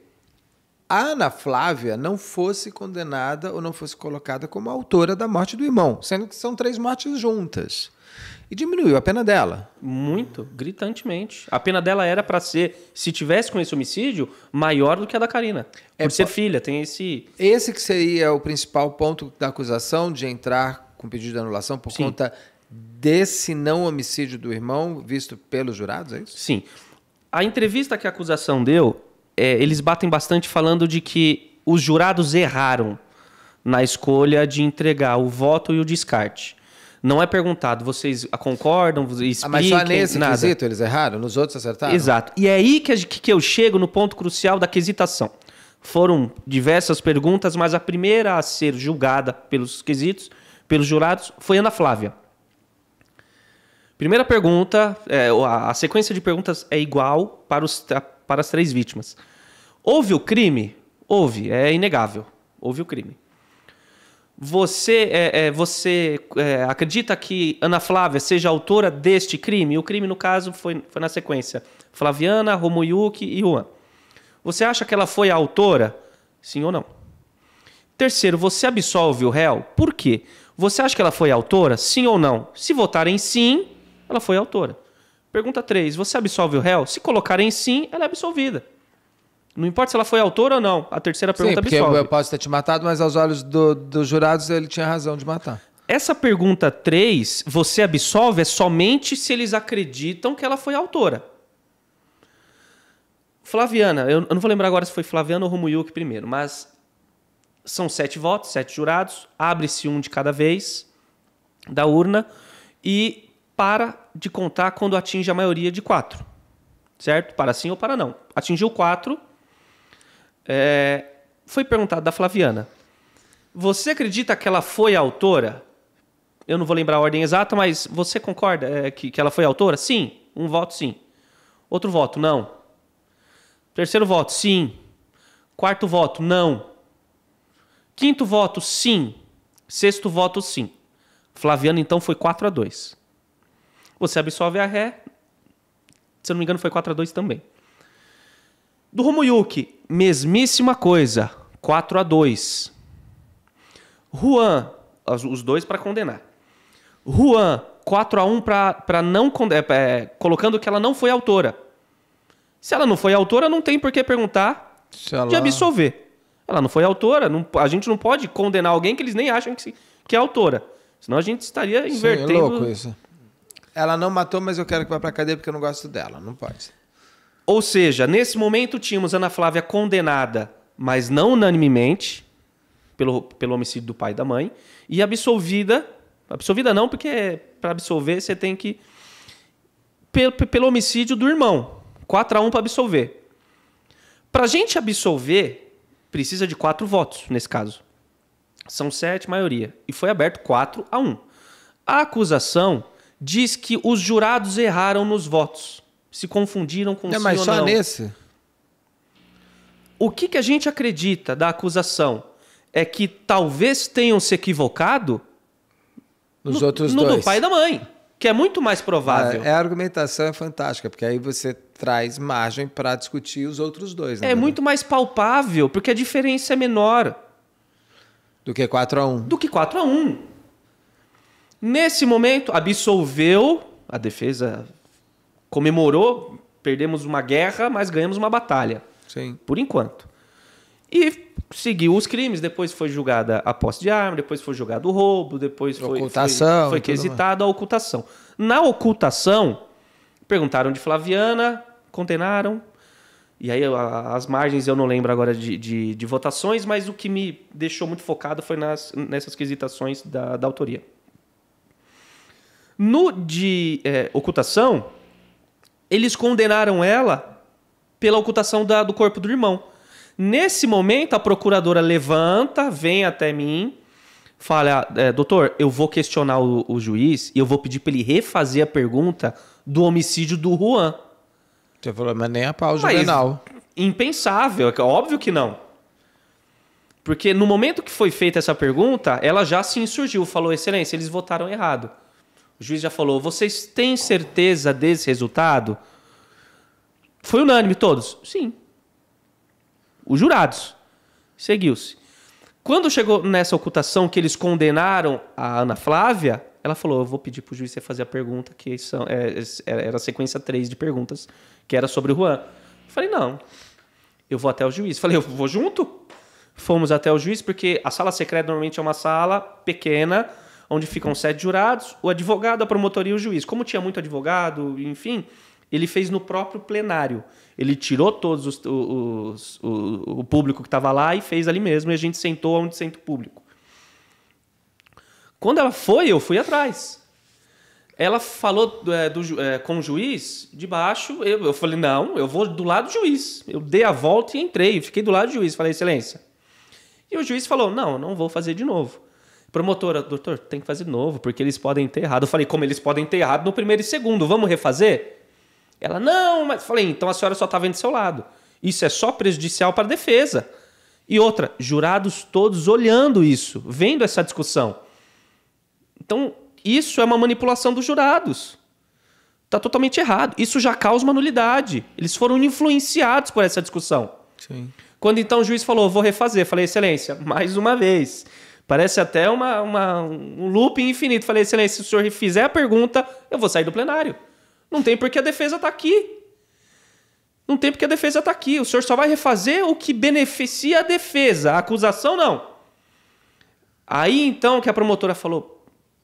A: a Ana Flávia não fosse condenada ou não fosse colocada como autora da morte do irmão, sendo que são três mortes juntas. E diminuiu a pena dela. Muito, gritantemente.
C: A pena dela era para ser, se tivesse com esse homicídio, maior do que a da Karina. É por é, ser filha, tem esse. Esse que seria o principal ponto da acusação de entrar com pedido de anulação por Sim. conta desse não homicídio do irmão, visto pelos jurados, é isso? Sim. A entrevista que a acusação deu, é, eles batem bastante falando de que os jurados erraram na escolha de entregar o voto e o descarte não é perguntado, vocês concordam, explicam, ah, mas só nesse nada. quesito eles erraram, nos outros acertaram? Exato. E é aí que, que eu chego no ponto crucial da quesitação. Foram diversas perguntas, mas a primeira a ser julgada pelos quesitos, pelos jurados, foi Ana Flávia. Primeira pergunta, é, a sequência de perguntas é igual para, os, para as três vítimas. Houve o crime? Houve, é inegável. Houve o crime. Você, é, é, você é, acredita que Ana Flávia seja autora deste crime? O crime, no caso, foi, foi na sequência: Flaviana, Romoyuki e Juan. Você acha que ela foi a autora? Sim ou não? Terceiro, você absolve o réu? Por quê? Você acha que ela foi autora? Sim ou não? Se votarem sim, ela foi autora. Pergunta 3. Você absolve o réu? Se colocarem sim, ela é absolvida. Não importa se ela foi autora ou não, a terceira pergunta Sim, porque Eu
A: posso ter te matado, mas aos olhos dos do jurados ele tinha razão de matar.
C: Essa pergunta 3, você absolve é somente se eles acreditam que ela foi autora. Flaviana, eu não vou lembrar agora se foi Flaviana ou Romuyuki primeiro, mas são sete votos, sete jurados, abre-se um de cada vez da urna e para de contar quando atinge a maioria de quatro. Certo? Para sim ou para não. Atingiu quatro, é, foi perguntado da Flaviana: Você acredita que ela foi a autora? Eu não vou lembrar a ordem exata, mas você concorda é, que, que ela foi a autora? Sim. Um voto, sim. Outro voto, não. Terceiro voto, sim. Quarto voto, não. Quinto voto, sim. Sexto voto, sim. Flaviana então, foi 4 a 2 Você absolve a ré. Se eu não me engano, foi 4 a 2 também. Do Romoyuki, mesmíssima coisa, 4 a 2. Juan, os dois para condenar. Juan, 4 a 1 para não é, é, colocando que ela não foi autora. Se ela não foi autora, não tem por que perguntar ela... de absolver. Ela não foi autora, não, a gente não pode condenar alguém que eles nem acham que, que é autora. Senão a gente estaria invertendo. Sim, é louco isso.
A: Ela não matou, mas eu quero que vá pra cadeia porque eu não gosto dela. Não
C: pode. Ou seja, nesse momento tínhamos Ana Flávia condenada, mas não unanimemente, pelo, pelo homicídio do pai e da mãe, e absolvida. Absolvida não, porque para absolver você tem que. Pelo, pelo homicídio do irmão. 4 a 1 para absolver. Para a gente absolver, precisa de quatro votos, nesse caso. São sete, maioria. E foi aberto 4 a 1. A acusação diz que os jurados erraram nos votos se confundiram com não, sim mas ou só não. nesse? O que, que a gente acredita da acusação é que talvez tenham se equivocado nos no, outros no dois. do pai e da mãe, que é muito mais provável. É,
A: é a argumentação é fantástica, porque aí você traz margem para discutir os outros dois. Né, é, muito mais palpável, porque a diferença
C: é menor. Do que 4 a 1 Do que 4 a 1 Nesse momento, absolveu a defesa comemorou, perdemos uma guerra, mas ganhamos uma batalha. Sim. Por enquanto. E seguiu os crimes, depois foi julgada a posse de arma, depois foi julgado o roubo, depois foi, ocultação, foi, foi quesitado a ocultação. Na ocultação, perguntaram de Flaviana, condenaram. E aí as margens eu não lembro agora de, de, de votações, mas o que me deixou muito focado foi nas, nessas quesitações da, da autoria. No de é, ocultação, eles condenaram ela pela ocultação da, do corpo do irmão. Nesse momento, a procuradora levanta, vem até mim, fala: é, Doutor, eu vou questionar o, o juiz e eu vou pedir para ele refazer a pergunta do homicídio do Juan. Você falou, mas nem a pau juvenal. Impensável, é óbvio que não. Porque no momento que foi feita essa pergunta, ela já se insurgiu, falou: Excelência, eles votaram errado. O juiz já falou: vocês têm certeza desse resultado? Foi unânime todos? Sim. Os jurados. Seguiu-se. Quando chegou nessa ocultação que eles condenaram a Ana Flávia, ela falou: Eu vou pedir pro juiz fazer a pergunta, que são, é, é era a sequência 3 de perguntas, que era sobre o Juan. Eu falei: Não, eu vou até o juiz. Eu falei: Eu vou junto? Fomos até o juiz, porque a sala secreta normalmente é uma sala pequena, onde ficam sete jurados, o advogado, a promotoria e o juiz. Como tinha muito advogado, enfim, ele fez no próprio plenário. Ele tirou todos os, os, os o, público que estava lá e fez ali mesmo, e a gente sentou onde senta o público. Quando ela foi, eu fui atrás. Ela falou é, do, é, com o juiz de baixo. Eu, eu, falei, não, eu vou do lado do juiz. Eu dei a volta e entrei. Fiquei do lado do juiz. Falei, excelência. E o juiz falou, não, não vou fazer de novo. Promotora, doutor, tem que fazer novo, porque eles podem ter errado. Eu falei, como eles podem ter errado no primeiro e segundo, vamos refazer? Ela, não, mas. Falei, então a senhora só está vendo seu lado. Isso é só prejudicial para a defesa. E outra, jurados todos olhando isso, vendo essa discussão. Então, isso é uma manipulação dos jurados. Está totalmente errado. Isso já causa uma nulidade. Eles foram influenciados por essa discussão. Sim. Quando então o juiz falou, vou refazer, falei, excelência, mais uma vez. Parece até uma, uma, um loop infinito. Falei, excelência, se o senhor fizer a pergunta, eu vou sair do plenário. Não tem porque a defesa está aqui. Não tem porque a defesa está aqui. O senhor só vai refazer o que beneficia a defesa. A acusação, não. Aí então que a promotora falou: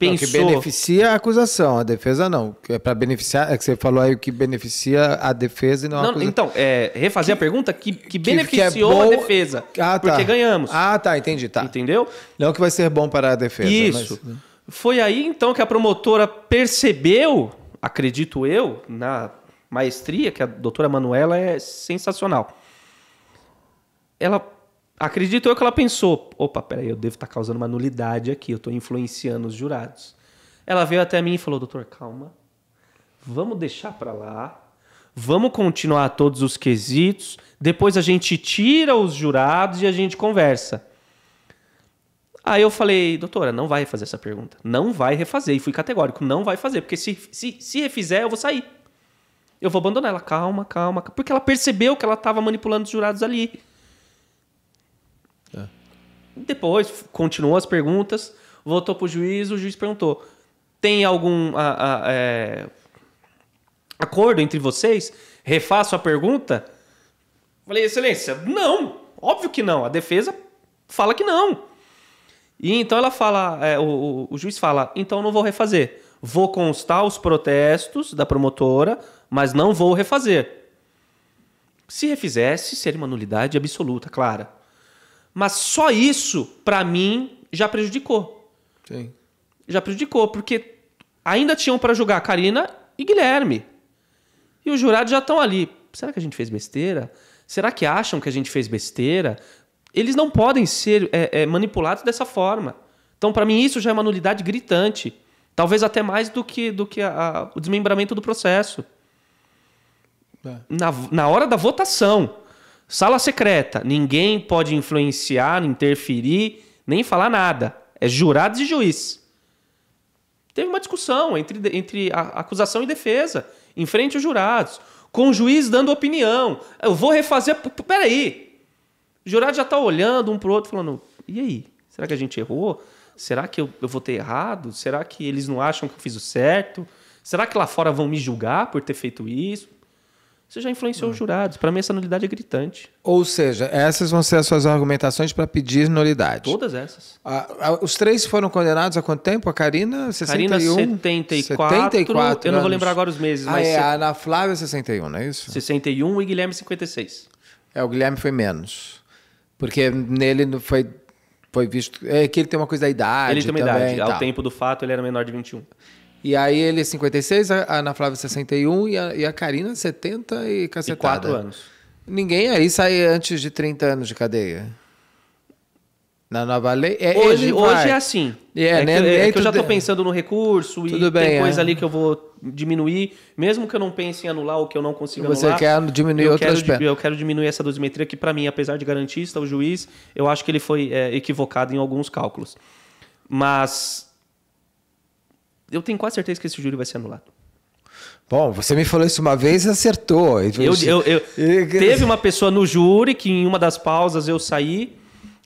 C: pensou. Não, que
A: beneficia é a acusação, a defesa não. É para beneficiar, é que você falou aí o que beneficia a defesa e não, não a acusação.
C: Então, é, refazer que, a pergunta, que, que, que beneficiou que é bom... a defesa. Ah, tá. Porque ganhamos. Ah, tá, entendi, tá. Entendeu? Não que vai ser bom para a defesa. Isso. Mas... Foi aí então que a promotora percebeu, acredito eu, na maestria, que a doutora Manuela é sensacional. Ela Acredito eu que ela pensou: opa, peraí, eu devo estar tá causando uma nulidade aqui, eu estou influenciando os jurados. Ela veio até mim e falou: doutor, calma, vamos deixar para lá, vamos continuar todos os quesitos, depois a gente tira os jurados e a gente conversa. Aí eu falei, doutora, não vai refazer essa pergunta. Não vai refazer. E fui categórico, não vai fazer. Porque se, se, se refizer, eu vou sair. Eu vou abandonar ela. Calma, calma. Porque ela percebeu que ela estava manipulando os jurados ali. Depois, continuou as perguntas, voltou pro juiz, o juiz perguntou: tem algum a, a, é, acordo entre vocês? Refaço a pergunta? Falei, excelência, não, óbvio que não. A defesa fala que não. E então ela fala, é, o, o, o juiz fala, então não vou refazer. Vou constar os protestos da promotora, mas não vou refazer. Se refizesse, seria uma nulidade absoluta, clara. Mas só isso, para mim, já prejudicou. Sim. Já prejudicou, porque ainda tinham para julgar Karina e Guilherme. E os jurados já estão ali. Será que a gente fez besteira? Será que acham que a gente fez besteira? Eles não podem ser é, é, manipulados dessa forma. Então, para mim, isso já é uma nulidade gritante. Talvez até mais do que, do que a, a, o desmembramento do processo. É. Na, na hora da votação. Sala secreta, ninguém pode influenciar, interferir, nem falar nada. É jurados e juiz. Teve uma discussão entre, entre acusação e defesa, em frente aos jurados, com o juiz dando opinião. Eu vou refazer. Peraí! O jurado já está olhando um pro outro, falando: e aí? Será que a gente errou? Será que eu, eu vou ter errado? Será que eles não acham que eu fiz o certo? Será que lá fora vão me julgar por ter feito isso? Você já influenciou os hum. jurados. Para mim,
A: essa nulidade é gritante. Ou seja, essas vão ser as suas argumentações para pedir nulidade. Todas essas. os três foram condenados há quanto tempo? A Karina, 61? Karina, 74. 74 eu não vou lembrar agora os meses. Ah, mas é, se... a Ana Flávia, 61, não é isso? 61 e Guilherme, 56. É, o Guilherme foi menos. Porque nele foi, foi visto... É que ele tem uma coisa da idade Ele tem uma idade. Ao
C: tempo do fato, ele era menor de 21.
A: E aí ele 56, é a Ana Flávia 61 e a, e a Karina 70
C: e cacetada. E quatro anos.
A: Ninguém aí sai antes de 30 anos de cadeia. Na nova lei. É, hoje, hoje é assim. Yeah, é, é, né? que, é, é que eu já estou é.
C: pensando no recurso e bem, tem coisa é. ali que eu vou diminuir, mesmo que eu não pense em anular ou que eu não consiga Você anular. Você quer diminuir outras quero, Eu quero diminuir essa dosimetria que, para mim, apesar de garantista, o juiz, eu acho que ele foi equivocado em alguns cálculos. Mas eu tenho quase certeza que esse júri vai ser anulado.
A: Bom, você me falou isso uma vez e acertou. Assim. Eu, eu, *laughs*
C: eu, teve uma pessoa no júri que em uma das pausas eu saí.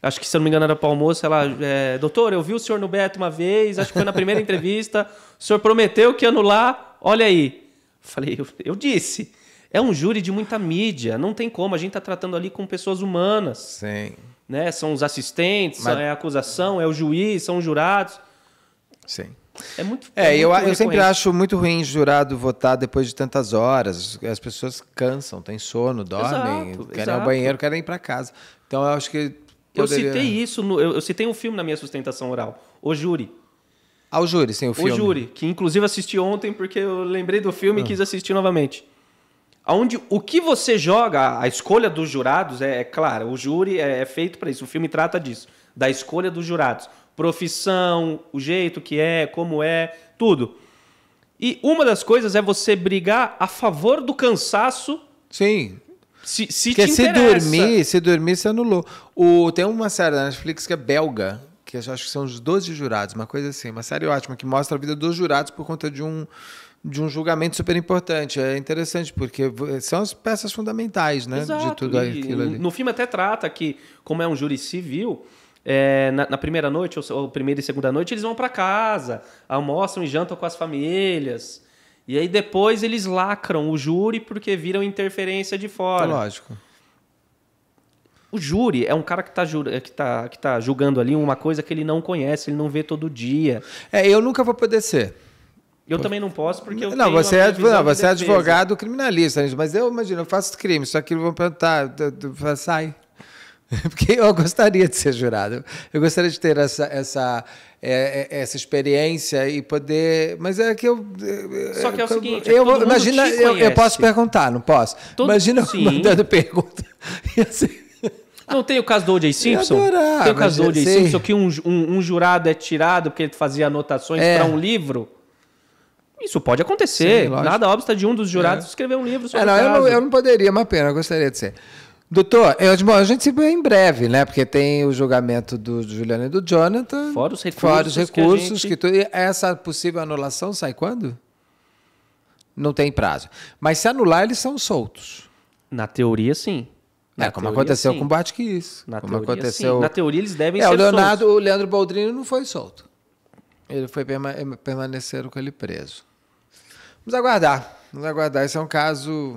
C: Acho que, se eu não me engano, era para almoço. Ela, é, doutor, eu vi o senhor no Beto uma vez, acho que foi na primeira *laughs* entrevista. O senhor prometeu que ia anular, olha aí. Falei, eu, eu disse. É um júri de muita mídia, não tem como. A gente está tratando ali com pessoas humanas. Sim. Né? São os assistentes, Mas... é a acusação, é o juiz, são os jurados. Sim. É muito. É, eu, eu sempre acho
A: muito ruim jurado votar depois de tantas horas. As pessoas cansam, têm sono, dormem, exato, querem exato. ir ao banheiro, querem ir para casa. Então eu acho que. Poderia... Eu citei
C: isso, no, eu, eu citei um filme na minha sustentação oral, O Júri.
A: Ah, o Júri, sim, o, filme. O
C: Júri, que inclusive assisti ontem porque eu lembrei do filme e ah. quis assistir novamente. Onde o que você joga, a escolha dos jurados, é, é claro, o júri é, é feito para isso, o filme trata disso, da escolha dos jurados profissão, o jeito que é, como é, tudo. E uma das coisas é você brigar a favor do cansaço. Sim. Se, se Porque te se interessa. dormir,
A: se dormir, você anulou. O, tem uma série da Netflix que é belga, que eu acho que são os 12 jurados, uma coisa assim, uma série ótima, que mostra a vida dos jurados por conta de um, de um julgamento super importante. É interessante, porque são as peças fundamentais, né? Exato. De tudo aquilo ali.
C: No filme até trata que, como é um júri civil, é, na, na, primeira noite, ou, ou, primeira e segunda noite, eles vão para casa, almoçam e jantam com as famílias. E aí depois eles lacram o júri porque viram interferência de fora. Lógico. O júri é um cara que está é, que tá, que tá julgando ali uma coisa que ele não conhece, ele não vê todo dia. É, eu nunca vou poder ser. Eu também não posso porque eu não é, você é não, você de é advogado criminalista mas eu
A: imagino eu faço crime só que vão perguntar sai assim, *laughs* Porque eu gostaria de ser jurado. Eu gostaria de ter essa, essa, é, é, essa experiência e poder. Mas é que eu. É, Só que é o seguinte: eu, é imagina, eu, eu, posso perguntar, não posso?
C: Todo, imagina eu mandando pergunta. *laughs* Assim, não tem o caso do O.J. Simpson? Adorar, tem o caso do O.J. Simpson que um, um, um, jurado é tirado porque ele fazia anotações é. para um livro. Isso pode acontecer. Sim, Nada obsta de um dos jurados é. escrever um livro sobre é, não, eu não, eu
A: não, poderia, uma pena, eu gostaria de ser. Doutor, é, eu, bom, a gente se vê em breve, né? Porque tem o julgamento do Juliano e do Jonathan. Fora os recursos. Fora os recursos. Que, gente... que tu, essa possível anulação sai quando? Não tem prazo. Mas se anular, eles são soltos.
C: Na teoria, sim. É, Na é, como teoria, aconteceu sim. com o Batkiss. Na, como teoria, aconteceu... Sim. Na
A: teoria, eles devem é, ser o Leonardo, soltos. O Leandro Baldrino não foi solto. Ele foi perma permaneceram com ele preso. Vamos aguardar. Vamos aguardar. Esse é um caso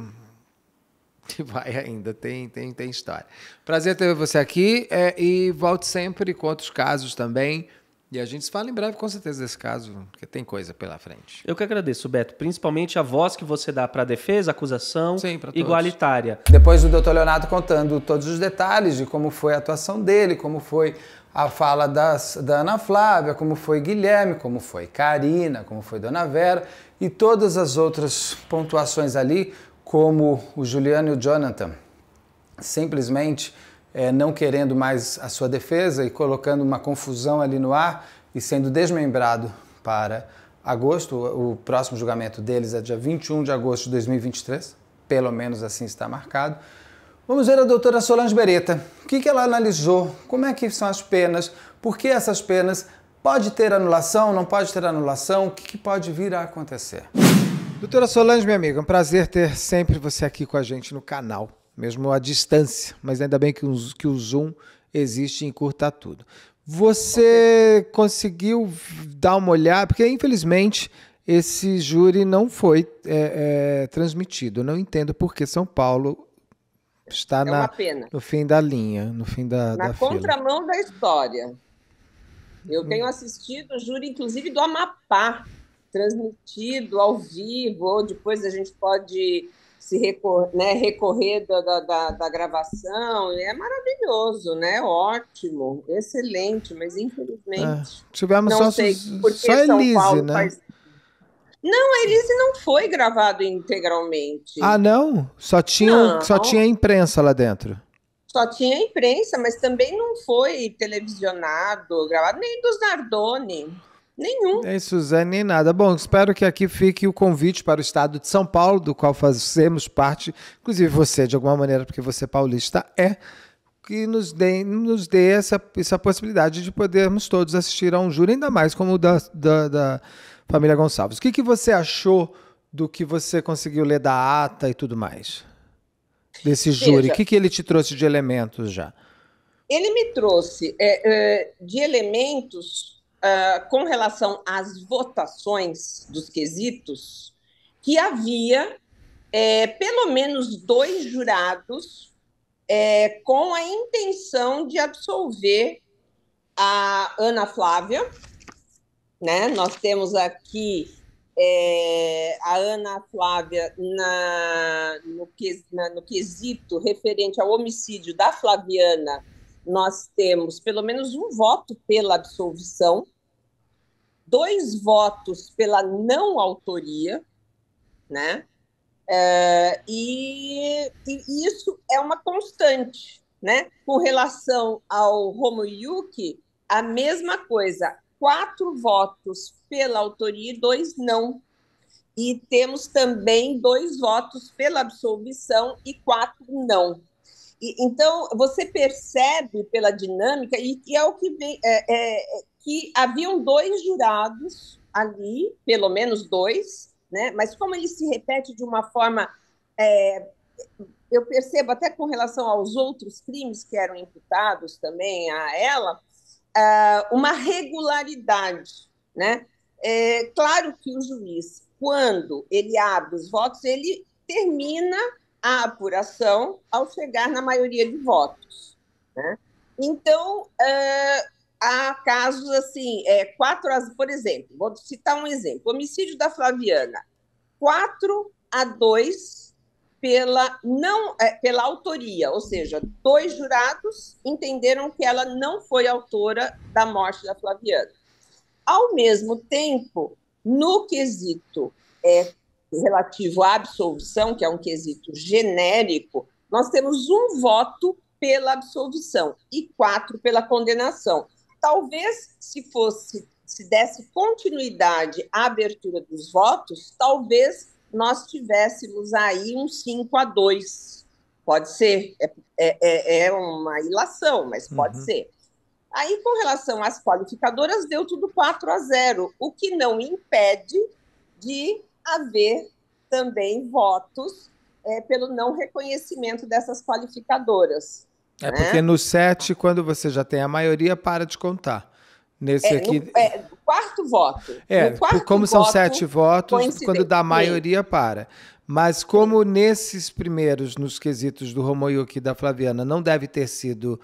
A: *laughs* Vai ainda, tem, tem, tem história. Prazer ter você aqui é, e volte sempre com outros casos também. E a gente se fala em breve, com certeza, desse caso, porque tem coisa pela frente.
C: Eu que agradeço, Beto, principalmente a voz que você dá para a defesa, acusação Sim, igualitária. Depois do doutor Leonardo contando todos os detalhes de como foi a atuação dele, como
A: foi a fala das, da Ana Flávia, como foi Guilherme, como foi Karina, como foi Dona Vera e todas as outras pontuações ali como o Juliano e o Jonathan, simplesmente é, não querendo mais a sua defesa e colocando uma confusão ali no ar e sendo desmembrado para agosto. O próximo julgamento deles é dia 21 de agosto de 2023, pelo menos assim está marcado. Vamos ver a doutora Solange Beretta. O que, ela analisou? Como é que são as penas? Por que essas penas? Pode ter anulação? Não pode ter anulação? O que, que pode vir a acontecer? Doutora Solange, minha amiga, é um prazer ter sempre você aqui com a gente no canal, mesmo à distância, mas ainda bem que, que o Zoom existe e encurta tudo. Você conseguiu dar uma olhada, porque infelizmente esse júri não foi é, é, transmitido. Eu não entendo por que São Paulo está é na, no fim da linha, no fim da. Na da contramão
B: fila. da história. Eu hum. tenho assistido o júri, inclusive, do Amapá, transmitido ao vivo, ou depois a gente pode se recor né, recorrer da, da, da, gravação. É maravilhoso, né? Ótimo, excelente, mas infelizmente.
A: É, tivemos não só, sei só Elise, Paulo né? Faz...
B: Não, a Elise não foi gravado integralmente. Ah,
A: não? Só tinha, não. Só tinha imprensa lá dentro.
B: Só tinha imprensa, mas também não foi televisionado, gravado, nem dos Nardoni. Nenhum.
A: Nem Suzane, nem nada. Bom, espero que aqui fique o convite para o estado de São Paulo, do qual fazemos parte, inclusive você, de alguma maneira, porque você paulista é, que nos dê, nos dê essa, essa possibilidade de podermos todos assistir a um júri, ainda mais como o da, da, da família Gonçalves. O que, que você achou do que você conseguiu ler da ata e tudo mais? Desse júri. Veja. O que, que ele te trouxe de elementos já?
B: Ele me trouxe é, é, de elementos ah, com relação às votações dos quesitos, que havia é, pelo menos dois jurados é, com a intenção de absolver a Ana Flávia. Né? Nós temos aqui é, a Ana Flávia na, no, que, na, no quesito referente ao homicídio da Flaviana nós temos pelo menos um voto pela absolvição, dois votos pela não autoria, né? É, e, e, isso é uma constante, né? Com relação ao Yuki, a mesma coisa, quatro votos pela autoria e dois não. E temos também dois votos pela absolvição e quatro não. E, então, você percebe pela dinâmica, e, e é o que vem, é, é, é, que haviam dois jurados ali, pelo menos dois, né? mas como ele se repete de uma forma. É, eu percebo até com relação aos outros crimes que eram imputados também a ela, é, uma regularidade. Né? É claro que o juiz, quando ele abre os votos, ele termina a apuração ao chegar na maioria de votos. Né? Então, uh, há casos assim, é, quatro, por exemplo, vou citar um exemplo: homicídio da Flaviana, 4 a 2 pela, não, é, pela autoria, ou seja, dois jurados entenderam que ela não foi autora da morte da Flaviana. Ao mesmo tempo, no quesito é, relativo à absolvição, que é um quesito genérico, nós temos um voto pela absolvição e quatro pela condenação. Talvez se fosse se desse continuidade à abertura dos votos, talvez nós tivéssemos aí um 5 a 2. Pode ser, é, é, é, é uma ilação, mas pode uhum. ser. Aí, com relação às qualificadoras, deu tudo 4 a 0, o que não impede de haver também votos é, pelo não reconhecimento dessas qualificadoras.
A: É né? porque no sete, quando você já tem a maioria, para de contar. Nesse é, aqui. No,
B: é, quarto voto. É, quarto como voto, são sete votos, quando dá maioria,
A: para. Mas como nesses primeiros, nos quesitos do Romoyuki e da Flaviana, não deve ter sido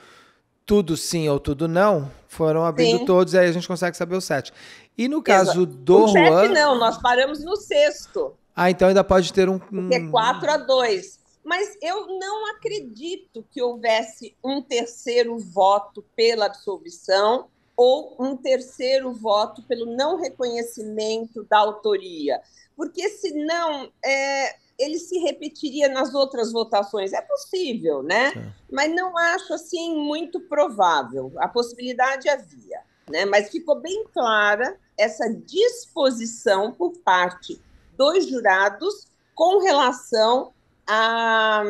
A: tudo sim ou tudo não, foram abrindo sim. todos, aí a gente consegue saber o sete. E no caso Exato. do o Juan... Sete não,
B: nós paramos no sexto.
A: Ah, então ainda pode ter um...
B: Porque é 4 a 2. Mas eu não acredito que houvesse um terceiro voto pela absolvição ou um terceiro voto pelo não reconhecimento da autoria. Porque senão é, ele se repetiria nas outras votações. É possível, né? É. Mas não acho assim muito provável. A possibilidade havia, né? Mas ficou bem clara essa disposição por parte dos jurados com relação a,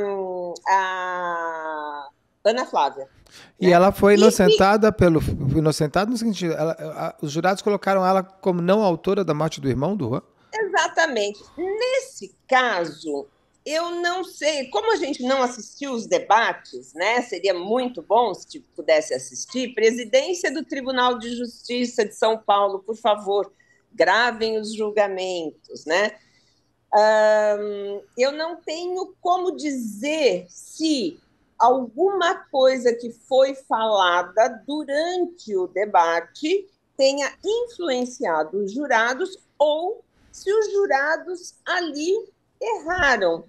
B: a Ana Flávia.
A: E né? ela foi inocentada pelo. Inocentada no seguinte: ela, a, os jurados colocaram ela como não autora da morte do irmão do Juan?
B: Exatamente. Nesse caso, eu não sei, como a gente não assistiu os debates, né? Seria muito bom se tipo, pudesse assistir. Presidência do Tribunal de Justiça de São Paulo, por favor, gravem os julgamentos, né? eu não tenho como dizer se alguma coisa que foi falada durante o debate tenha influenciado os jurados ou se os jurados ali erraram.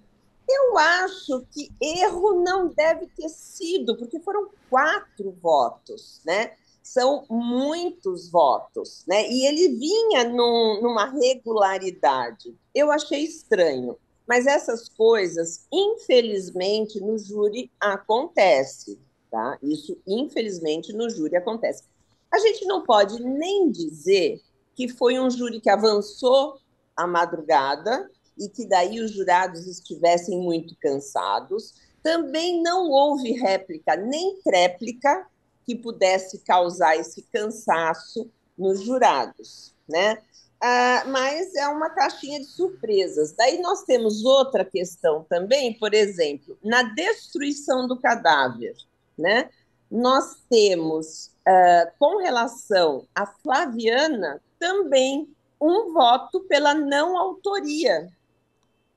B: Eu acho que erro não deve ter sido, porque foram quatro votos, né? São muitos votos, né? E ele vinha num, numa regularidade. Eu achei estranho, mas essas coisas, infelizmente, no júri acontece, tá? Isso, infelizmente, no júri acontece. A gente não pode nem dizer que foi um júri que avançou à madrugada e que daí os jurados estivessem muito cansados. Também não houve réplica nem tréplica que pudesse causar esse cansaço nos jurados, né? Ah, mas é uma caixinha de surpresas. Daí nós temos outra questão também, por exemplo, na destruição do cadáver, né? Nós temos, ah, com relação a Flaviana, também um voto pela não autoria,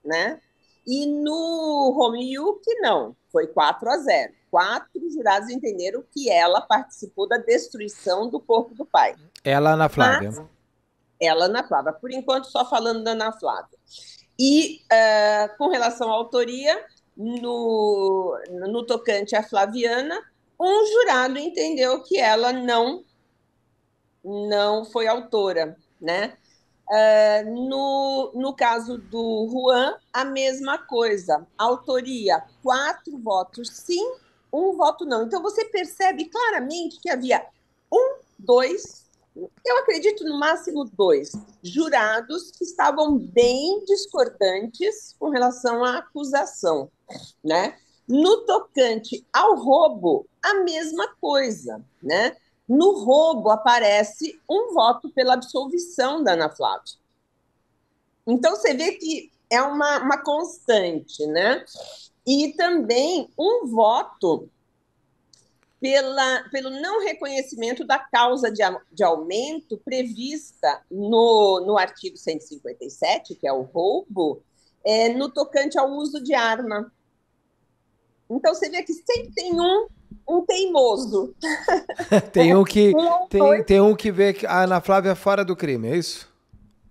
B: né? E no Romeu que não, foi 4 a 0. Quatro jurados entenderam que ela participou da destruição do corpo do pai.
A: Ela, Ana Flávia. Mas,
B: ela, Ana Flávia. Por enquanto, só falando da Ana Flávia. E uh, com relação à autoria, no, no tocante à Flaviana, um jurado entendeu que ela não não foi autora, né? Uh, no, no caso do Juan, a mesma coisa. Autoria, quatro votos sim, um voto não. Então você percebe claramente que havia um, dois, eu acredito no máximo dois jurados que estavam bem discordantes com relação à acusação, né? No tocante ao roubo, a mesma coisa, né? No roubo aparece um voto pela absolvição da Ana Flávia. Então você vê que é uma, uma constante, né? E também um voto pela, pelo não reconhecimento da causa de, de aumento prevista no, no artigo 157, que é o roubo, é, no tocante ao uso de arma. Então, você vê que sempre tem um um teimoso.
A: *laughs* tem um que tem, tem um que vê a Ana Flávia fora do crime, é isso?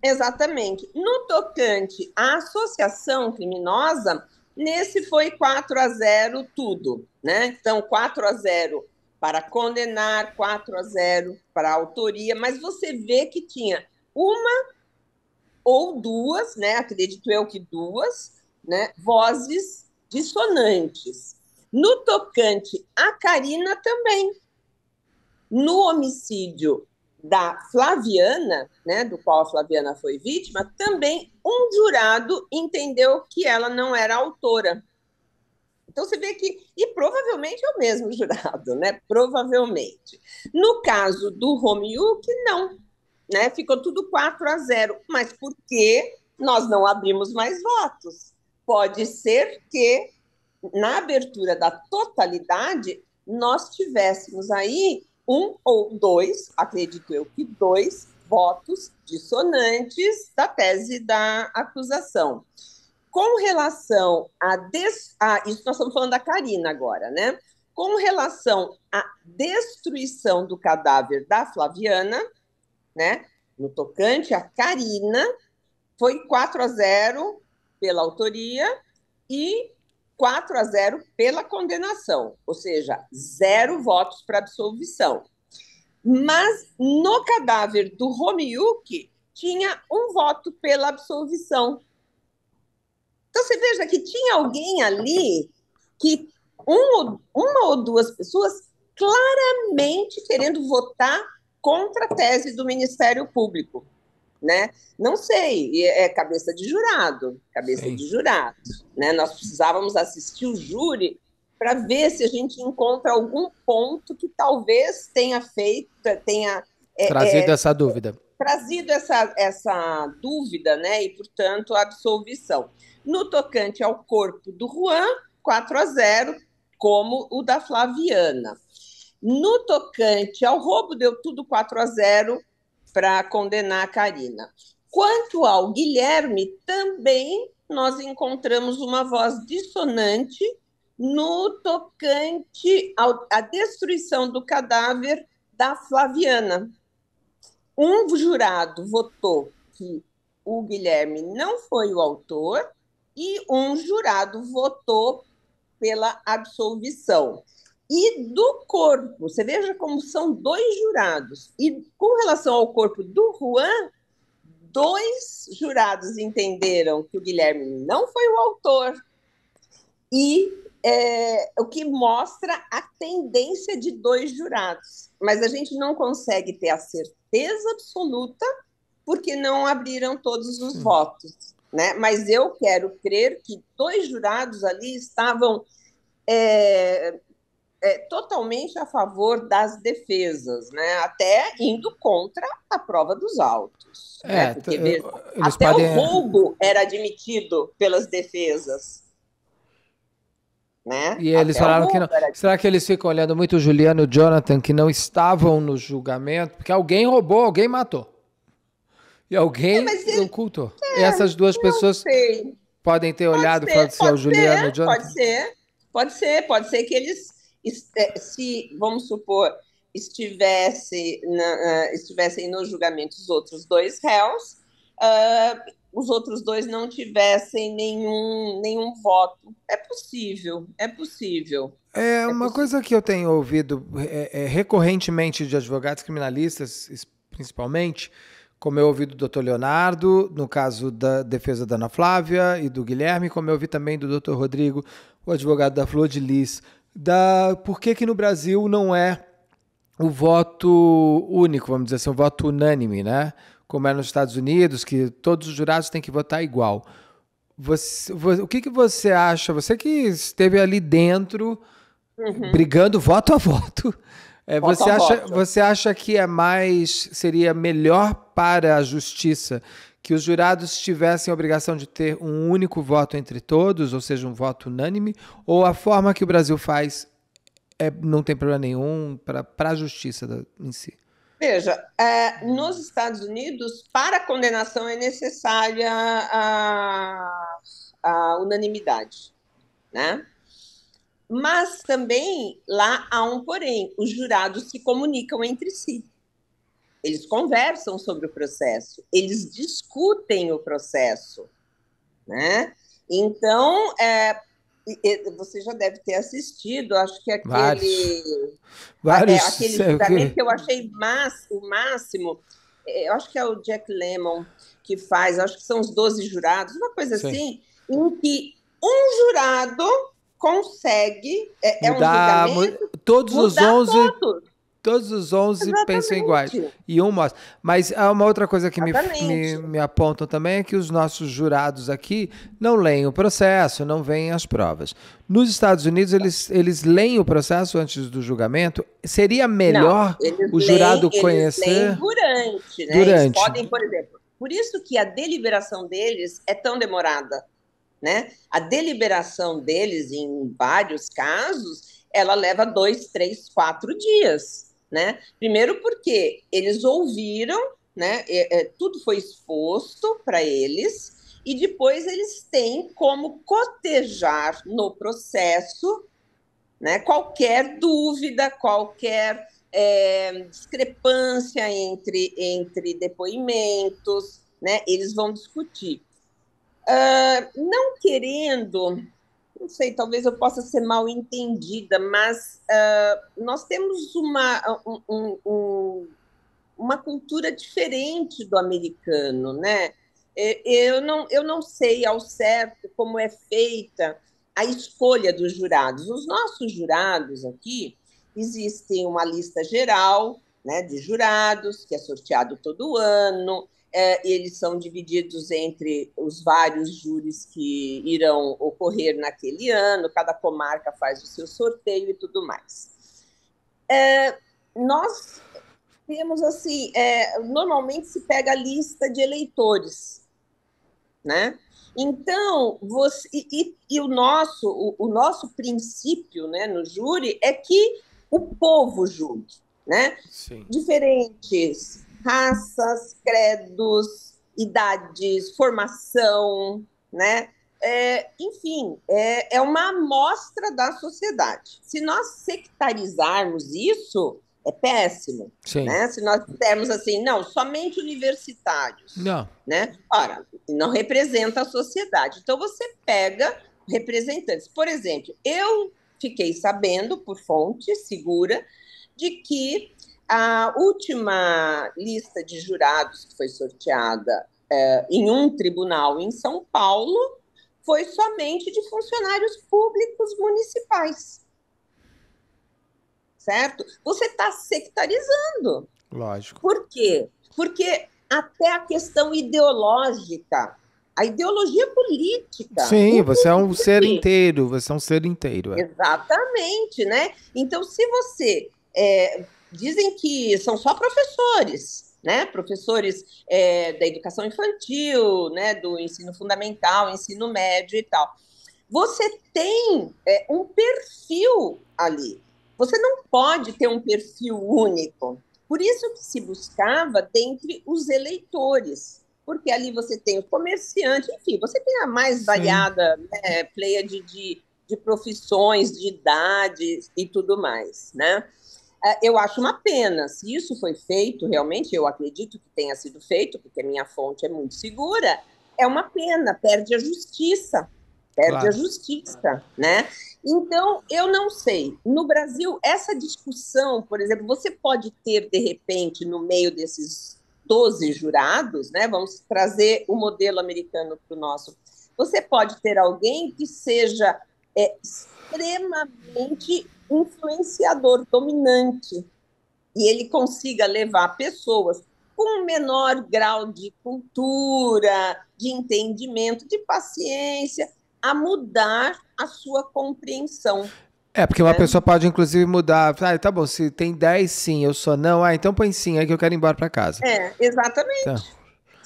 B: Exatamente. No tocante à associação criminosa, nesse foi 4 a 0 tudo, né? Então 4 a 0 para condenar, 4 a 0 para autoria, mas você vê que tinha uma ou duas, né? Acredito eu que duas, né? Vozes dissonantes. No tocante a Karina também. No homicídio da Flaviana, né, do qual a Flaviana foi vítima, também um jurado entendeu que ela não era autora. Então você vê que, e provavelmente é o mesmo jurado, né? Provavelmente. No caso do que não. Né? Ficou tudo 4 a 0. Mas por que nós não abrimos mais votos? Pode ser que na abertura da totalidade, nós tivéssemos aí um ou dois, acredito eu que dois, votos dissonantes da tese da acusação. Com relação a, des... isso nós estamos falando da Karina agora, né? Com relação à destruição do cadáver da Flaviana, né? No tocante a Karina, foi 4 a 0 pela autoria e 4 a 0 pela condenação, ou seja, zero votos para absolvição. Mas no cadáver do Romiyuki tinha um voto pela absolvição. Então você veja que tinha alguém ali que um, uma ou duas pessoas claramente querendo votar contra a tese do Ministério Público né? Não sei, é cabeça de jurado, cabeça Sim. de jurado, né? Nós precisávamos assistir o júri para ver se a gente encontra algum ponto que talvez tenha feito, tenha é, trazido é,
A: essa dúvida,
B: trazido essa, essa dúvida, né? E portanto a absolvição. No tocante ao corpo do Juan, 4 a 0, como o da Flaviana. No tocante ao roubo, deu tudo 4 a 0 para condenar a Karina. Quanto ao Guilherme, também nós encontramos uma voz dissonante no tocante à destruição do cadáver da Flaviana. Um jurado votou que o Guilherme não foi o autor e um jurado votou pela absolvição e do corpo. Você veja como são dois jurados. E com relação ao corpo do Juan, dois jurados entenderam que o Guilherme não foi o autor. E é, o que mostra a tendência de dois jurados. Mas a gente não consegue ter a certeza absoluta porque não abriram todos os hum. votos. Né? Mas eu quero crer que dois jurados ali estavam é, é, totalmente a favor das defesas, né? até indo contra a prova dos autos. É, né? Porque mesmo, até podem... o é. roubo era admitido pelas defesas. Né?
A: E eles Até falaram que não. Será que eles ficam olhando muito o Juliano e o Jonathan que não estavam no julgamento? Porque alguém roubou, alguém matou. E alguém é, é- ocultou. É, essas duas pessoas sei. podem ter pode olhado para é o Juliano e o Jonathan. Pode
B: ser, pode ser, pode ser que eles se, vamos supor, estivesse na, estivessem nos julgamentos os outros dois réus, uh, os outros dois não tivessem nenhum, nenhum voto. É possível, é possível.
A: É, é uma coisa que eu tenho ouvido é, é, recorrentemente de advogados criminalistas, principalmente, como eu ouvi do doutor Leonardo, no caso da defesa da Ana Flávia e do Guilherme, como eu ouvi também do doutor Rodrigo, o advogado da Flor de Lis, da por que, que no Brasil não é o voto único, vamos dizer assim, o voto unânime, né? Como é nos Estados Unidos, que todos os jurados têm que votar igual. Você, o que, que você acha? Você que esteve ali dentro, uhum. brigando voto a voto, é, voto você, a acha, voto. você acha que é mais seria melhor para a justiça que os jurados tivessem a obrigação de ter um único voto entre todos, ou seja, um voto unânime, ou a forma que o Brasil faz é, não tem problema nenhum para a justiça da, em si?
B: Veja, é, nos Estados Unidos, para a condenação é necessária a, a unanimidade, né? Mas também lá há um porém, os jurados se comunicam entre si. Eles conversam sobre o processo, eles discutem o processo, né? Então, é, você já deve ter assistido, acho que aquele. Vários. *laughs* Vários. É, aquele julgamento que eu achei o máximo, é, eu acho que é o Jack Lemmon que faz, acho que são os 12 jurados, uma coisa Sim. assim, em que um jurado consegue. É, é um julgamento. Todos os 11. Todos todos os
A: 11 Exatamente. pensam iguais. E um mostra. Mas há ah, uma outra coisa que me, me, me, apontam também é que os nossos jurados aqui não leem o processo, não veem as provas. Nos Estados Unidos, eles, eles leem o processo antes do julgamento. Seria melhor não, o jurado leem, conhecer.
B: durante, né? Durante. Eles podem, por exemplo. Por isso que a deliberação deles é tão demorada. Né? A deliberação deles, em vários casos, ela leva dois, três, quatro dias né? Primeiro porque eles ouviram, né? É, é, tudo foi exposto para eles e depois eles têm como cotejar no processo, né? Qualquer dúvida, qualquer é, discrepância entre entre depoimentos, né? Eles vão discutir. Uh, não querendo não sei, talvez eu possa ser mal entendida, mas uh, nós temos uma, um, um, uma cultura diferente do americano, né? Eu não, eu não sei ao certo como é feita a escolha dos jurados. Os nossos jurados aqui, existem uma lista geral né, de jurados, que é sorteado todo ano, é, eles são divididos entre os vários júris que irão ocorrer naquele ano, cada comarca faz o seu sorteio e tudo mais. É, nós temos assim, é, normalmente se pega a lista de eleitores, né? Então, você, e, e o nosso o, o, nosso princípio né, no júri é que o povo julgue, né? Diferentes raças, credos, idades, formação, né? É, enfim, é, é uma amostra da sociedade. Se nós sectarizarmos isso, é péssimo. Sim. Né? Se nós dissermos assim, não, somente universitários. Não. Né? Ora, não representa a sociedade. Então você pega representantes. Por exemplo, eu fiquei sabendo, por fonte segura, de que a última lista de jurados que foi sorteada é, em um tribunal em São Paulo foi somente de funcionários públicos municipais. Certo? Você está sectarizando. Lógico. Por quê? Porque até a questão ideológica, a ideologia política. Sim, você é um ser
A: inteiro, você é um ser inteiro. É.
B: Exatamente, né? Então, se você é, dizem que são só professores, né? Professores é, da educação infantil, né? Do ensino fundamental, ensino médio e tal. Você tem é, um perfil ali. Você não pode ter um perfil único. Por isso que se buscava dentre os eleitores, porque ali você tem o comerciante, enfim, você tem a mais variada né, pleia de, de, de profissões, de idades e tudo mais, né? É, eu acho uma pena. Se isso foi feito, realmente, eu acredito que tenha sido feito, porque a minha fonte é muito segura, é uma pena, perde a justiça. Perde claro. a justiça, né? Então, eu não sei. No Brasil, essa discussão, por exemplo, você pode ter, de repente, no meio desses 12 jurados, né? Vamos trazer o modelo americano para o nosso. Você pode ter alguém que seja é, extremamente influenciador dominante e ele consiga levar pessoas com menor grau de cultura, de entendimento, de paciência, a mudar a sua compreensão.
A: É, porque uma é. pessoa pode, inclusive, mudar. Ah, tá bom, se tem 10 sim, eu sou não. Ah, então põe sim, é que eu quero ir embora para casa.
B: É, exatamente. Então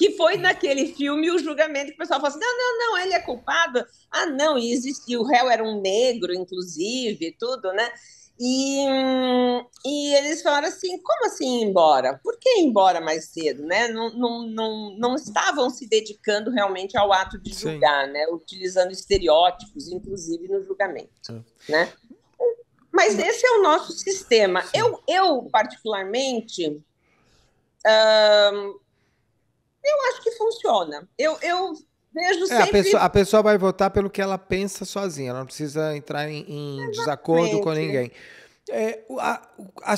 B: que foi naquele filme o julgamento que o pessoal falou assim: não, não, não, ele é culpado. Ah, não, e existia, o réu era um negro, inclusive, tudo, né? E, e eles falaram assim: como assim ir embora? Por que ir embora mais cedo? Né? Não, não, não, não estavam se dedicando realmente ao ato de julgar, né? utilizando estereótipos, inclusive no julgamento. Né? Mas esse é o nosso sistema. Eu, eu particularmente, eu acho que funciona. Eu, eu vejo é, sempre... A pessoa, a pessoa
A: vai votar pelo que ela pensa sozinha, ela não precisa entrar em, em desacordo com ninguém.
B: É, a,
A: a,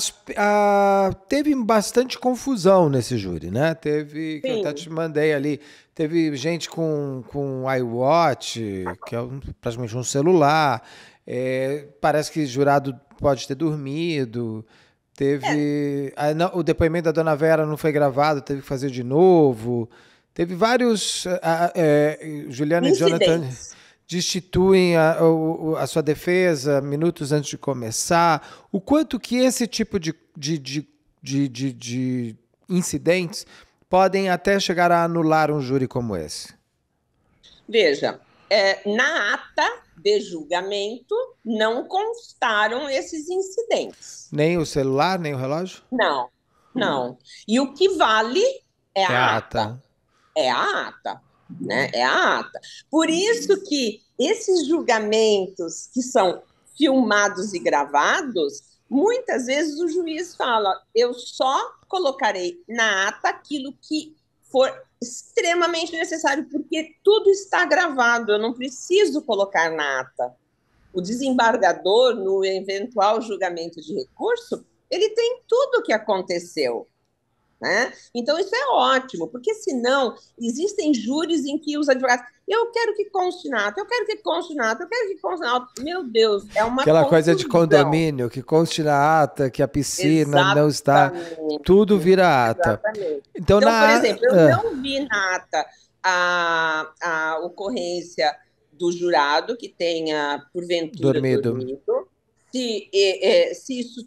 A: a, teve bastante confusão nesse júri, né? Teve, que eu até te mandei ali, teve gente com, com iWatch, que é um, praticamente um celular, é, parece que jurado pode ter dormido. Teve. É. A, não, o depoimento da dona Vera não foi gravado, teve que fazer de novo. Teve vários. Eh, a, a, eh, Juliana Incidentes. e Jonathan destituem a, a, sua defesa minutos antes de começar. O quanto que esse tipo de, de, de, de, de incidentes podem até chegar a anular um júri como esse?
B: Veja, é, na ata de julgamento não constaram esses incidentes.
A: Nem o celular, nem o relógio? Não, não.
B: Hum. E o que vale é a, é a ata. ata. É a ata, né? É a ata. Por isso que esses julgamentos que são filmados e gravados, muitas vezes o juiz fala: eu só colocarei na ata aquilo que for extremamente necessário, porque tudo está gravado, eu não preciso colocar na ata. O desembargador, no eventual julgamento de recurso, ele tem tudo o que aconteceu. Né? Então, isso é ótimo, porque senão existem júris em que os advogados. Eu quero que conste nada, eu quero que conste nada, eu quero que conste nada. Meu Deus, é uma. Aquela coisa de condomínio,
A: que conste na ata, que a piscina Exatamente. não está. Tudo vira ata.
B: Exatamente. Então, então na... por exemplo, eu ah. não vi na ata a, a ocorrência do jurado que tenha, porventura, dormido. dormido. Se, é, é, se isso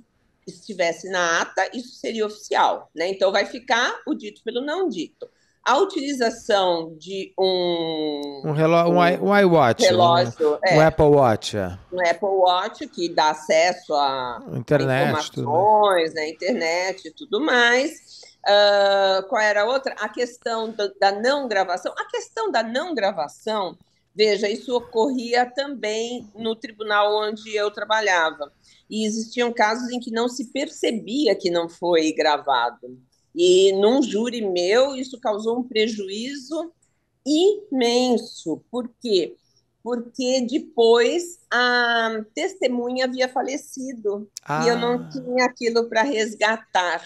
B: estivesse na ata, isso seria oficial, né? Então vai ficar o dito pelo não dito. A utilização de um um, relo um, um iWatch, relógio, um, é, um, Apple
A: Watch, é.
B: um Apple Watch que dá acesso a internet, informações, né? internet e tudo mais. Uh, qual era a outra? A questão da não gravação. A questão da não gravação Veja, isso ocorria também no tribunal onde eu trabalhava. E existiam casos em que não se percebia que não foi gravado. E num júri meu, isso causou um prejuízo imenso. Por quê? Porque depois a testemunha havia falecido ah. e eu não ah. tinha aquilo para resgatar,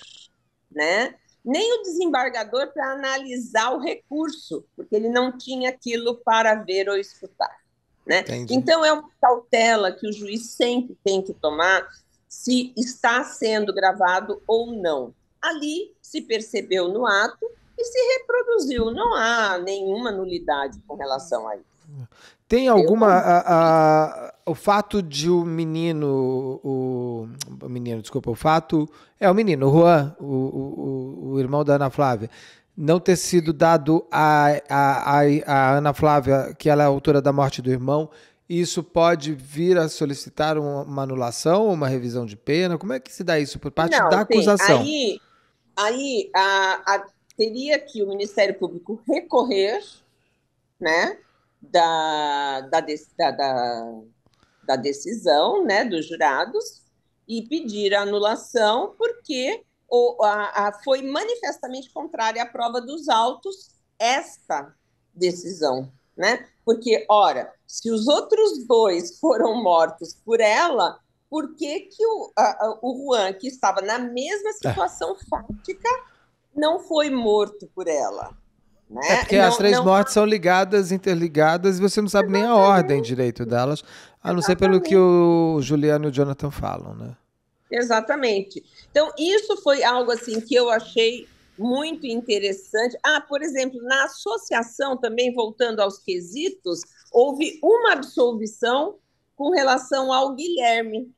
B: né? nem o desembargador para analisar o recurso, porque ele não tinha aquilo para ver ou escutar. Né? Então, é uma cautela que o juiz sempre tem que tomar se está sendo gravado ou não. Ali se percebeu no ato e se reproduziu. Não há nenhuma nulidade com relação a isso.
A: Tem alguma. A, a, o fato de o menino. O, o, menino, desculpa, o fato. É o menino, o Juan, o, o, o irmão da Ana Flávia. Não ter sido dado a, a, a, Ana Flávia, que ela é autora da morte do irmão, isso pode vir a solicitar uma anulação, uma revisão de pena? Como é que se dá isso por parte Não, da sim. acusação?
B: Aí, aí a, a, teria que o Ministério Público recorrer, né? da, da, da, da decisão né, dos jurados e pedir a anulação, porque o, a, a, foi manifestamente contrária à prova dos autos esta decisão. Né? Porque, ora, se os outros dois foram mortos por ela, por que, que o, a, o Juan, que estava na mesma é. situação é. fática, não foi morto por ela? Né? É porque não, as três não...
A: mortes são ligadas, interligadas, e você não sabe nem a ordem direito delas, a não ser pelo que o Juliano e o Jonathan falam, né?
B: Exatamente. Então, isso foi algo assim que eu achei muito interessante. Ah, por exemplo, na associação, também voltando aos quesitos, houve uma absolvição com relação ao Guilherme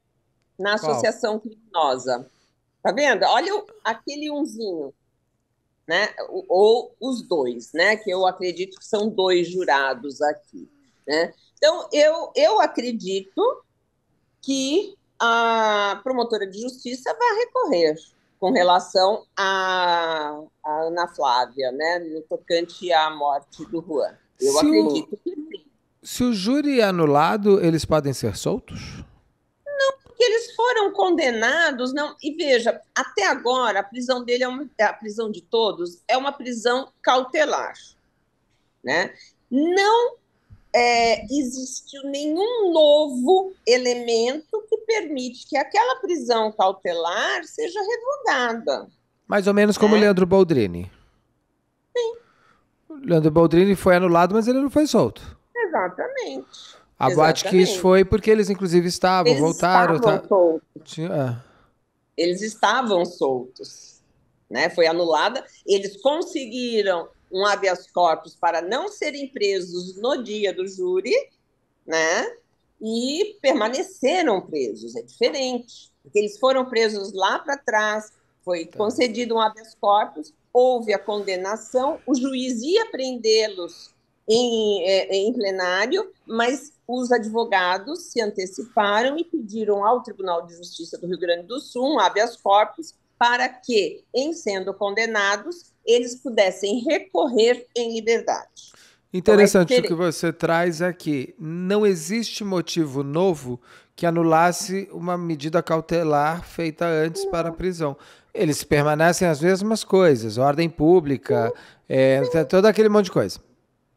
B: na associação Qual? criminosa. Tá vendo? Olha aquele unzinho né? Ou os dois, né? Que eu acredito que são dois jurados aqui, né? Então eu eu acredito que a promotora de justiça vai recorrer com relação à, Ana Flávia, né? No tocante à morte do Juan. Eu se acredito o, que sim.
A: Se o júri é anulado, eles podem ser soltos?
B: foram condenados, não. E veja, até agora a prisão dele é uma, a prisão de todos é uma prisão cautelar, né? Não é, existiu nenhum novo elemento que permite que aquela prisão cautelar seja revogada.
A: Mais ou menos como é. Leandro Baldrini. Sim. Leandro Baldrini foi anulado, mas ele não foi solto.
B: Exatamente. A Exatamente. Boate Kiss foi
A: porque eles, inclusive, estavam, eles voltaram. Tá? Estavam tá... soltos. É.
B: Eles estavam soltos. Né? Foi anulada. Eles conseguiram um habeas corpus para não serem presos no dia do júri, né? E permaneceram presos. É diferente. Porque eles foram presos lá para trás, foi tá. concedido um habeas corpus, houve a condenação, o juiz ia prendê-los em, é, é, em plenário, mas os advogados se anteciparam e pediram ao Tribunal de Justiça do Rio Grande do Sul um habeas corpus para que, em sendo condenados, eles pudessem recorrer em liberdade.
A: Interessante então, é o que você traz aqui. É não existe motivo novo que anulasse uma medida cautelar feita antes para a prisão. Eles permanecem as mesmas coisas, ordem pública, é, todo aquele monte de coisa.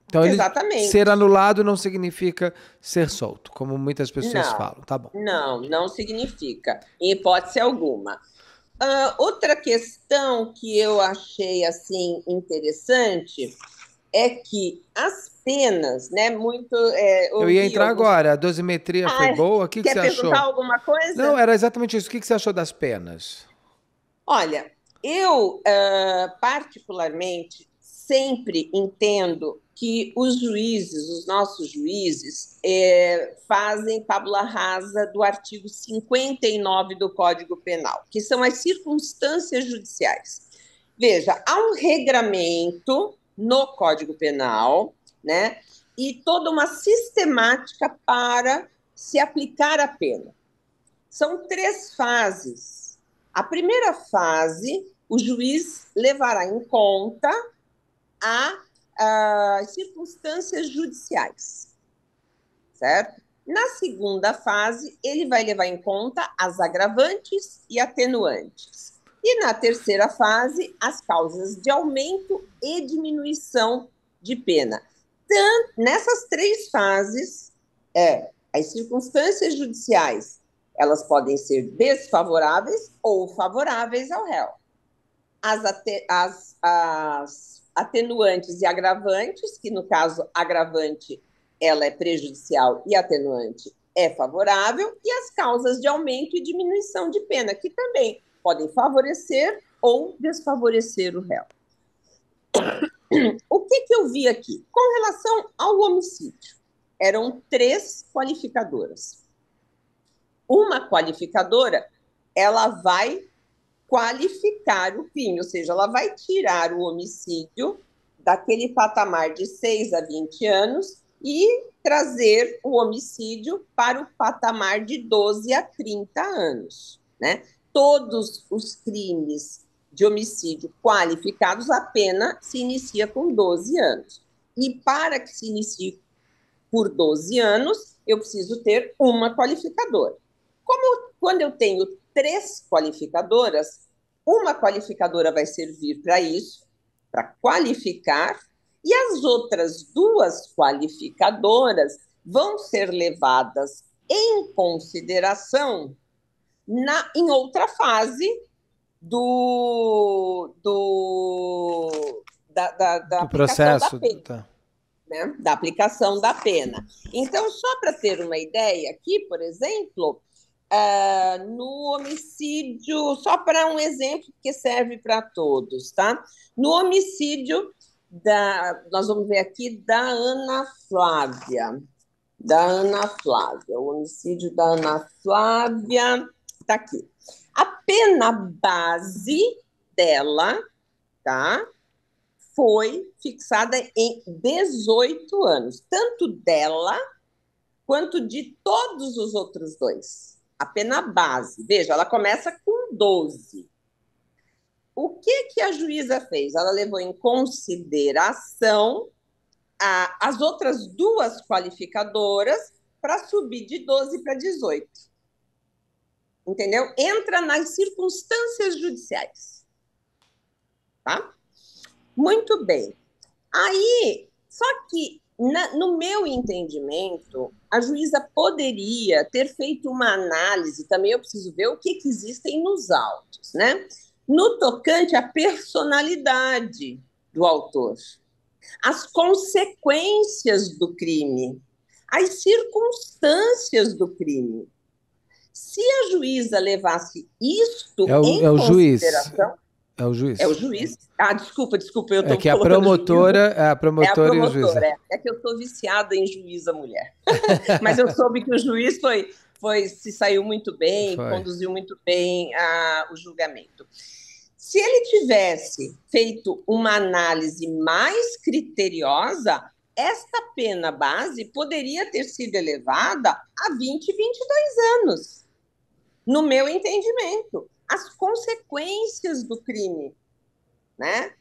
A: Então, Exatamente. Ele, ser anulado não significa ser solto, como muitas pessoas não, falam, tá bom?
B: Não, não significa, em hipótese alguma. Uh, outra questão que eu achei assim interessante é que as penas, né? Muito. É, eu ia entrar alguns...
A: agora. A dosimetria ah, foi boa. O que, que você achou? Quer perguntar alguma
B: coisa? Não, era
A: exatamente isso. O que, que você achou das penas?
B: Olha, eu uh, particularmente sempre entendo que os juízes, os nossos juízes, é, fazem pábula rasa do artigo 59 do Código Penal, que são as circunstâncias judiciais. Veja, há um regramento no Código Penal, né? E toda uma sistemática para se aplicar a pena. São três fases. A primeira fase, o juiz levará em conta a, a circunstâncias judiciais, certo? Na segunda fase, ele vai levar em conta as agravantes e atenuantes. E na terceira fase, as causas de aumento e diminuição de pena. Tanto, nessas três fases, é, as circunstâncias judiciais elas podem ser desfavoráveis ou favoráveis ao réu. As, as, as atenuantes e agravantes, que no caso agravante ela é prejudicial e atenuante é favorável, e as causas de aumento e diminuição de pena, que também podem favorecer ou desfavorecer o réu. O que, que eu vi aqui? Com relação ao homicídio, eram três qualificadoras. Uma qualificadora, ela vai qualificar o crime, ou seja, ela vai tirar o homicídio daquele patamar de 6 a 20 anos e trazer o homicídio para o patamar de 12 a 30 anos. Né? Todos os crimes de homicídio qualificados, a pena se inicia com 12 anos. E para que se inicie por 12 anos, eu preciso ter uma qualificadora. Como quando eu tenho três qualificadoras. Uma qualificadora vai servir para isso, para qualificar, e as outras duas qualificadoras vão ser levadas em consideração na, em outra fase do, do, da, da, da do processo. Da pena, tá. né? Da aplicação da pena. Então, só para ter uma ideia aqui, por exemplo, Uh, no homicídio, só para um exemplo que serve para todos, tá? No homicídio da, nós vamos ver aqui da Ana Flávia, da Ana Flávia, o homicídio da Ana Flávia está aqui. A pena base dela, tá? Foi fixada em 18 anos, tanto dela quanto de todos os outros dois a pena base. Veja, ela começa com 12. O que, que a juíza fez? Ela levou em consideração a, as outras duas qualificadoras para subir de 12 para 18. Entendeu? Entra nas circunstâncias judiciais. Tá? Muito bem. Aí, só que na, no meu entendimento, a juíza poderia ter feito uma análise, também eu preciso ver o que, que existem nos autos, né? No tocante à personalidade do autor, as consequências do crime, as circunstâncias do crime. Se a juíza levasse isto é o, em é consideração, juiz. É o juiz. É o juiz. Ah, desculpa, desculpa, eu tô É que a promotora, a promotora, é a promotora e o juiz. É. Né? é que eu tô viciada em juíza mulher. *laughs* Mas eu soube que o juiz foi, foi se saiu muito bem, foi. conduziu muito bem a, ah, o julgamento. Se ele tivesse feito uma análise mais criteriosa, esta pena base poderia ter sido elevada a 20, 22 anos, no meu entendimento as consequências do crime, né?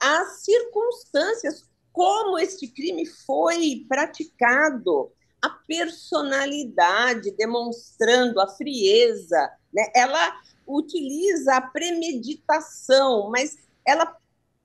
B: as circunstâncias, como este crime foi praticado, a personalidade demonstrando a frieza, né? ela utiliza a premeditação, mas ela,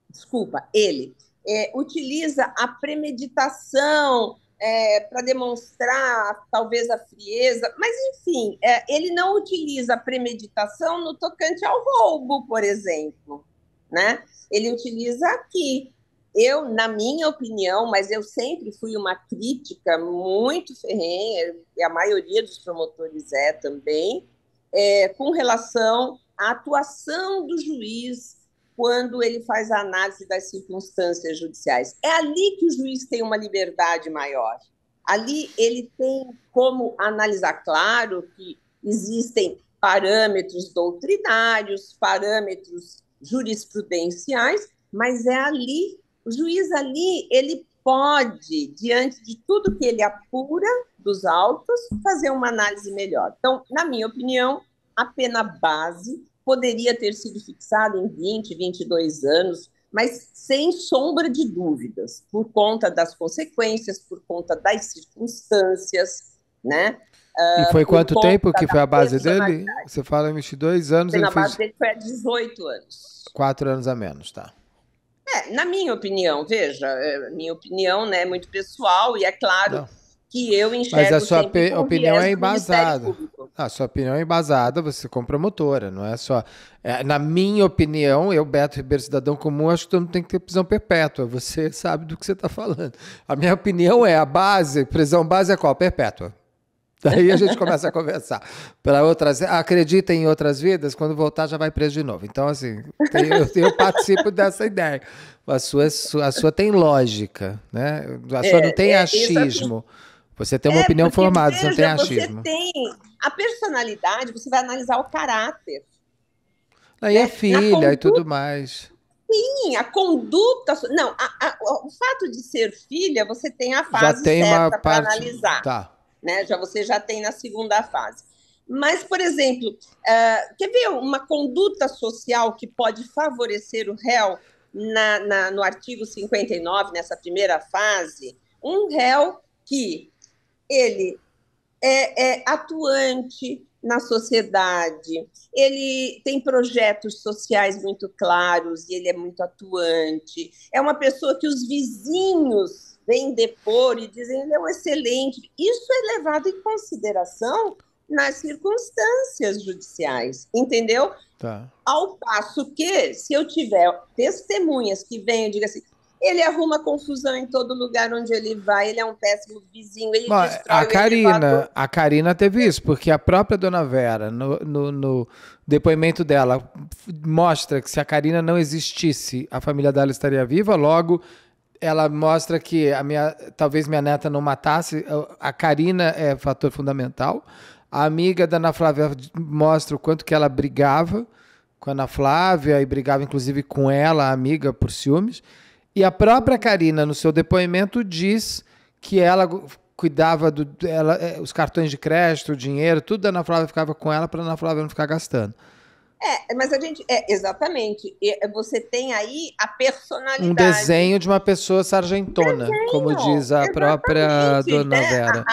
B: desculpa, ele é, utiliza a premeditação, é, para demonstrar talvez a frieza, mas enfim, é, ele não utiliza a premeditação no tocante ao roubo, por exemplo, né? Ele utiliza aqui. Eu, na minha opinião, mas eu sempre fui uma crítica muito ferrenha, e a maioria dos promotores é também, é, com relação à atuação do juiz quando ele faz a análise das circunstâncias judiciais. É ali que o juiz tem uma liberdade maior. Ali ele tem como analisar, claro que existem parâmetros doutrinários, parâmetros jurisprudenciais, mas é ali, o juiz ali, ele pode, diante de tudo que ele apura dos autos, fazer uma análise melhor. Então, na minha opinião, a pena base poderia ter sido fixado em 20, 22 anos, mas sem sombra de dúvidas, por conta das consequências, por conta das circunstâncias, né? e foi ah, quanto tempo que foi a base dele?
A: Você fala 22 anos. na base
B: dele foi há 18 anos.
A: Quatro anos a menos, tá?
B: É, na minha opinião, veja, é, minha opinião é né, muito pessoal e é claro. Não que eu enxergo. Mas a sua opinião é embasada.
A: A sua opinião é embasada, você como promotora, não é só. É, na minha opinião, eu, Beto Ribeiro, cidadão comum, acho que todo mundo tem que ter prisão perpétua. Você *laughs* sabe do que você está falando. A minha opinião é a base, prisão base é qual? Perpétua. *laughs* Daí a gente começa a conversar. Para outras, acredita em outras vidas, quando voltar já vai preso de novo. Então, assim, tem, eu, eu, participo *laughs* dessa ideia. A sua, é a sua tem lógica, né? A sua é, não tem é, achismo. Você tem uma é, opinião formada, veja, você tem achismo. Você
B: tem a personalidade, você vai analisar o caráter.
A: Aí né? é filha conduta, e tudo mais.
B: Sim, a conduta. Não, a, a, o fato de ser filha, você tem a fase já tem certa para analisar. Tá. Né? Já, você já tem na segunda fase. Mas, por exemplo, uh, quer ver uma conduta social que pode favorecer o réu na, na, no artigo 59, nessa primeira fase? Um réu que ele é, é atuante na sociedade, ele tem projetos sociais muito claros e ele é muito atuante. É uma pessoa que os vizinhos vêm depor e dizem ele é um excelente. Isso é levado em consideração nas circunstâncias judiciais, entendeu? Tá. Ao passo que, se eu tiver testemunhas que venham e digam assim, ele arruma confusão em todo lugar onde ele vai, ele é um péssimo vizinho, ele a Karina,
A: a Karina teve isso, porque a própria Dona Vera, no, no, no, depoimento dela, mostra que se a Karina não existisse, a família dela estaria viva, logo ela mostra que a minha, talvez minha neta não matasse, a Karina é fator fundamental. A amiga da Ana Flávia mostra o quanto que ela brigava com a Ana Flávia e brigava inclusive com ela, a amiga, por ciúmes. E a própria Karina, no seu depoimento, diz que ela cuidava do, ela, é, os cartões de crédito, o dinheiro, tudo da Ana Flávia ficava com ela para a Ana Flávia não ficar gastando.
B: É, mas a gente. É, exatamente. É, você tem aí a personalidade. Um desenho
A: de uma pessoa sargentona, desenho, como diz a própria né? Dona né? Vera.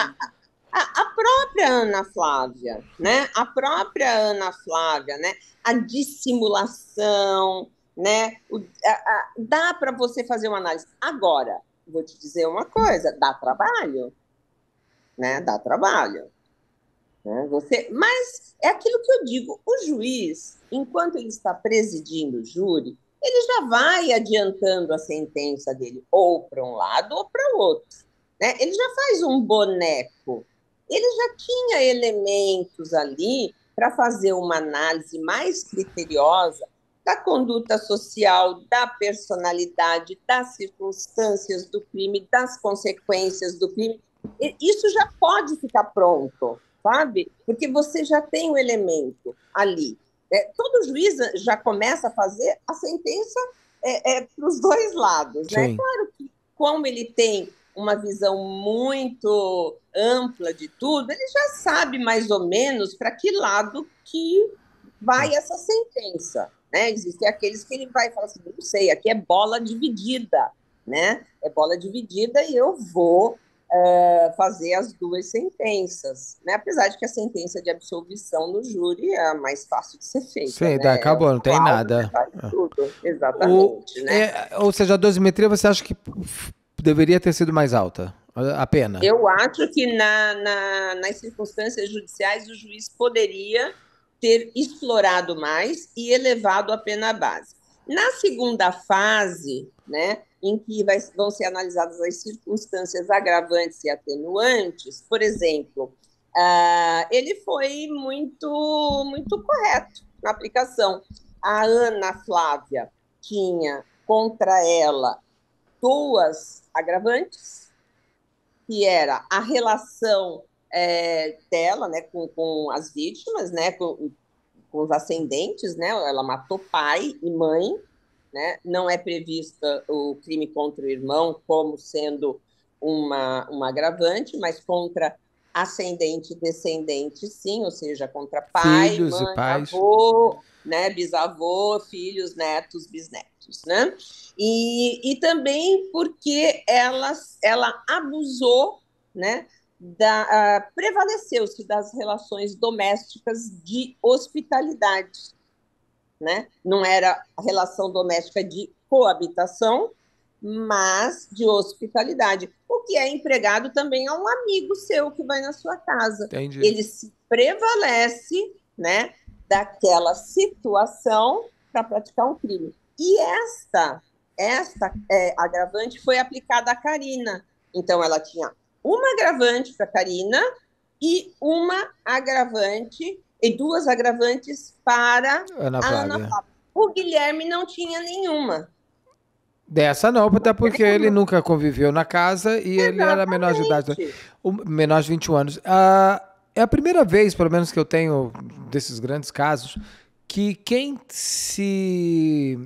B: A, a, a, própria Ana Flávia, né? A própria Ana Flávia, né? A dissimulação, né? O, a, a, dá para você fazer uma análise. Agora, vou te dizer uma coisa, dá trabalho, né? Dá trabalho. Né? Você, mas é aquilo que eu digo, o juiz, enquanto ele está presidindo o júri, ele já vai adiantando a sentença dele ou para um lado ou para o outro. Né? Ele já faz um boneco. Ele já tinha elementos ali para fazer uma análise mais criteriosa da conduta social, da personalidade, das circunstâncias do crime, das consequências do crime. Isso já pode ficar pronto, sabe? Porque você já tem o um elemento ali. É, todo juiz já começa a fazer a sentença é, é para os dois lados. Né? Claro que, como ele tem uma visão muito ampla de tudo, ele já sabe mais ou menos para que lado que vai hum. essa sentença. Né? Existem aqueles que ele vai falar assim, não sei, aqui é bola dividida, né? É bola dividida e eu vou uh, fazer as duas sentenças, né? Apesar de que a sentença de absolvição no júri é a mais fácil de ser feita. Sim, né? tá, é acabou, não tem
A: nada. É.
B: Tudo, exatamente, o, né?
A: É, ou seja, a dosimetria você acha que deveria ter sido mais alta? A pena? Eu
B: acho que na, na nas circunstâncias judiciais o juiz poderia ter explorado mais e elevado a pena base. Na segunda fase, né, em que vai, vão ser analisadas as circunstâncias agravantes e atenuantes, por exemplo, uh, ele foi muito, muito correto na aplicação. A Ana Flávia tinha contra ela duas agravantes, que era a relação é, dela, né, com, com as vítimas, né, com, com os ascendentes, né, ela matou pai e mãe, né, não é prevista o crime contra o irmão como sendo uma, uma agravante, mas contra ascendente e descendente, sim, ou seja, contra pai, filhos mãe, avô, né, bisavô, filhos, netos, bisnetos, né? E, e também porque ela, ela abusou, né, da, ah, prevaleceu-se das relações domésticas de hospitalidade. Né? Não era relação doméstica de coabitação, mas de hospitalidade. O que é empregado também é um amigo seu que vai na sua casa. Entendi. Ele se prevalece né, daquela situação para praticar um crime. E esta, esta é, agravante foi aplicada à Karina. Então, ela tinha uma agravante para a Karina e uma agravante, e duas agravantes para Ana Ana O Guilherme não tinha nenhuma.
A: Dessa não, até porque ele nunca conviveu na casa e Exatamente. ele era menor de idade, menor de 21 anos. Ah, é a primeira vez, pelo menos que eu tenho desses grandes casos, que quem se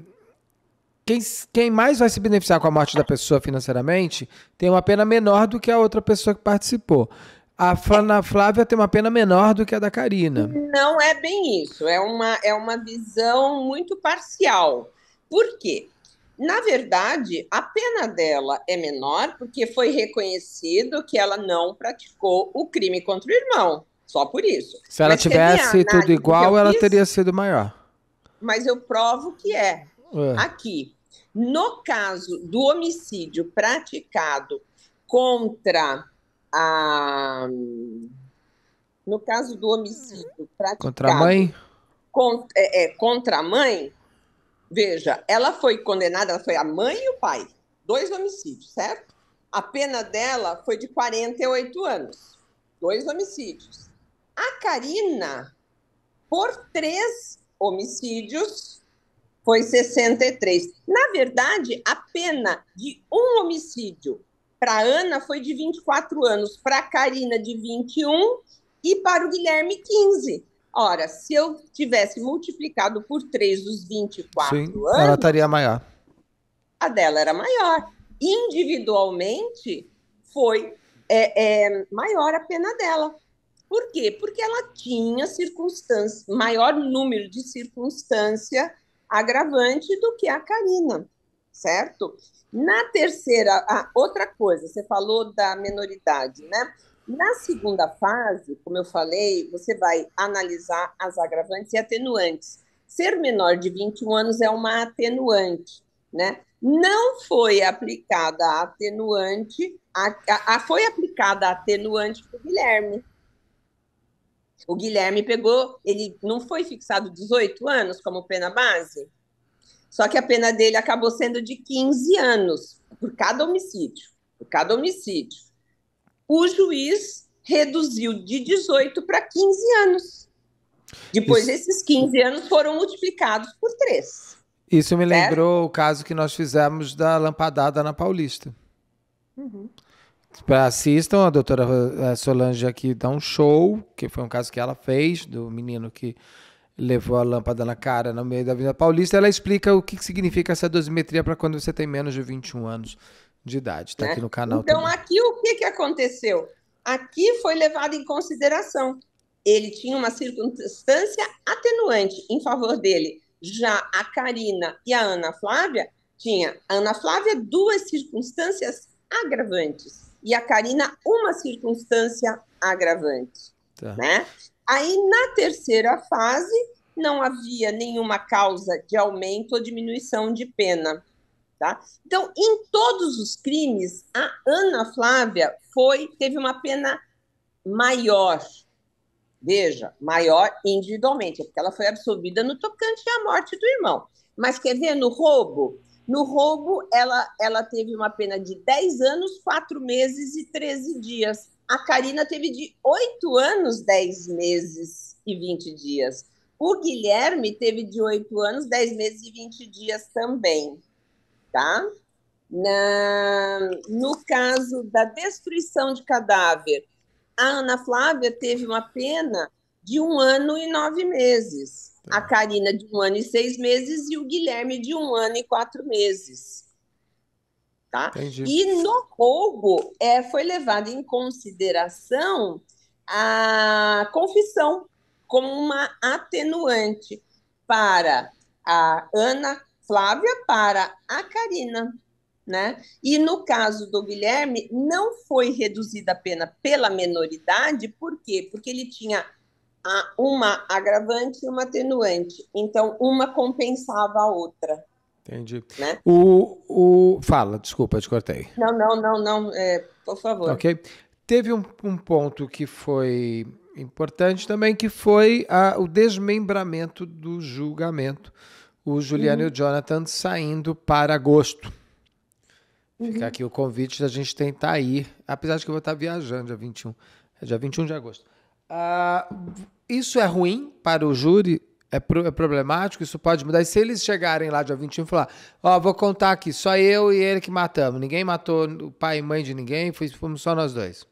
A: quem, quem mais vai se beneficiar com a morte da pessoa financeiramente tem uma pena menor do que a outra pessoa que participou. A Flávia tem uma pena menor do que a da Karina.
B: Não é bem isso. É uma, é uma visão muito parcial. Por quê? Na verdade, a pena dela é menor porque foi reconhecido que ela não praticou o crime contra o irmão. Só por isso. Se ela Mas é tivesse tudo igual, ela fiz, teria
A: sido maior.
B: Mas eu provo que é. É. aqui. No caso do homicídio praticado contra a. No caso do homicídio praticado. Contra a mãe? Contra, é, é, contra a mãe, veja, ela foi condenada, ela foi a mãe e o pai. Dois homicídios, certo? A pena dela foi de 48 anos. Dois homicídios. A Karina, por três homicídios, foi 63. Na verdade, a pena de um homicídio para Ana foi de 24 anos, para Karina de 21 e para o Guilherme 15. Ora, se eu tivesse multiplicado por 3 os 24 Sim, anos, ela estaria maior. A dela era maior. Individualmente, foi é, é, maior a pena dela. Por quê? Porque ela tinha maior número de circunstância agravante do que a Karina, certo? Na terceira, ah, outra coisa, você falou da menoridade, né? Na segunda fase, como eu falei, você vai analisar as agravantes e atenuantes. Ser menor de 21 anos é uma atenuante, né? Não foi aplicada a atenuante, a, a, a foi aplicada a atenuante para o Guilherme, o Guilherme pegou, ele não foi fixado 18 anos como pena base? Só que a pena dele acabou sendo de 15 anos por cada homicídio, por cada homicídio. O juiz reduziu de 18 para 15 anos. Depois, Isso... esses 15 anos foram multiplicados por 3.
A: Isso me certo? lembrou o caso que nós fizemos da lampadada na Paulista. Uhum assistam a doutora eh, Solange aqui dá um show, que foi um caso que ela fez, do menino que levou a lâmpada na cara no meio da Avenida Paulista. Ela explica o que significa essa dosimetria para quando você tem menos de 21 anos de idade. Está é. Né? aqui no canal. Então,
B: também. aqui o que, que aconteceu? Aqui foi levado em consideração. Ele tinha uma circunstância atenuante em favor dele. Já a Karina e a Ana Flávia tinha a Ana Flávia duas circunstâncias agravantes e a Karina uma circunstância agravante. Tá. Né? Aí, na terceira fase, não havia nenhuma causa de aumento ou diminuição de pena. Tá? Então, em todos os crimes, a Ana Flávia foi teve uma pena maior. Veja, maior individualmente, porque ela foi absolvida no tocante à morte do irmão. Mas quer ver no roubo? No roubo, ela, ela teve uma pena de 10 anos, 4 meses e 13 dias. A Karina teve de 8 anos, 10 meses e 20 dias. O Guilherme teve de 8 anos, 10 meses e 20 dias também, tá? Na, no caso da destruição de cadáver, a Ana Flávia teve uma pena de 1 ano e 9 meses. A tá. Karina de um ano e seis meses e o Guilherme de um ano e quatro meses. Tá? Entendi. E no roubo é, foi levado em consideração a confissão como uma atenuante para a Ana Flávia, para a Karina. Né? E no caso do Guilherme, não foi reduzida a pena pela menoridade, por quê? Porque ele tinha uma agravante e uma atenuante. Então, uma compensava a outra.
A: Entendi. Né? O, o... Fala, desculpa, te cortei.
B: Não, não, não, não, é, por favor. Ok.
A: Teve um, um, ponto que foi importante também, que foi a, o desmembramento do julgamento. O Juliano uhum. e o uhum. Jonathan saindo para agosto. Uhum. Fica aqui o convite da gente tentar ir, apesar de que eu vou estar viajando dia 21, é dia 21 de agosto. Uh, isso é ruim para o júri? É, pro, é, problemático? Isso pode mudar? E se eles chegarem lá dia 21 e falar, ó, oh, vou contar aqui, só eu e ele que matamos. Ninguém matou o pai e mãe de ninguém, fomos só nós dois.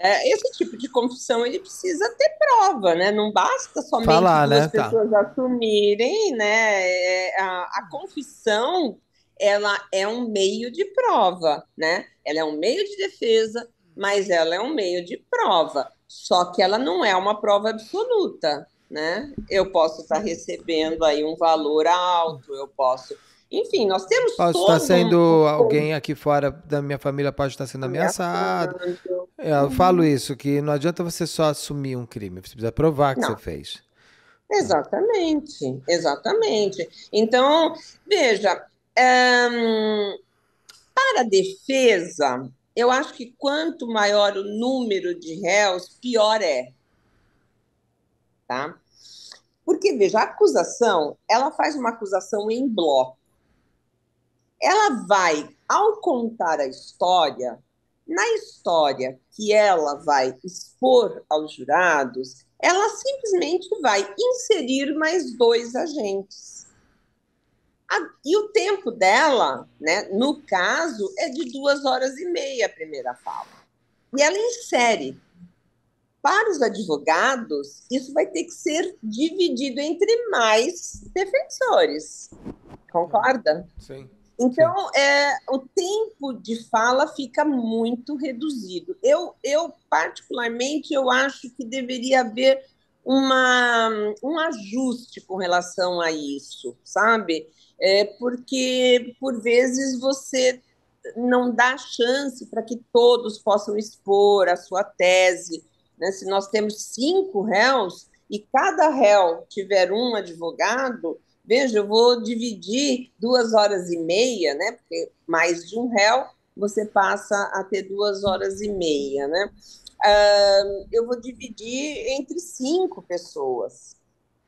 B: É, é, esse tipo de confissão ele precisa ter prova, né? Não basta somente Falar, né? as tá. pessoas tá. assumirem, né? É, a, a confissão ela é um meio de prova, né? Ela é um meio de defesa, mas ela é um meio de prova. Só que ela não é uma prova absoluta, né? Eu posso estar recebendo aí um valor alto, eu posso. Enfim, nós temos. Posso estar sendo alguém
A: aqui fora da minha família pode estar sendo ameaçado.
B: Eu falo uhum. isso
A: que não adianta você só assumir um crime, você precisa provar que não. você fez.
B: Exatamente, exatamente. Então, veja, um, eh, para a defesa, eu acho que quanto maior o número de réus, pior é. Tá? Porque, veja, a acusação, ela faz uma acusação em bloco. Ela vai, ao contar a história, na história que ela vai expor aos jurados, ela simplesmente vai inserir mais dois agentes. A, e o tempo dela, né, no caso, é de duas horas e meia a primeira fala. E ela insere. Para os advogados, isso vai ter que ser dividido entre mais defensores. Concorda? Sim. Então, Sim. É, o tempo de fala fica muito reduzido. Eu, eu, particularmente, eu acho que deveria haver uma, um ajuste com relação a isso, sabe? é porque por vezes você não dá chance para que todos possam expor a sua tese. Né? Se nós temos cinco réus e cada réu tiver um advogado, veja, eu vou dividir duas horas e meia, né? porque mais de um réu você passa a ter duas horas e meia. Né? Uh, eu vou dividir entre cinco pessoas.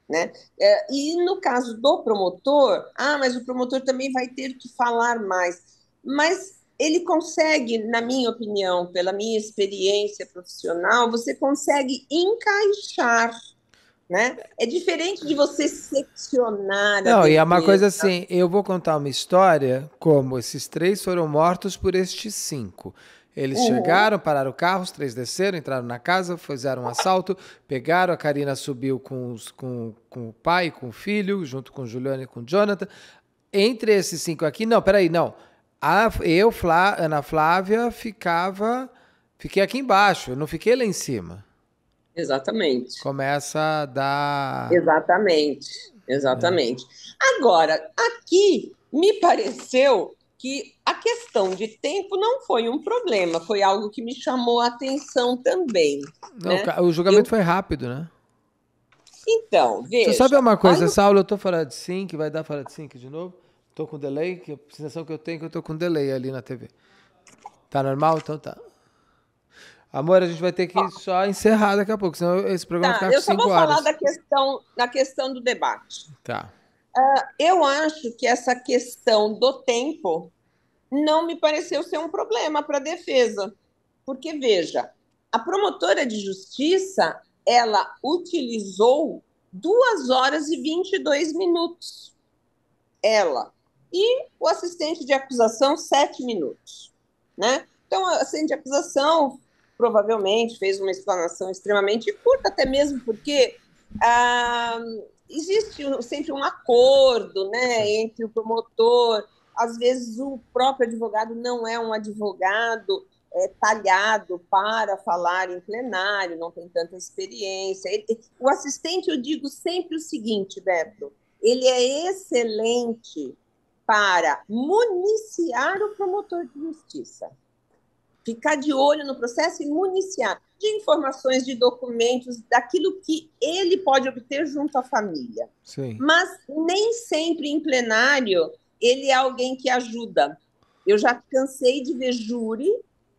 B: Né? É, e no caso do promotor, ah, mas o promotor também vai ter que falar mais. Mas ele consegue, na minha opinião, pela minha experiência profissional, você consegue encaixar. Né? É diferente de você seccionar. Não, a e é uma coisa assim:
A: eu vou contar uma história como esses três foram mortos por estes cinco. Eles uhum. chegaram, pararam o carro, os três desceram, entraram na casa, fizeram um assalto, pegaram, a Karina subiu com, os, com, com o pai, com o filho, junto com Juliana e com Jonathan. Entre esses cinco aqui, não, peraí, não. A, eu, Flá, Ana Flávia, ficava. Fiquei aqui embaixo, não fiquei lá em cima.
B: Exatamente. Começa a dar. Exatamente, exatamente. É. Agora, aqui me pareceu que a questão de tempo não foi um problema, foi algo que me chamou a atenção também. Não, né?
A: O julgamento eu... foi rápido, né?
B: Então, veja. Você sabe uma coisa,
A: Saulo, eu estou fora de sync, vai dar fora de sync de novo? Estou com delay, que a sensação que eu tenho é que eu estou com delay ali na TV. Tá normal? Então tá. Amor, a gente vai ter que só encerrar daqui a pouco, senão esse programa tá, vai ficar com 5 horas. Eu só vou falar da
B: questão, da questão do debate. Tá. Ah, eu acho que essa questão do tempo não me pareceu ser um problema para a defesa. Porque, veja, a promotora de justiça ela utilizou 2 horas e 22 minutos. Ela. E o assistente de acusação, 7 minutos. Né? Então, o assistente de acusação provavelmente fez uma explanação extremamente curta, até mesmo porque. Ah, existe sempre um acordo né, entre o promotor, às vezes o próprio advogado não é um advogado é, talhado para falar em plenário, não tem tanta experiência. Ele, o assistente, eu digo sempre o seguinte, Beto, ele é excelente para municiar o promotor de justiça ficar de olho no processo e municiar de informações, de documentos, daquilo que ele pode obter junto à família. Sim. Mas nem sempre em plenário ele é alguém que ajuda. Eu já cansei de ver júri,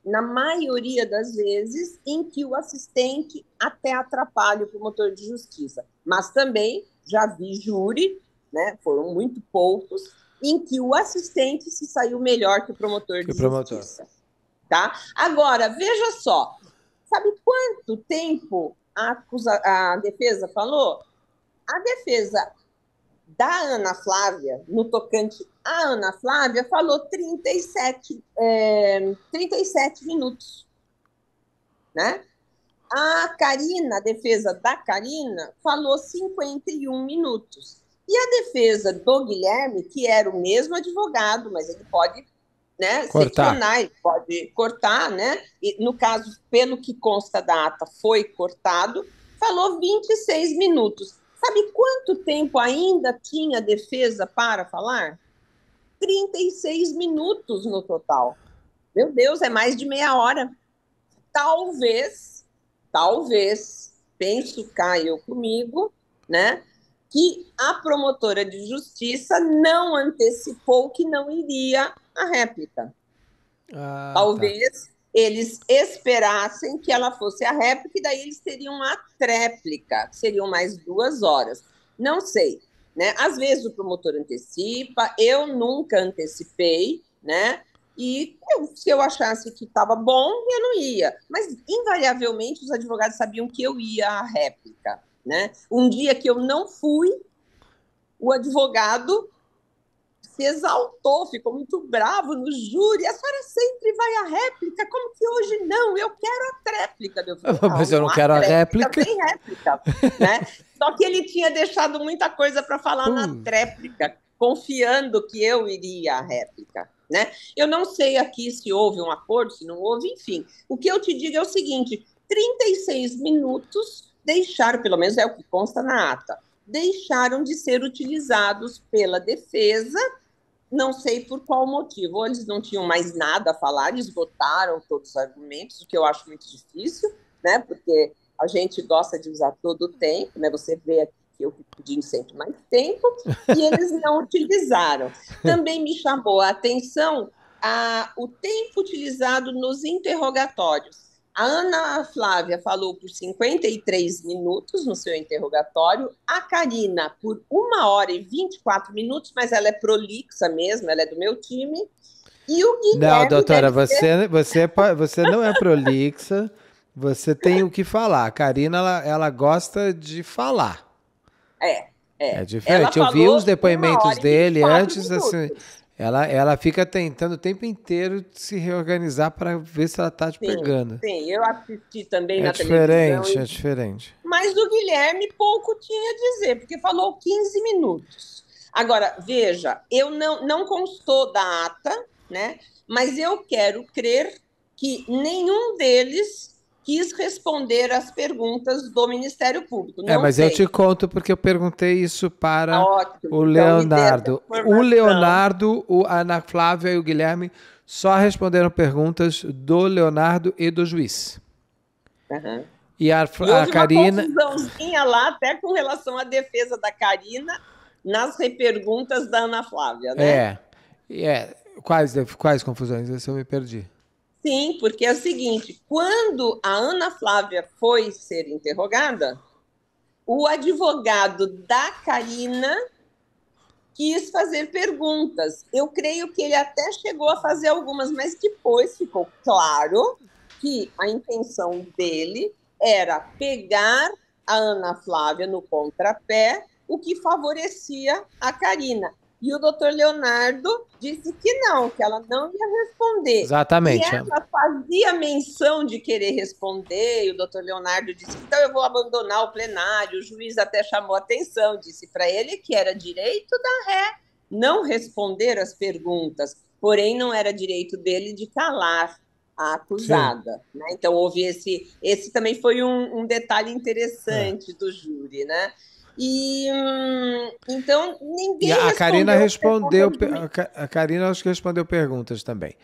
B: na maioria das vezes, em que o assistente até atrapalha o promotor de justiça. Mas também já vi júri, né, foram muito poucos, em que o assistente se saiu melhor que o promotor que de promotor. justiça tá? Agora, veja só, sabe quanto tempo a, acusa, a defesa falou? A defesa da Ana Flávia, no tocante à Ana Flávia, falou 37, é, 37 minutos, né? A Karina, a defesa da Karina, falou 51 minutos. E a defesa do Guilherme, que era o mesmo advogado, mas ele pode né, cortar. pode cortar, né? E, no caso, pelo que consta da ata, foi cortado, falou 26 minutos. Sabe quanto tempo ainda tinha defesa para falar? 36 minutos no total. Meu Deus, é mais de meia hora. Talvez, talvez, penso cá eu comigo, né? Que a promotora de justiça não antecipou que não iria a réplica. Ah, tá. Talvez tá. eles esperassem que ela fosse a réplica e daí eles teriam a tréplica, que seriam mais duas horas. Não sei. Né? Às vezes o promotor antecipa, eu nunca antecipei, né? E eu, se eu achasse que estava bom, eu não ia. Mas, invariavelmente, os advogados sabiam que eu ia à réplica. Né? Um dia que eu não fui, o advogado se exaltou, ficou muito bravo no júri. A senhora sempre vai à réplica, como que hoje não? Eu quero a tréplica. meu. falei, *laughs* Mas eu não, quero a réplica. Tem réplica, né? Só que ele tinha deixado muita coisa para falar hum. na tréplica, confiando que eu iria à réplica. Né? Eu não sei aqui se houve um acordo, se não houve, enfim. O que eu te digo é o seguinte: 36 minutos deixaram, pelo menos é o que consta na ata, deixaram de ser utilizados pela defesa não sei por qual motivo. Ou eles não tinham mais nada a falar, esgotaram todos os argumentos, o que eu acho muito difícil, né? Porque a gente gosta de usar todo o tempo, né? Você vê aqui que eu fico pedindo sempre mais tempo, e *laughs* eles não utilizaram. Também me chamou a atenção a, ah, o tempo utilizado nos interrogatórios. A Ana Flávia falou por 53 minutos no seu interrogatório, a Karina por 1 hora e 24 minutos, mas ela é prolixa mesmo, ela é do meu time. E o Guilherme. Não, doutora, você,
A: você, é você não é prolixa, você tem o que falar. A Karina, ela, ela gosta de falar.
B: É, é, é diferente. Eu vi os depoimentos dele antes, minutos. assim
A: ela, ela fica tentando o tempo inteiro se reorganizar para ver se ela está te sim, pegando.
B: Sim, eu assisti também é na televisão. É diferente, é
A: diferente.
B: Mas o Guilherme pouco tinha a dizer, porque falou 15 minutos. Agora, veja, eu não, não constou da ata, né? mas eu quero crer que nenhum deles quis responder as perguntas do Ministério Público. É, Não é, mas sei. eu te
A: conto porque eu perguntei isso para o Leonardo. Então, o Leonardo, o Ana Flávia e o Guilherme só responderam perguntas do Leonardo e do
B: juiz. Uhum.
A: E a, e a Karina. Uma
B: confusãozinha lá, até com relação à defesa da Karina, nas reperguntas da Ana Flávia, né? É.
A: é. Quais, quais confusões? Essa eu me perdi.
B: Sim, porque é o seguinte: quando a Ana Flávia foi ser interrogada, o advogado da Karina quis fazer perguntas. Eu creio que ele até chegou a fazer algumas, mas depois ficou claro que a intenção dele era pegar a Ana Flávia no contrapé, o que favorecia a Karina. E o doutor Leonardo disse que não, que ela não ia responder. Exatamente. E ela fazia menção de querer responder, e o doutor Leonardo disse: então eu vou abandonar o plenário. O juiz até chamou atenção, disse para ele que era direito da ré não responder as perguntas, porém não era direito dele de calar a acusada. Né? Então houve esse. Esse também foi um, um detalhe interessante é. do júri, né? E hum, então ninguém. E a Karina respondeu.
A: A Karina acho que respondeu perguntas também.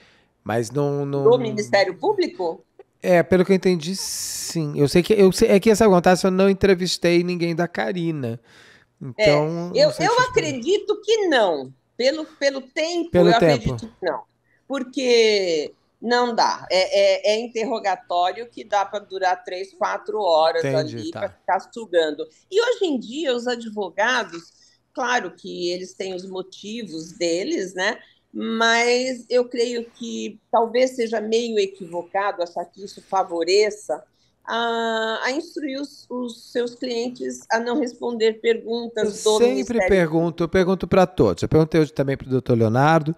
A: Mas não. não... Do Ministério
B: Público?
A: É, pelo que eu entendi, sim. Eu sei que eu sei, é que essa acontece, eu não entrevistei ninguém da Karina. É, então. É, eu eu
B: acredito que não. Pelo, pelo tempo, pelo eu tempo. acredito que não. Porque não dá. É, é, é interrogatório que dá para durar três, quatro horas Entendi, ali tá. para ficar sugando. E hoje em dia, os advogados, claro que eles têm os motivos deles, né? Mas eu creio que talvez seja meio equivocado achar que isso favoreça a, a, instruir os, os, seus clientes a não responder perguntas eu do sempre
A: pergunto, eu pergunto para todos. Eu perguntei hoje também para o doutor Leonardo,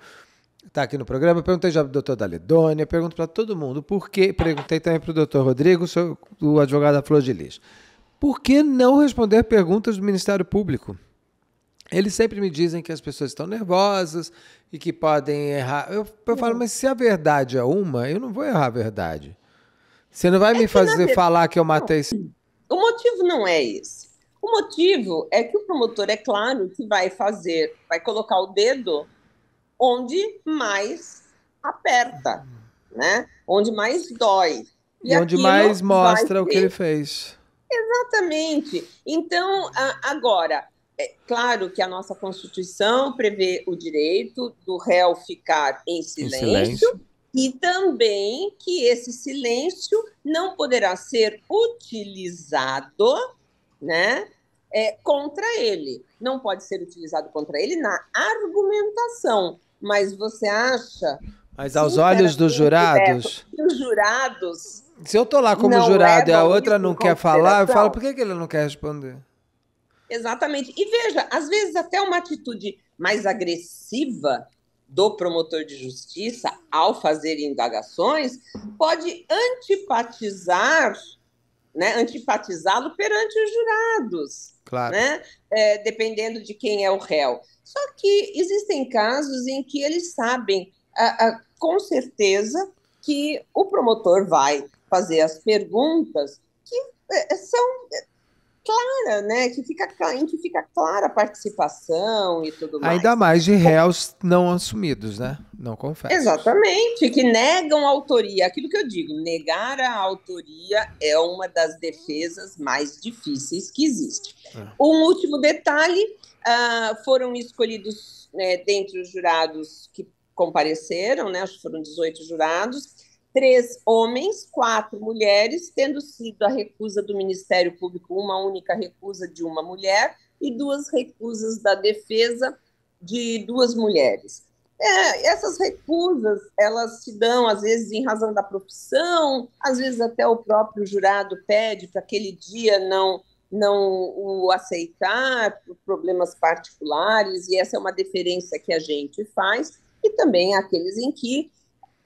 A: está aqui no programa. Perguntei já para o doutor Daledônia, pergunto para todo mundo por que. Perguntei também para o doutor Rodrigo, o advogado da Flor de Lis. Por que não responder perguntas do Ministério Público? Eles sempre me dizem que as pessoas estão nervosas e que podem errar. Eu, eu falo, uhum. mas se a verdade é uma, eu não vou errar a verdade. Você não vai é me fazer verdade, falar que eu matei. Não.
B: O motivo não é esse. O motivo é que o promotor, é claro, que vai fazer, vai colocar o dedo onde mais aperta, né? Onde mais dói. E, e onde mais mostra o que ele
A: fez.
B: Exatamente. Então, agora, é claro que a nossa Constituição prevê o direito do réu ficar em silêncio, em silêncio, e também que esse silêncio não poderá ser utilizado né, é, contra ele. Não pode ser utilizado contra ele na argumentação mas você acha.
A: Mas aos olhos dos jurados.
B: Os jurados.
A: Se eu tô lá como é jurado e a outra não quer falar, eu falo, por que, que ele não quer responder?
B: Exatamente. E veja, às vezes até uma atitude mais agressiva do promotor de justiça ao fazer indagações pode antipatizar, né, antipatizá-lo perante os jurados claro. né? É, dependendo de quem é o réu. Só que existem casos em que eles sabem a, a, com certeza que o promotor vai fazer as perguntas que é, são clara, né? Que fica, em que fica clara a participação e tudo mais. Ainda
A: mais de réus não assumidos, né? Não confesso. Exatamente, que
B: negam a autoria. Aquilo que eu digo, negar a autoria é uma das defesas mais difíceis que existe. É. Um último detalhe: uh, foram escolhidos né, dentre os jurados que compareceram, né? Acho que foram 18 jurados três homens, quatro mulheres, tendo sido a recusa do Ministério Público uma única recusa de uma mulher e duas recusas da defesa de duas mulheres. É, essas recusas elas se dão às vezes em razão da profissão, às vezes até o próprio jurado pede para aquele dia não não o aceitar por problemas particulares e essa é uma deferência que a gente faz e também aqueles em que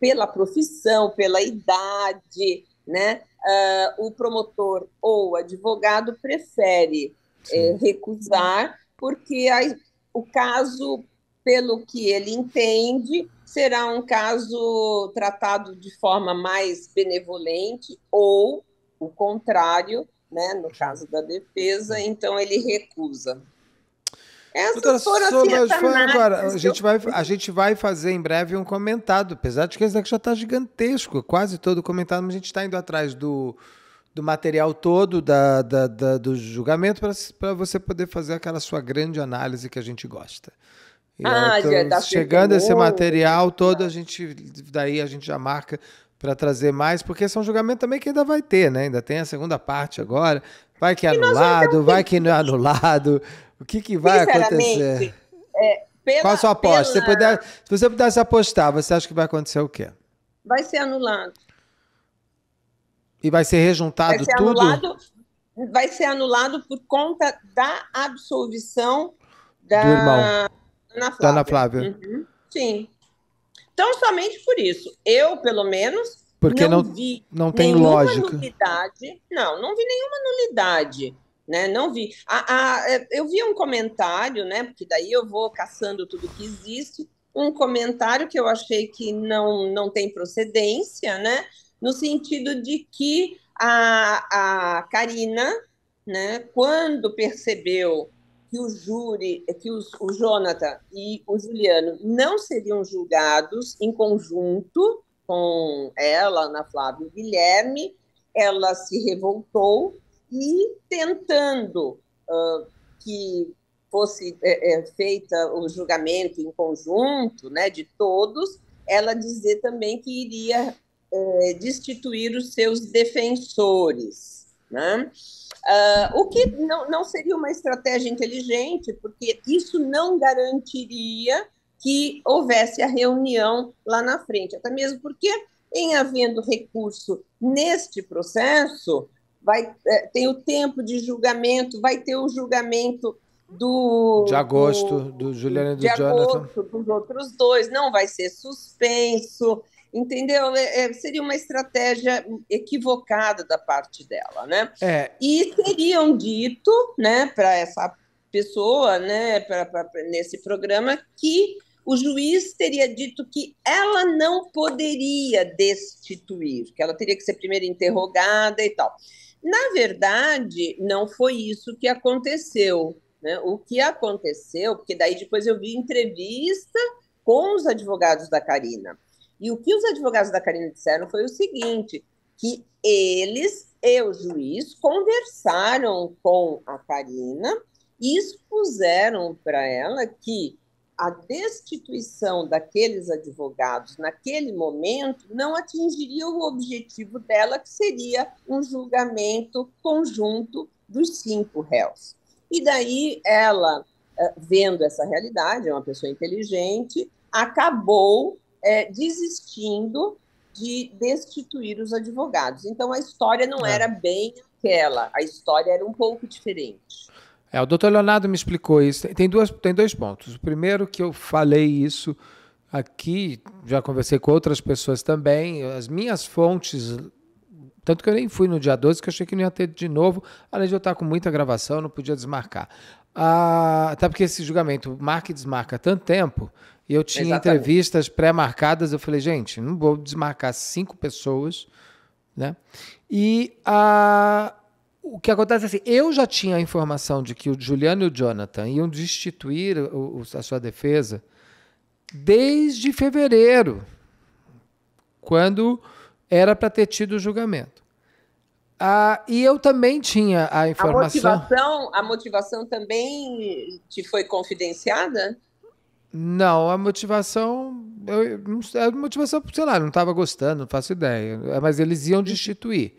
B: pela profissão, pela idade, né? Uh, o promotor ou advogado prefere eh, recusar, porque a, o caso, pelo que ele entende, será um caso tratado de forma mais benevolente ou o contrário, né? No caso da defesa, então ele recusa. Essas Doutora, foram foi agora. A gente,
A: vai, a gente vai fazer em breve um comentado, apesar de que esse daqui já está gigantesco, quase todo comentado, mas a gente está indo atrás do, do material todo da, da, da do julgamento para você poder fazer aquela sua grande análise que a gente gosta.
B: E ah, então, já tá chegando esse material
A: todo, a gente daí a gente já marca para trazer mais, porque são julgamento também que ainda vai ter, né? Ainda tem a segunda parte agora. Vai que é anulado, vai que não é anulado, o que, que vai acontecer?
B: É, pela, Qual a sua aposta? Pela... Se, puder,
A: se você pudesse apostar, você acha que vai acontecer o quê?
B: Vai ser anulado.
A: E vai ser rejuntado vai ser tudo? Anulado,
B: vai ser anulado por conta da absolvição da Ana Flávia. Da Ana Flávia. Uhum. Sim. Então, somente por isso. Eu, pelo menos, Porque não, não vi não tem lógica. nulidade. Não, não vi nenhuma nulidade né? Não vi. A, a, é, eu vi um comentário, né? Porque daí eu vou caçando tudo que existe. Um comentário que eu achei que não, não tem procedência, né? No sentido de que a, a Karina, né, quando percebeu que o júri, que os, o Jonathan e o Juliano não seriam julgados em conjunto com ela, Ana Flávia e Guilherme, ela se revoltou e tentando uh, que fosse é, é, feita o julgamento em conjunto, né, de todos, ela dizer também que iria é, destituir os seus defensores, né? Uh, o que não, não seria uma estratégia inteligente, porque isso não garantiria que houvesse a reunião lá na frente, até mesmo porque, em havendo recurso neste processo, vai é, tem o tempo de julgamento, vai ter o julgamento do de agosto
A: do, do Juliana e do de Jonathan, agosto,
B: dos outros dois, não vai ser suspenso, entendeu? É, é, seria uma estratégia equivocada da parte dela, né? É. E teriam dito, né, para essa pessoa, né, pra, pra, nesse programa que o juiz teria dito que ela não poderia destituir, que ela teria que ser primeiro interrogada e tal. Na verdade, não foi isso que aconteceu. Né? O que aconteceu, porque daí depois eu vi entrevista com os advogados da Karina. E o que os advogados da Karina disseram foi o seguinte: que eles e o juiz conversaram com a Karina e expuseram para ela que a destituição daqueles advogados naquele momento não atingiria o objetivo dela, que seria um julgamento conjunto dos cinco réus. E daí ela, eh, vendo essa realidade, é uma pessoa inteligente, acabou é, desistindo de destituir os advogados. Então a história não é. era bem aquela, a história era um pouco diferente.
A: É, o doutor Leonardo me explicou isso. Tem, duas, tem dois pontos. O primeiro que eu falei isso aqui, já conversei com outras pessoas também, as minhas fontes, tanto que eu nem fui no dia 12, que eu achei que não ia ter de novo, além de eu estar com muita gravação, não podia desmarcar. Ah, até porque esse julgamento marca e desmarca tanto tempo, e eu tinha Exatamente. entrevistas pré-marcadas, eu falei, gente, não vou desmarcar cinco pessoas, né? E a... Ah, o que acontece é assim, eu já tinha a informação de que o Juliano e o Jonathan iam destituir o, a sua defesa desde fevereiro, quando era para ter tido o julgamento. Ah, e eu também tinha a informação. A
B: motivação, a motivação também te foi confidenciada?
A: Não, a motivação. Eu, a motivação, sei lá, não estava gostando, não faço ideia. Mas eles iam destituir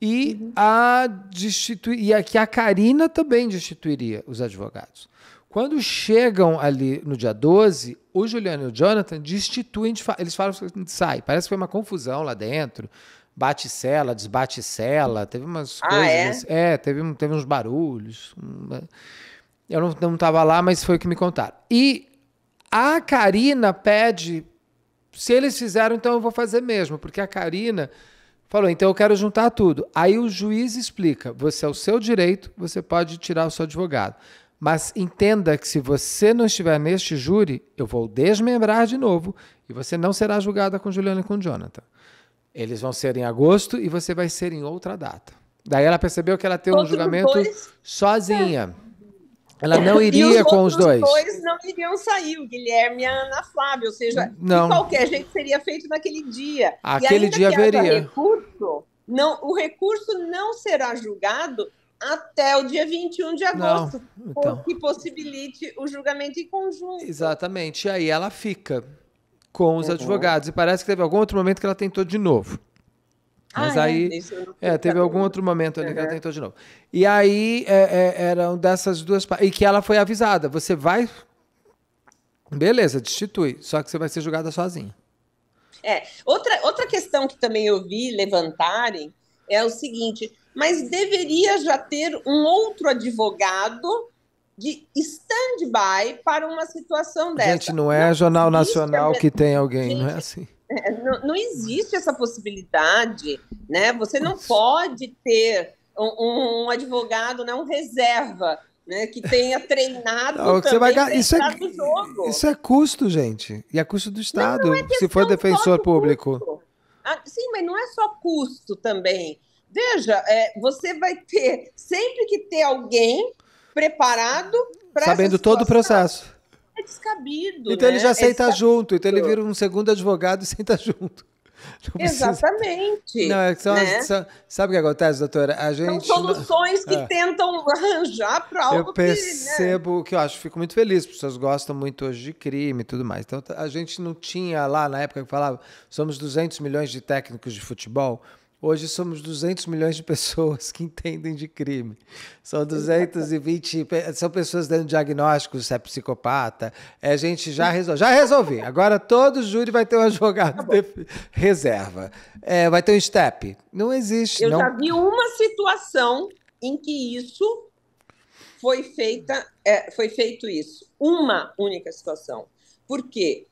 A: e uhum. a destituir e a, que a Karina também destituiria os advogados. Quando chegam ali no dia 12, o Juliano e o Jonathan destituem, eles falam que assim, sai. Parece que foi uma confusão lá dentro. Bate-cela, desbate-cela, teve umas ah, coisas. É? Assim, é, teve, teve uns barulhos. Né. Eu não estava lá, mas foi o que me contaram. E a Karina pede. Se eles fizeram, então eu vou fazer mesmo, porque a Karina Falou, então eu quero juntar tudo. Aí o juiz explica: você é o seu direito, você pode tirar o seu advogado. Mas entenda que se você não estiver neste júri, eu vou desmembrar de novo e você não será julgada com Juliana e com Jonathan. Eles vão ser em agosto e você vai ser em outra data. Daí ela percebeu que ela tem um julgamento sozinha. É. Ela não iria com os dois. Os dois
B: não iriam sair, o Guilherme e a Ana Flávia, ou seja, não. de qualquer jeito seria feito naquele dia. Aquele dia haveria. Recurso, não, o recurso não será julgado até o dia 21 de agosto, não, então. que possibilite o julgamento em conjunto.
A: Exatamente. E aí ela fica com os uhum. advogados. E parece que teve algum outro momento que ela tentou de novo. Mas ah, é, aí, é, é teve tá algum outro momento ali uhum. que ela uhum. tentou de novo. E aí, é, é, eram dessas duas... E que ela foi avisada, você vai... Beleza, destitui, só que você vai ser julgada sozinha.
B: É, outra, outra questão que também eu vi levantarem é o seguinte, mas deveria já ter um outro advogado de stand-by para uma situação dessa. Gente, não
A: é Jornal Nacional que tem alguém, gente, não é assim.
B: É, não, não, existe essa possibilidade, né? Você não pode ter um, um advogado, né, um reserva, né, que tenha treinado não, vai... ganhar. isso é, do jogo.
A: Isso é custo, gente, e é custo do Estado, é se for defensor público.
B: Ah, sim, mas não é só custo também. Veja, é, você vai ter sempre que ter alguém preparado para sabendo todo o processo é descabido. Então né? ele já é senta é junto, então ele vira
A: um segundo advogado e senta junto. *laughs* Não
B: Exatamente. Não, é são né? as, são...
A: Sabe o que acontece, doutora? A gente... São soluções que ah.
B: tentam arranjar para algo eu percebo
A: que, né? que eu acho, fico muito feliz, as pessoas gostam muito hoje de crime e tudo mais. Então a gente não tinha lá, na época que falava, somos 200 milhões de técnicos de futebol, Hoje somos 200 milhões de pessoas que entendem de crime. São 220, são pessoas dando diagnóstico se é psicopata. É gente já resolveu, já resolvi. Agora todo júri vai ter um advogado tá de... reserva. É, vai ter um step. Não existe. Eu não... já
B: vi uma situação em que isso foi feita, é, foi feito isso. Uma única situação. Por quê?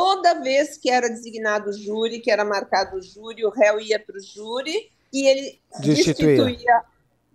B: toda vez que era designado júri, que era marcado júri, o réu ia para o júri e ele destituía. destituía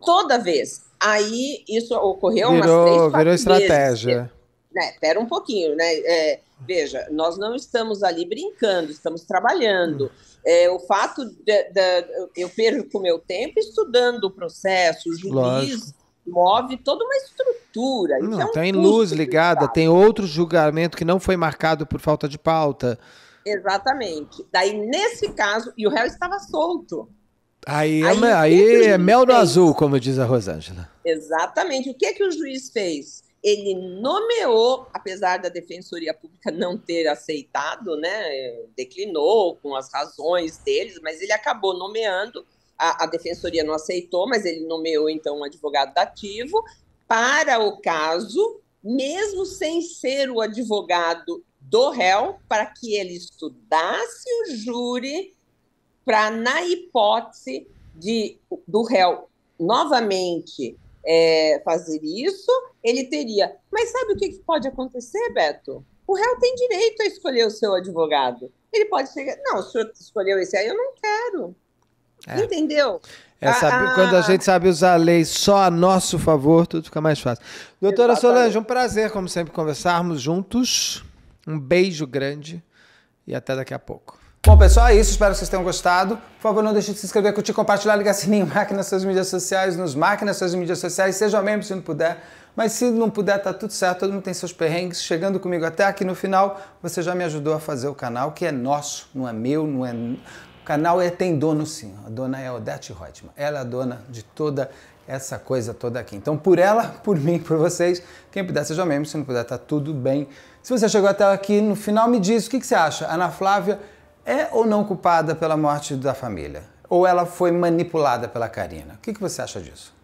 B: toda vez. Aí isso ocorreu virou, umas três, Virou estratégia. Espera é, Né, pera um pouquinho, né? É, veja, nós não estamos ali brincando, estamos trabalhando. Hum. É, o fato de, de eu perco meu tempo estudando o processo, o juiz... Lógico move toda uma estrutura. Não, é um tem luz ligada, tem
A: outro julgamento que não foi marcado por falta de pauta.
B: Exatamente. Daí, nesse caso, e o réu estava solto.
A: Aí, aí, é, aí é mel no fez? azul, como diz a Rosângela.
B: Exatamente. O que, que o juiz fez? Ele nomeou, apesar da Defensoria Pública não ter aceitado, né, declinou com as razões deles, mas ele acabou nomeando a, a defensoria não aceitou, mas ele nomeou então um advogado dativo para o caso, mesmo sem ser o advogado do réu, para que ele estudasse o júri para, na hipótese de, do réu novamente é, fazer isso, ele teria. Mas sabe o que, que pode acontecer, Beto? O réu tem direito a escolher o seu advogado. Ele pode chegar. Não, o senhor escolheu esse aí, eu não quero. É. Entendeu? É ah, quando a ah. gente
A: sabe usar a lei só a nosso favor, tudo fica mais fácil. Doutora exatamente. Solange, um prazer, como sempre, conversarmos juntos. Um beijo grande e até daqui a pouco. Bom, pessoal, é isso. Espero que vocês tenham gostado. Por favor, não deixe de se inscrever, curtir, compartilhar, ligar sininho, *laughs* marque nas suas mídias sociais, nos marque nas suas mídias sociais, seja membro se não puder. Mas se não puder, tá tudo certo, todo mundo tem seus perrengues. Chegando comigo até aqui no final, você já me ajudou a fazer o canal, que é nosso, não é meu, não é canal é, tem dono sim, a dona é Odete Reutemann. Ela é a dona de toda essa coisa toda aqui. Então, por ela, por mim, por vocês, quem puder seja membro, se não puder, tá tudo bem. Se você chegou até aqui no final, me diz o que, que você acha. Ana Flávia é ou não culpada pela morte da família? Ou ela foi manipulada pela Karina? O que, que você acha disso?